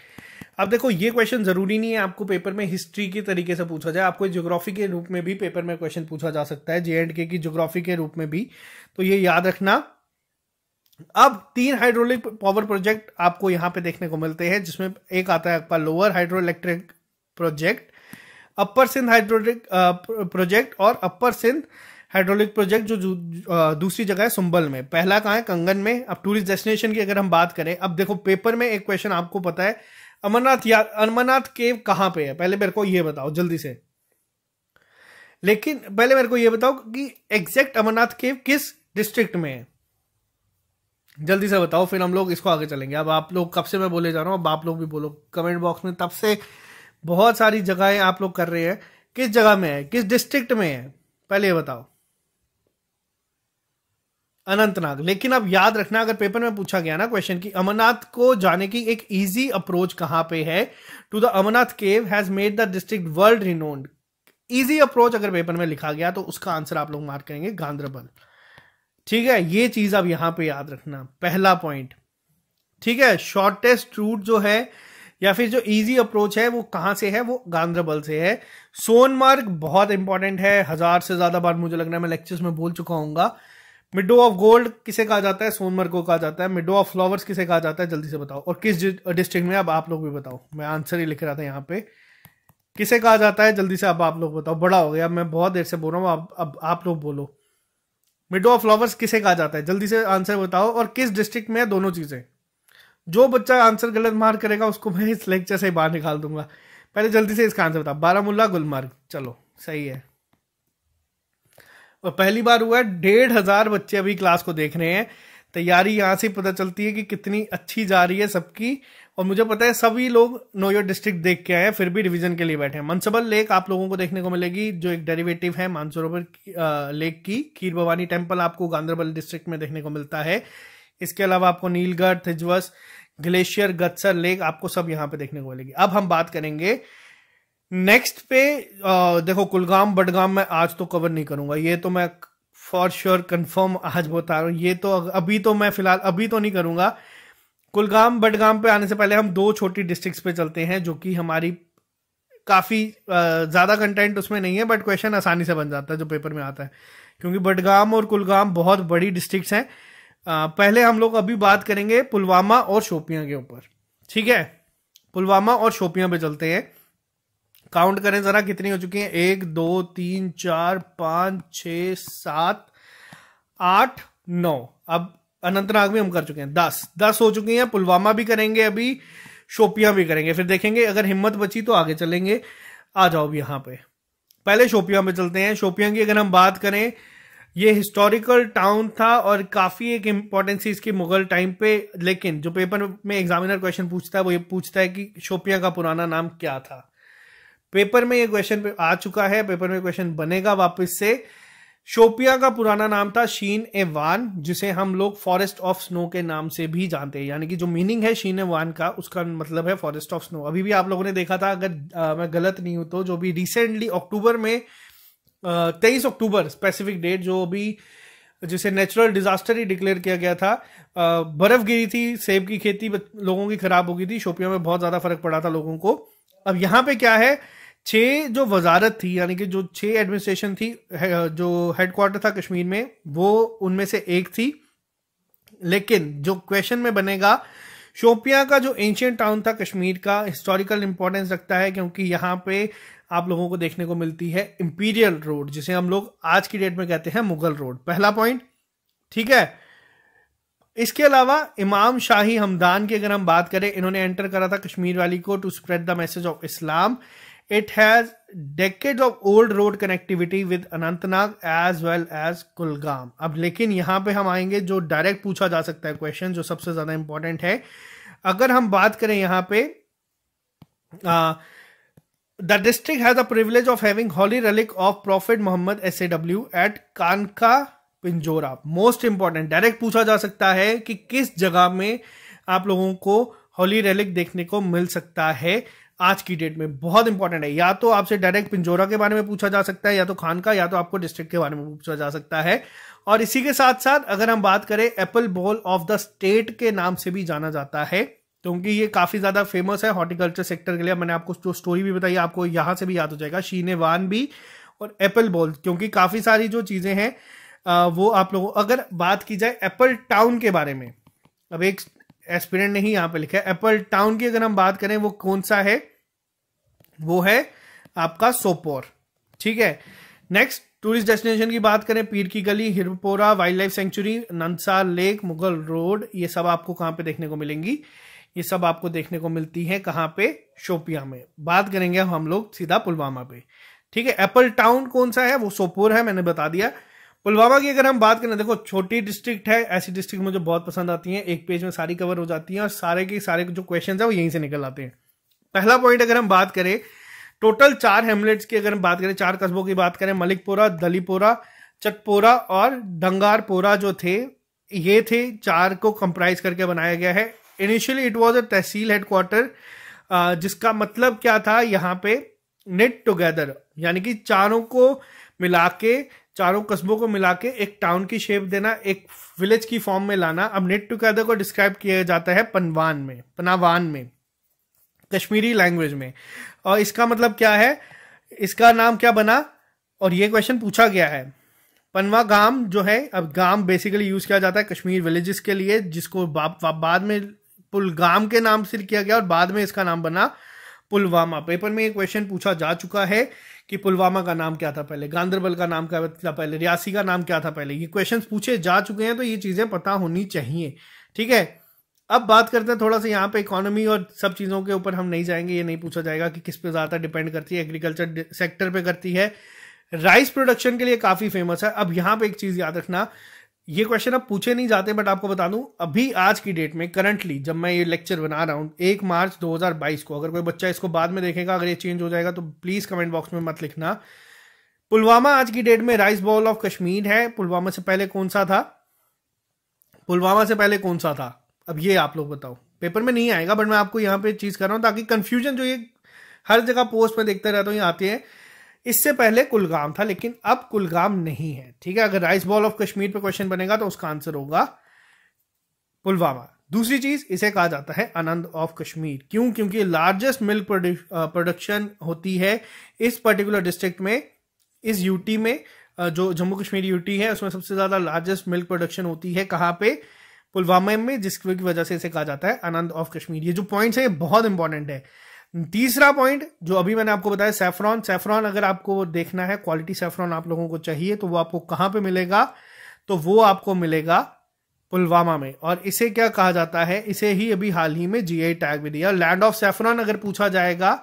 अब देखो ये क्वेश्चन जरूरी नहीं है आपको पेपर में हिस्ट्री के तरीके से पूछा जाए आपको ज्योग्राफी के रूप में भी पेपर में क्वेश्चन पूछा जा सकता है जे एंड के की ज्योग्राफी के रूप में भी तो ये याद रखना अब तीन हाइड्रोलिक पावर प्रोजेक्ट आपको यहां पे देखने को मिलते हैं जिसमें एक आता है आपका lower hydro electric project upper Sindh hydraulic project और अपर सिंध हाइड्रोलिक प्रोजेक्ट जो दूसरी जगह है सुंबल में पहला कहाँ है कंगन में अब टूरिस्ट डेस्टिनेशन की अगर हम बात करें अब देखो पेपर में एक क्वेश्चन आपको पता है अमरनाथ या अमरनाथ केव कहाँ पे है पहले मेरे को ये बताओ जल्दी से लेकिन पहले मेरे को ये बताओ कि एग्जैक्ट अमरनाथ केव किस डिस्ट्रिक्ट में है जल्दी से बताओ फिर हम लोग इसको आगे चलेंगे अब आप लोग कब से मैं बोले जा रहा हूँ अब आप लोग भी बोलो कमेंट बॉक्स में तब से बहुत सारी जगहें आप लोग कर रहे हैं किस जगह में है किस डिस्ट्रिक्ट में है पहले ये बताओ अनंतनाग लेकिन अब याद रखना अगर पेपर में पूछा गया ना क्वेश्चन कि अमरनाथ को जाने की एक इजी अप्रोच कहां पे है to the Amarnath cave has made the district world renowned easy approach अगर पेपर में लिखा गया तो उसका आंसर आप लोग मार्क करेंगे गांधरबल ठीक है ये चीज अब यहां पे याद रखना पहला पॉइंट ठीक है शॉर्टेस्ट रूट जो है या फिर जो इजी अप्रोच है वो कहां से है वो गांधरबल से है सोनमार्ग बहुत इंपॉर्टेंट है हजार से ज्यादा बार मुझे लग रहा है मैं लेक्चर्स में बोल चुका हूँ मिडो ऑफ गोल्ड किसे कहा जाता है सोनमर्ग को कहा जाता है मिडो ऑफ फ्लावर्स किसे कहा जाता है जल्दी से बताओ और किस डिस्ट्रिक्ट में अब आप लोग भी बताओ मैं आंसर ही लिख रहा था यहाँ पे किसे कहा जाता है जल्दी से अब आप लोग बताओ बड़ा हो गया मैं बहुत देर से बोल रहा हूँ अब आप लोग बोलो मिडो ऑफ फ्लावर्स किसे कहा जाता है जल्दी से आंसर बताओ और किस डिस्ट्रिक्ट में है दोनों चीज़ें जो बच्चा आंसर गलत मार करेगा उसको मैं इस लेक्चर से बाहर निकाल दूंगा पहले जल्दी से इसका आंसर बताओ बारामूला गुलमर्ग चलो सही है और पहली बार हुआ है डेढ़ हजार बच्चे अभी क्लास को देख रहे हैं तैयारी यहाँ से पता चलती है कि कितनी अच्छी जा रही है सबकी और मुझे पता है सभी लोग नो योर डिस्ट्रिक्ट देख के आए हैं फिर भी रिवीजन के लिए बैठे हैं मनसबल लेक आप लोगों को देखने को मिलेगी जो एक डेरिवेटिव है मानसरोवर लेक की खीर भवानी टेम्पल आपको गांधरबल डिस्ट्रिक्ट में देखने को मिलता है इसके अलावा आपको नीलगढ़ थिजवस ग्लेशियर गत्सर लेक आपको सब यहाँ पे देखने को मिलेगी अब हम बात करेंगे नेक्स्ट पे आ, देखो कुलगाम बडगाम मैं आज तो कवर नहीं करूंगा ये तो मैं फॉर श्योर कंफर्म आज बता रहा हूँ ये तो अभी तो मैं फिलहाल अभी तो नहीं करूंगा कुलगाम बडगाम पे आने से पहले हम दो छोटी डिस्ट्रिक्ट्स पे चलते हैं जो कि हमारी काफ़ी ज़्यादा कंटेंट उसमें नहीं है बट क्वेश्चन आसानी से बन जाता है जो पेपर में आता है क्योंकि बडगाम और कुलगाम बहुत बड़ी डिस्ट्रिक्ट्स हैं पहले हम लोग अभी बात करेंगे पुलवामा और शोपियाँ के ऊपर ठीक है पुलवामा और शोपियाँ पे चलते हैं काउंट करें जरा कितनी हो चुकी है एक दो तीन चार पांच छ सात आठ नौ अब अनंतनाग भी हम कर चुके हैं दस दस हो चुकी हैं पुलवामा भी करेंगे अभी शोपिया भी करेंगे फिर देखेंगे अगर हिम्मत बची तो आगे चलेंगे आ जाओ भी यहाँ पे पहले शोपिया पे चलते हैं शोपिया की अगर हम बात करें ये हिस्टोरिकल टाउन था और काफ़ी एक थी इसकी मुगल टाइम पे लेकिन जो पेपर में एग्जामिनर क्वेश्चन पूछता है वो ये पूछता है कि शोपिया का पुराना नाम क्या था पेपर में ये क्वेश्चन आ चुका है पेपर में क्वेश्चन बनेगा वापस से शोपिया का पुराना नाम था शीन ए वान जिसे हम लोग फॉरेस्ट ऑफ स्नो के नाम से भी जानते हैं यानी कि जो मीनिंग है शीन ए वान का उसका मतलब है फॉरेस्ट ऑफ स्नो अभी भी आप लोगों ने देखा था अगर आ, मैं गलत नहीं हूं तो जो भी रिसेंटली अक्टूबर में तेईस अक्टूबर स्पेसिफिक डेट जो भी जिसे नेचुरल डिजास्टर ही डिक्लेयर किया गया था बर्फ गिरी थी सेब की खेती लोगों की खराब हो गई थी शोपिया में बहुत ज्यादा फर्क पड़ा था लोगों को अब यहां पे क्या है छः जो वजारत थी यानी कि जो छः एडमिनिस्ट्रेशन थी जो हेडक्वार्टर था कश्मीर में वो उनमें से एक थी लेकिन जो क्वेश्चन में बनेगा शोपिया का जो एंशियंट टाउन था कश्मीर का हिस्टोरिकल इंपॉर्टेंस रखता है क्योंकि यहाँ पे आप लोगों को देखने को मिलती है इंपीरियल रोड जिसे हम लोग आज की डेट में कहते हैं मुगल रोड पहला पॉइंट ठीक है इसके अलावा इमाम शाही हमदान की अगर हम बात करें इन्होंने एंटर करा था कश्मीर वाली को to spread the message of Islam it has decades of old road connectivity with Anantnag as well as Kulgam अब लेकिन यहाँ पे हम आएंगे जो डायरेक्ट पूछा जा सकता है क्वेश्चन जो सबसे ज्यादा इंपॉर्टेंट है अगर हम बात करें यहाँ पे the district has the privilege of having holy relic of prophet Mohammad S A W at Khanqah Pinjora most important direct पूछा जा सकता है कि किस जगह में आप लोगों को हॉली रेलिक देखने को मिल सकता है आज की डेट में बहुत इंपॉर्टेंट है या तो आपसे डायरेक्ट पिंजोरा के बारे में पूछा जा सकता है या तो खान का या तो आपको डिस्ट्रिक्ट के बारे में पूछा जा सकता है और इसी के साथ साथ अगर हम बात करें apple bowl of the state के नाम से भी जाना जाता है क्योंकि ये काफ़ी ज़्यादा फेमस है हॉर्टिकल्चर सेक्टर के लिए मैंने आपको जो स्टोरी भी बताई आपको यहाँ से भी याद हो जाएगा शीने भी और एप्पल बॉल क्योंकि काफ़ी सारी जो चीज़ें हैं वो आप लोगों अगर बात की जाए एप्पल टाउन के बारे में अब एक एस्पिरेंट नहीं यहाँ पे लिखा है एप्पल टाउन की अगर हम बात करें वो कौन सा है वो है आपका सोपोर ठीक है नेक्स्ट टूरिस्ट डेस्टिनेशन की बात करें Pir Ki Gali Hirpora wild life sanctuary Nandansar lake Mughal road ये सब आपको कहां पे देखने को मिलेंगी ये सब आपको देखने को मिलती है कहां पे शोपिया में बात करेंगे हम लोग सीधा पुलवामा पे ठीक है एप्पल टाउन कौन सा है वो सोपोर है मैंने बता दिया पुलवामा की अगर हम बात करें देखो छोटी डिस्ट्रिक्ट है ऐसी डिस्ट्रिक्ट मुझे बहुत पसंद आती है एक पेज में सारी कवर हो जाती है और सारे के सारे जो क्वेश्चन है वो यहीं से निकल आते हैं पहला पॉइंट अगर हम बात करें टोटल चार हेमलेट्स की अगर हम बात करें चार कस्बों की बात करें मलिकपुरा दलीपोरा चटपोरा और डंगारपोरा जो थे ये थे चार को कंप्राइज करके बनाया गया है initially it was a tehsil headquarter जिसका मतलब क्या था यहाँ पे नेट टुगेदर यानी कि चारों को मिला के चारों कस्बों को मिला के एक टाउन की शेप देना एक विलेज की फॉर्म में लाना अब नेट टुगेदर को डिस्क्राइब किया जाता है पनवान में पनावान में कश्मीरी लैंग्वेज में और इसका मतलब क्या है इसका नाम क्या बना और ये क्वेश्चन पूछा गया है पनवा गाम जो है अब गाम बेसिकली यूज किया जाता है कश्मीर विलेजेस के लिए जिसको बाद में पुलगाम के नाम से किया गया और बाद में इसका नाम बना पुलवामा पेपर में ये क्वेश्चन पूछा जा चुका है कि पुलवामा का नाम क्या था पहले गांधरबल का नाम क्या था पहले रियासी का नाम क्या था पहले ये क्वेश्चन पूछे जा चुके हैं तो ये चीज़ें पता होनी चाहिए ठीक है अब बात करते हैं थोड़ा सा यहाँ पे इकोनॉमी और सब चीज़ों के ऊपर हम नहीं जाएंगे ये नहीं पूछा जाएगा कि किस पे ज़्यादा डिपेंड करती है एग्रीकल्चर सेक्टर पे करती है राइस प्रोडक्शन के लिए काफ़ी फेमस है अब यहाँ पे एक चीज़ याद रखना ये क्वेश्चन आप पूछे नहीं जाते बट आपको बता दूं अभी आज की डेट में करंटली जब मैं ये लेक्चर बना रहा हूं एक मार्च 2022 को अगर कोई बच्चा इसको बाद में देखेगा अगर ये चेंज हो जाएगा तो प्लीज़ कमेंट बॉक्स में मत लिखना पुलवामा आज की डेट में राइस बॉल ऑफ कश्मीर है पुलवामा से पहले कौन सा था पुलवामा से पहले कौन सा था अब ये आप लोग बताओ पेपर में नहीं आएगा बट मैं आपको यहाँ पे चीज़ कर रहा हूँ ताकि कंफ्यूजन जो ये हर जगह पोस्ट में देखते रहता हूँ ये आती है इससे पहले कुलगाम था लेकिन अब कुलगाम नहीं है ठीक है अगर राइस बॉल ऑफ कश्मीर पर क्वेश्चन बनेगा तो उसका आंसर होगा पुलवामा दूसरी चीज इसे कहा जाता है आनंद ऑफ कश्मीर क्यों क्योंकि लार्जेस्ट मिल्क प्रोडक्शन होती है इस पर्टिकुलर डिस्ट्रिक्ट में इस यूटी में जो जम्मू कश्मीर यूटी है उसमें सबसे ज्यादा लार्जेस्ट मिल्क प्रोडक्शन होती है कहाँ पे पुलवामा में जिसकी वजह से इसे कहा जाता है आनंद ऑफ कश्मीर ये जो पॉइंट्स है ये बहुत इंपॉर्टेंट है तीसरा पॉइंट जो अभी मैंने आपको बताया सेफ्रॉन सेफ्रॉन अगर आपको देखना है क्वालिटी सेफ्रॉन आप लोगों को चाहिए तो वो आपको कहां पे मिलेगा तो वो आपको मिलेगा पुलवामा में और इसे क्या कहा जाता है इसे ही अभी हाल ही में जीआई टैग भी दिया लैंड ऑफ सेफ्रॉन अगर पूछा जाएगा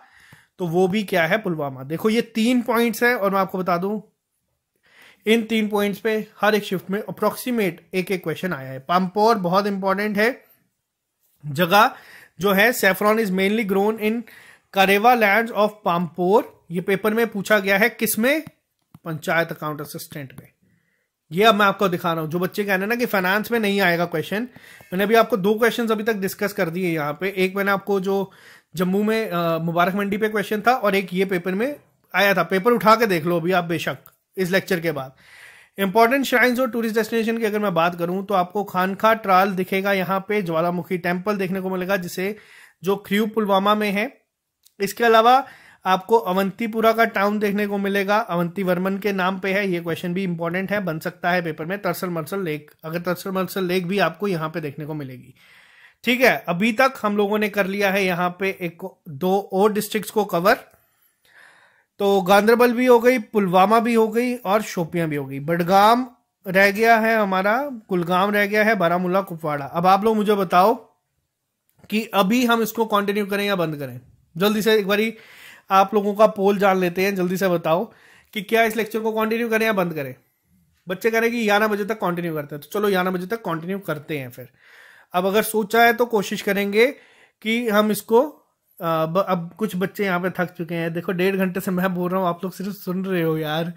तो वो भी क्या है पुलवामा देखो ये तीन पॉइंट्स है और मैं आपको बता दू इन तीन पॉइंट्स पे हर एक शिफ्ट में अप्रोक्सीमेट एक एक क्वेश्चन आया है पंपोर बहुत इंपॉर्टेंट है जगह जो है saffron is mainly grown in karewa land of Pampore ये पेपर में पूछा गया है किसमें पंचायत अकाउंट असिस्टेंट में ये अब मैं आपको दिखा रहा हूं जो बच्चे कहना ना कि फाइनेंस में नहीं आएगा क्वेश्चन मैंने अभी आपको दो क्वेश्चन अभी तक डिस्कस कर दिए यहाँ पे एक मैंने आपको जो जम्मू में मुबारक मंडी पे क्वेश्चन था और एक ये पेपर में आया था पेपर उठा के देख लो अभी आप बेशक इस लेक्चर के बाद इंपॉर्टेंट श्राइन्स और टूरिस्ट डेस्टिनेशन की अगर मैं बात करूं तो आपको खानखा ट्राल दिखेगा यहाँ पे ज्वालामुखी टेम्पल देखने को मिलेगा जिसे जो ख्रियू पुलवामा में है इसके अलावा आपको अवंतीपुरा का टाउन देखने को मिलेगा अवंती वर्मन के नाम पे है ये क्वेश्चन भी इंपॉर्टेंट है बन सकता है पेपर में तरसल मरसल लेक अगर तरसल मरसल लेक भी आपको यहाँ पे देखने को मिलेगी ठीक है अभी तक हम लोगों ने कर लिया है यहाँ पे एक दो और डिस्ट्रिक्ट को कवर तो गांधरबल भी हो गई पुलवामा भी हो गई और शोपियां भी हो गई बडगाम रह गया है हमारा कुलगाम रह गया है बारामूला कुपवाड़ा अब आप लोग मुझे बताओ कि अभी हम इसको कंटिन्यू करें या बंद करें जल्दी से एक बारी आप लोगों का पोल जान लेते हैं जल्दी से बताओ कि क्या इस लेक्चर को कंटिन्यू करें या बंद करें बच्चे कह रहे हैं कि ग्यारह बजे तक कंटिन्यू करते हैं तो चलो ग्यारह बजे तक कंटिन्यू करते हैं फिर अब अगर सोचा है तो कोशिश करेंगे कि हम इसको अब कुछ बच्चे यहाँ पे थक चुके हैं देखो डेढ़ घंटे से मैं बोल रहा हूँ आप लोग सिर्फ सुन रहे हो यार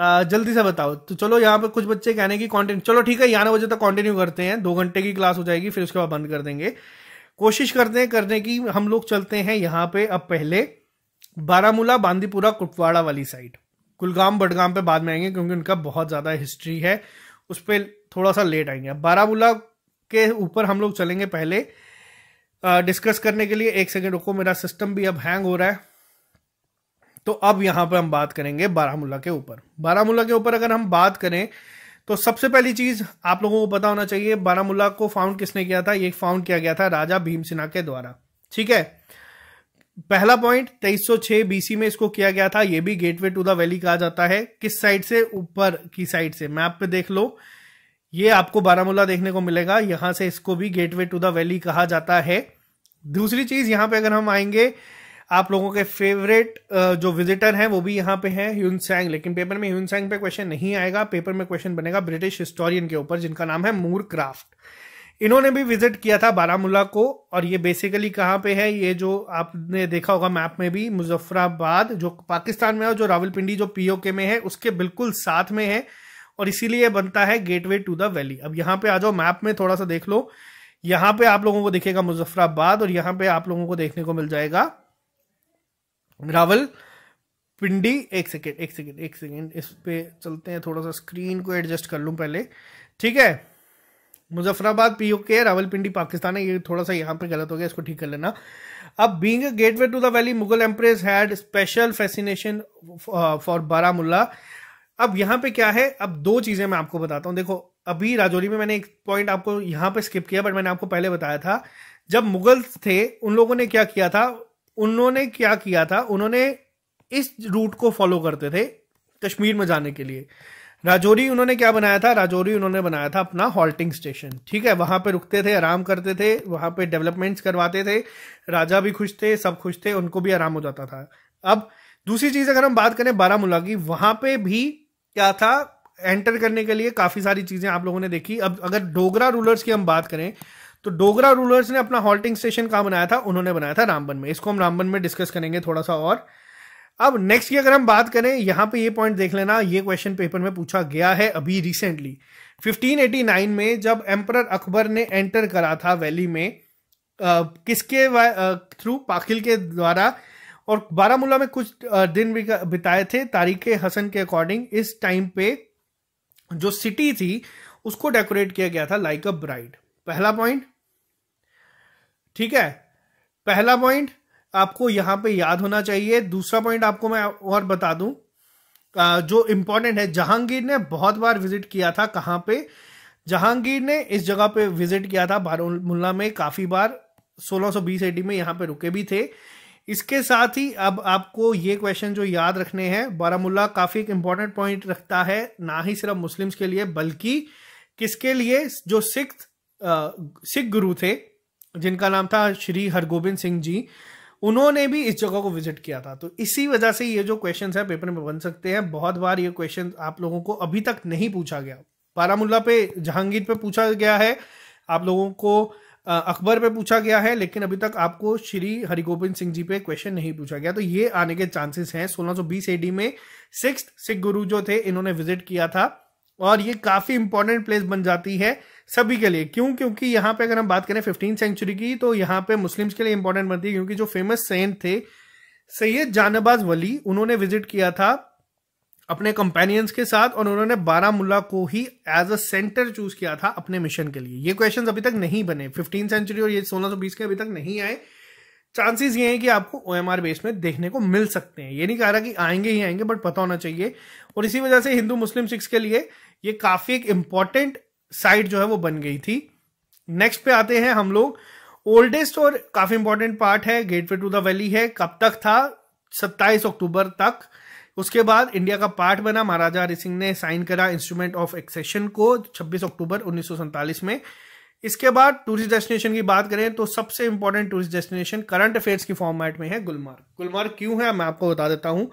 आ, जल्दी से बताओ तो चलो यहाँ पे कुछ बच्चे कहने की कंटेंट चलो ठीक है ग्यारह बजे तक कंटिन्यू करते हैं दो घंटे की क्लास हो जाएगी फिर उसके बाद बंद कर देंगे कोशिश करते हैं करने की हम लोग चलते हैं यहाँ पे अब पहले बारामूला बांदीपुरा कुपवाड़ा वाली साइड कुलगाम बडगाम पे बाद में आएंगे क्योंकि उनका बहुत ज़्यादा हिस्ट्री है उस पर थोड़ा सा लेट आएंगे बारामूला के ऊपर हम लोग चलेंगे पहले डिस्कस करने के लिए एक सेकेंड रुको मेरा सिस्टम भी अब हैंग हो रहा है तो अब यहां पर हम बात करेंगे बारामूला के ऊपर बारामूला के ऊपर अगर हम बात करें तो सबसे पहली चीज आप लोगों को पता होना चाहिए बारामूला को फाउंड किसने किया था ये फाउंड किया गया था राजा भीम सिन्हा के द्वारा ठीक है पहला पॉइंट 2306 बीसी में इसको किया गया था ये भी गेटवे टू द वैली कहा जाता है किस साइड से ऊपर की साइड से मैप पे देख लो ये आपको बारामूला देखने को मिलेगा यहाँ से इसको भी गेटवे टू द वैली कहा जाता है दूसरी चीज़ यहाँ पे अगर हम आएंगे आप लोगों के फेवरेट जो विजिटर हैं वो भी यहाँ पे हैं ह्यून सैंग लेकिन पेपर में ह्यून सैंग पे क्वेश्चन नहीं आएगा पेपर में क्वेश्चन बनेगा ब्रिटिश हिस्टोरियन के ऊपर जिनका नाम है मूर क्राफ्ट इन्होंने भी विजिट किया था बारामूला को और ये बेसिकली कहाँ पे है ये जो आपने देखा होगा मैप में भी मुजफ्फराबाद जो पाकिस्तान में है और जो रावलपिंडी जो पीओके में है उसके बिल्कुल साथ में है और इसीलिए बनता है गेटवे टू द वैली अब यहाँ पे आ जाओ मैप में थोड़ा सा देख लो यहाँ पे आप लोगों को दिखेगा मुजफ्फराबाद और यहाँ पे आप लोगों को देखने को मिल जाएगा रावल पिंडी एक सेकेंड एक सेकेंड एक सेकेंड इस पे चलते हैं थोड़ा सा स्क्रीन को एडजस्ट कर लूँ पहले ठीक है मुजफ्फराबाद पी रावल रावलपिंडी पाकिस्तान है ये थोड़ा सा यहाँ पे गलत हो गया इसको ठीक कर लेना अब being gateway to the valley Mughal empress had special fascination for Baramulla अब यहां पे क्या है अब दो चीजें मैं आपको बताता हूं देखो अभी राजौरी में मैंने एक पॉइंट आपको यहां पे स्किप किया बट मैंने आपको पहले बताया था जब मुगल्स थे उन लोगों ने क्या किया था उन्होंने क्या किया था उन्होंने इस रूट को फॉलो करते थे कश्मीर में जाने के लिए राजौरी उन्होंने क्या बनाया था राजौरी उन्होंने बनाया था अपना हॉल्टिंग स्टेशन ठीक है वहां पे रुकते थे आराम करते थे वहां पे डेवलपमेंट्स करवाते थे राजा भी खुश थे सब खुश थे उनको भी आराम हो जाता था अब दूसरी चीज अगर हम बात करें बारामूला की वहां पे भी क्या था एंटर करने के लिए काफ़ी सारी चीज़ें आप लोगों ने देखी अब अगर डोगरा रूलर्स की हम बात करें तो डोगरा रूलर्स ने अपना हॉल्टिंग स्टेशन कहाँ बनाया था उन्होंने बनाया था रामबन में इसको हम रामबन में डिस्कस करेंगे थोड़ा सा और अब नेक्स्ट की अगर हम बात करें यहाँ पे ये पॉइंट देख लेना ये क्वेश्चन पेपर में पूछा गया है अभी रिसेंटली 1589 में जब एम्पर अकबर ने एंटर करा था वैली में आ, किसके थ्रू पाखिल के द्वारा और बारामूला में कुछ दिन बिताए थे तारीख हसन के अकॉर्डिंग इस टाइम पे जो सिटी थी उसको डेकोरेट किया गया था लाइक अ ब्राइड पहला पॉइंट ठीक है पहला पॉइंट आपको यहां पे याद होना चाहिए दूसरा पॉइंट आपको मैं और बता दूं जो इंपॉर्टेंट है जहांगीर ने बहुत बार विजिट किया था कहां पे जहांगीर ने इस जगह पे विजिट किया था बारामुल्ला में काफ़ी बार 1620 सौ में यहां पे रुके भी थे इसके साथ ही अब आपको ये क्वेश्चन जो याद रखने हैं बारामुल्ला काफ़ी एक इम्पॉर्टेंट पॉइंट रखता है ना ही सिर्फ मुस्लिम्स के लिए बल्कि किसके लिए जो सिख सिख गुरु थे जिनका नाम था श्री हरगोबिंद सिंह जी उन्होंने भी इस जगह को विजिट किया था तो इसी वजह से ये जो क्वेश्चन है पेपर में बन सकते हैं बहुत बार ये क्वेश्चन आप लोगों को अभी तक नहीं पूछा गया बारामुल्ला पे जहांगीर पे पूछा गया है आप लोगों को अखबार पे पूछा गया है लेकिन अभी तक आपको श्री हरिगोबिंद सिंह जी पे क्वेश्चन नहीं पूछा गया तो ये आने के चांसेस हैं 1620 एडी में सिक्स सिख गुरु जो थे इन्होंने विजिट किया था और ये काफी इंपॉर्टेंट प्लेस बन जाती है सभी के लिए क्यों क्योंकि यहाँ पे अगर हम बात करें फिफ्टीन सेंचुरी की तो यहाँ पे मुस्लिम्स के लिए इंपॉर्टेंट बनती है क्योंकि जो फेमस सेंट थे सैयद जानबाज वली उन्होंने विजिट किया था अपने कंपेनियंस के साथ और उन्होंने बारामूला को ही एज अ सेंटर चूज किया था अपने मिशन के लिए ये क्वेश्चंस अभी तक नहीं बने फिफ्टीन सेंचुरी और ये सोलह सौ बीस के अभी तक नहीं आए चांसेस ये हैं कि आपको ओ एम बेस में देखने को मिल सकते हैं ये नहीं कह रहा कि आएंगे ही आएंगे बट पता होना चाहिए और इसी वजह से हिंदू मुस्लिम सिक्स के लिए ये काफ़ी एक इंपॉर्टेंट साइट जो है वो बन गई थी नेक्स्ट पे आते हैं हम लोग ओल्डेस्ट और काफ़ी इंपॉर्टेंट पार्ट है गेट टू द वैली है कब तक था सत्ताईस अक्टूबर तक उसके बाद इंडिया का पार्ट बना महाराजा हरि सिंह ने साइन करा इंस्ट्रूमेंट ऑफ एक्सेशन को 26 अक्टूबर उन्नीस में इसके बाद टूरिस्ट डेस्टिनेशन की बात करें तो सबसे important tourist destination current affairs की फॉर्मेट में है गुलमार्ग गुलमार्ग क्यों है मैं आपको बता देता हूं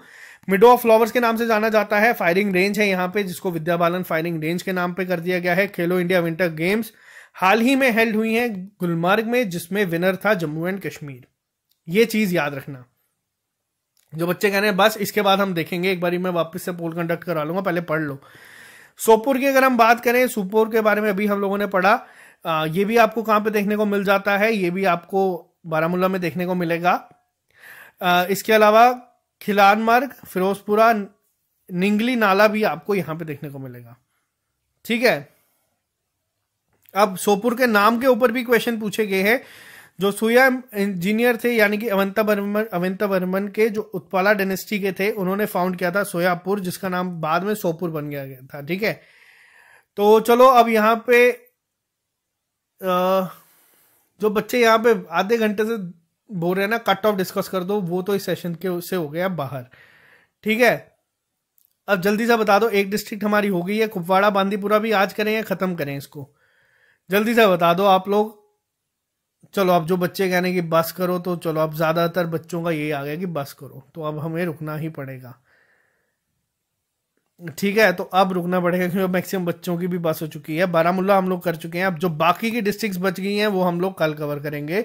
मिडो ऑफ फ्लावर्स के नाम से जाना जाता है फायरिंग रेंज है यहाँ पे जिसको विद्या बालन फायरिंग रेंज के नाम पे कर दिया गया है खेलो इंडिया विंटर गेम्स हाल ही में हेल्ड हुई है गुलमार्ग में जिसमें विनर था जम्मू एंड कश्मीर ये चीज़ याद रखना जो बच्चे कह रहे हैं बस इसके बाद हम देखेंगे एक बार मैं वापस से पोल कंडक्ट करा लूंगा पहले पढ़ लो सोपुर की अगर हम बात करें सुपोर के बारे में अभी हम लोगों ने पढ़ा आ, ये भी आपको कहां पे देखने को मिल जाता है ये भी आपको बारामूला में देखने को मिलेगा आ, इसके अलावा खिलान मार्ग फिरोजपुरा निंगली नाला भी आपको यहां पे देखने को मिलेगा ठीक है अब सोपुर के नाम के ऊपर भी क्वेश्चन पूछे गए हैं जो सुया इंजीनियर थे यानी कि अवंता बर्मन अवंता बर्मन के जो उत्पाला डेनेस्टी के थे उन्होंने फाउंड किया था सोयापुर जिसका नाम बाद में सोपुर बन गया था ठीक है तो चलो अब यहाँ पे जो बच्चे यहाँ पे आधे घंटे से बोल रहे हैं ना कट ऑफ डिस्कस कर दो वो तो इस सेशन के से हो गया बाहर ठीक है अब जल्दी से बता दो एक डिस्ट्रिक्ट हमारी हो गई है कुपवाड़ा बांदीपुरा भी आज करें या ख़त्म करें इसको जल्दी से बता दो आप लोग चलो अब जो बच्चे कहने कि बस करो तो चलो अब ज़्यादातर बच्चों का यही आ गया कि बस करो तो अब हमें रुकना ही पड़ेगा ठीक है तो अब रुकना पड़ेगा क्योंकि मैक्सिमम बच्चों की भी बस हो चुकी है बारामूला हम लोग कर चुके हैं अब जो बाकी की डिस्ट्रिक्ट बच गई हैं वो हम लोग कल कवर करेंगे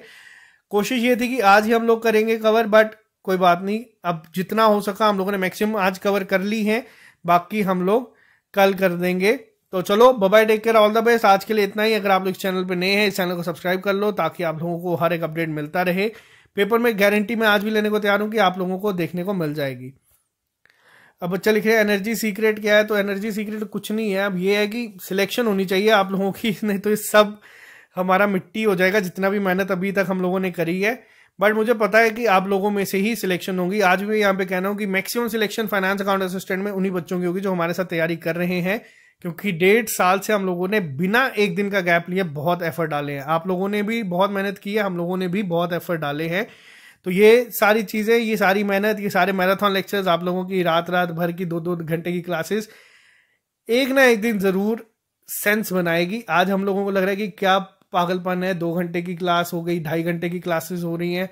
कोशिश ये थी कि आज ही हम लोग करेंगे कवर बट कोई बात नहीं अब जितना हो सका हम लोगों ने मैक्सिमम आज कवर कर ली है बाकी हम लोग कल कर देंगे तो चलो bye take care all the best आज के लिए इतना ही अगर आप लोग इस चैनल पर नए हैं इस चैनल को सब्सक्राइब कर लो ताकि आप लोगों को हर एक अपडेट मिलता रहे पेपर में गारंटी मैं आज भी लेने को तैयार हूँ कि आप लोगों को देखने को मिल जाएगी अब बच्चा लिख रहे हैं एनर्जी सीक्रेट क्या है तो एनर्जी सीक्रेट कुछ नहीं है अब ये है कि सिलेक्शन होनी चाहिए आप लोगों की नहीं तो ये सब हमारा मिट्टी हो जाएगा जितना भी मेहनत अभी तक हम लोगों ने करी है बट मुझे पता है कि आप लोगों में से ही सिलेक्शन होगी आज भी यहाँ पे कहना हूँ कि maximum selection finance account assistant में उन्हीं बच्चों की होगी जो हमारे साथ तैयारी कर रहे हैं क्योंकि डेढ़ साल से हम लोगों ने बिना एक दिन का गैप लिए बहुत एफर्ट डाले हैं आप लोगों ने भी बहुत मेहनत की है हम लोगों ने भी बहुत एफर्ट डाले हैं तो ये सारी चीज़ें ये सारी मेहनत ये सारे मैराथन लेक्चर्स आप लोगों की रात रात भर की दो दो घंटे की क्लासेस एक ना एक दिन ज़रूर सेंस बनाएगी आज हम लोगों को लग रहा है कि क्या पागलपन है दो घंटे की क्लास हो गई ढाई घंटे की क्लासेस हो रही हैं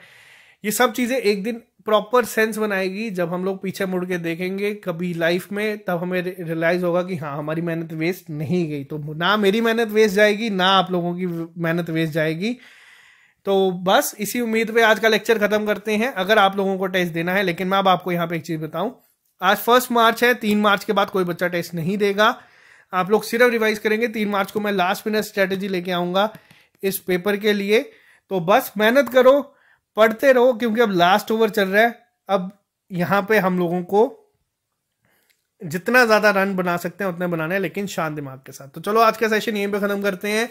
ये सब चीज़ें एक दिन प्रॉपर सेंस बनाएगी जब हम लोग पीछे मुड़ के देखेंगे कभी लाइफ में तब हमें रियलाइज होगा कि हाँ हमारी मेहनत वेस्ट नहीं गई तो ना मेरी मेहनत वेस्ट जाएगी ना आप लोगों की मेहनत वेस्ट जाएगी तो बस इसी उम्मीद पे आज का लेक्चर खत्म करते हैं अगर आप लोगों को टेस्ट देना है लेकिन मैं अब आपको यहाँ पे एक चीज बताऊं आज फर्स्ट मार्च है तीन मार्च के बाद कोई बच्चा टेस्ट नहीं देगा आप लोग सिर्फ रिवाइज करेंगे तीन मार्च को मैं लास्ट मिनट स्ट्रेटेजी लेके आऊंगा इस पेपर के लिए तो बस मेहनत करो पढ़ते रहो क्योंकि अब लास्ट ओवर चल रहा है अब यहाँ पे हम लोगों को जितना ज़्यादा रन बना सकते हैं उतना बनाना है लेकिन शांत दिमाग के साथ तो चलो आज का सेशन यहीं पे ख़त्म करते हैं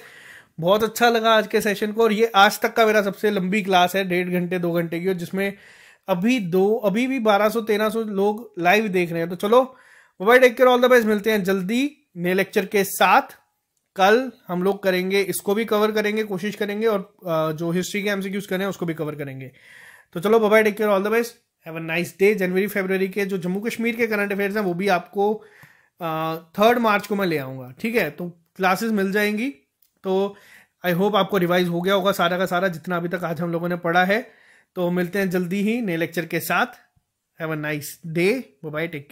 बहुत अच्छा लगा आज के सेशन को और ये आज तक का मेरा सबसे लंबी क्लास है डेढ़ घंटे दो घंटे की और जिसमें अभी दो अभी भी 1200 1300 लोग लाइव देख रहे हैं तो चलो bye take care all the best मिलते हैं जल्दी नए लेक्चर के साथ कल हम लोग करेंगे इसको भी कवर करेंगे कोशिश करेंगे और जो हिस्ट्री के एमसीक्यूज करें उसको भी कवर करेंगे तो चलो bye take care all the best have a nice day जनवरी फेब्रवरी के जो जम्मू कश्मीर के करंट अफेयर्स हैं वो भी आपको थर्ड मार्च को मैं ले आऊँगा ठीक है तो क्लासेस मिल जाएंगी तो आई होप आपको रिवाइज हो गया होगा सारा का सारा जितना अभी तक आज हम लोगों ने पढ़ा है तो मिलते हैं जल्दी ही नए लेक्चर के साथ have a nice day bye take care